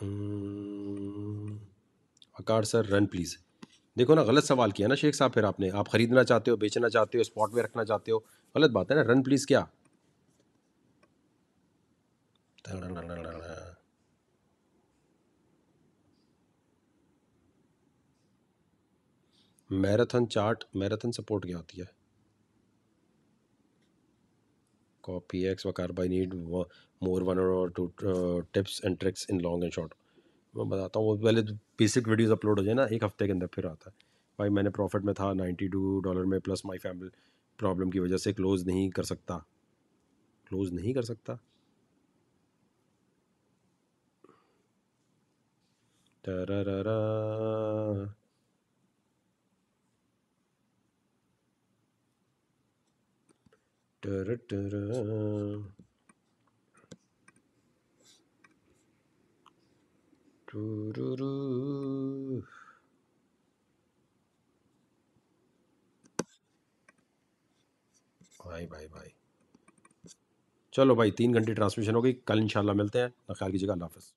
S1: हम्म, अकार सर रन प्लीज़ देखो ना गलत सवाल किया ना शेख साहब फिर आपने आप ख़रीदना चाहते हो बेचना चाहते हो स्पॉट में रखना चाहते हो गलत बात है ना रन प्लीज़ क्या मैराथन चार्ट मैराथन सपोर्ट क्या होती है copyx व बाई नीड मोर वन और two tips and tricks in long and short मैं बताता हूँ वो पहले बेसिक वीडियोस अपलोड हो जाए ना एक हफ्ते के अंदर फिर आता है भाई मैंने प्रॉफिट में था नाइन्टी टू डॉलर में प्लस माई फैमिली प्रॉब्लम की वजह से क्लोज़ नहीं कर सकता क्लोज़ नहीं कर सकता टरा भाई भाई भाई चलो भाई तीन घंटे ट्रांसमिशन हो गई कल इंशाल्लाह मिलते हैं ख्याल कीजिएगा अल्लाह हाफ़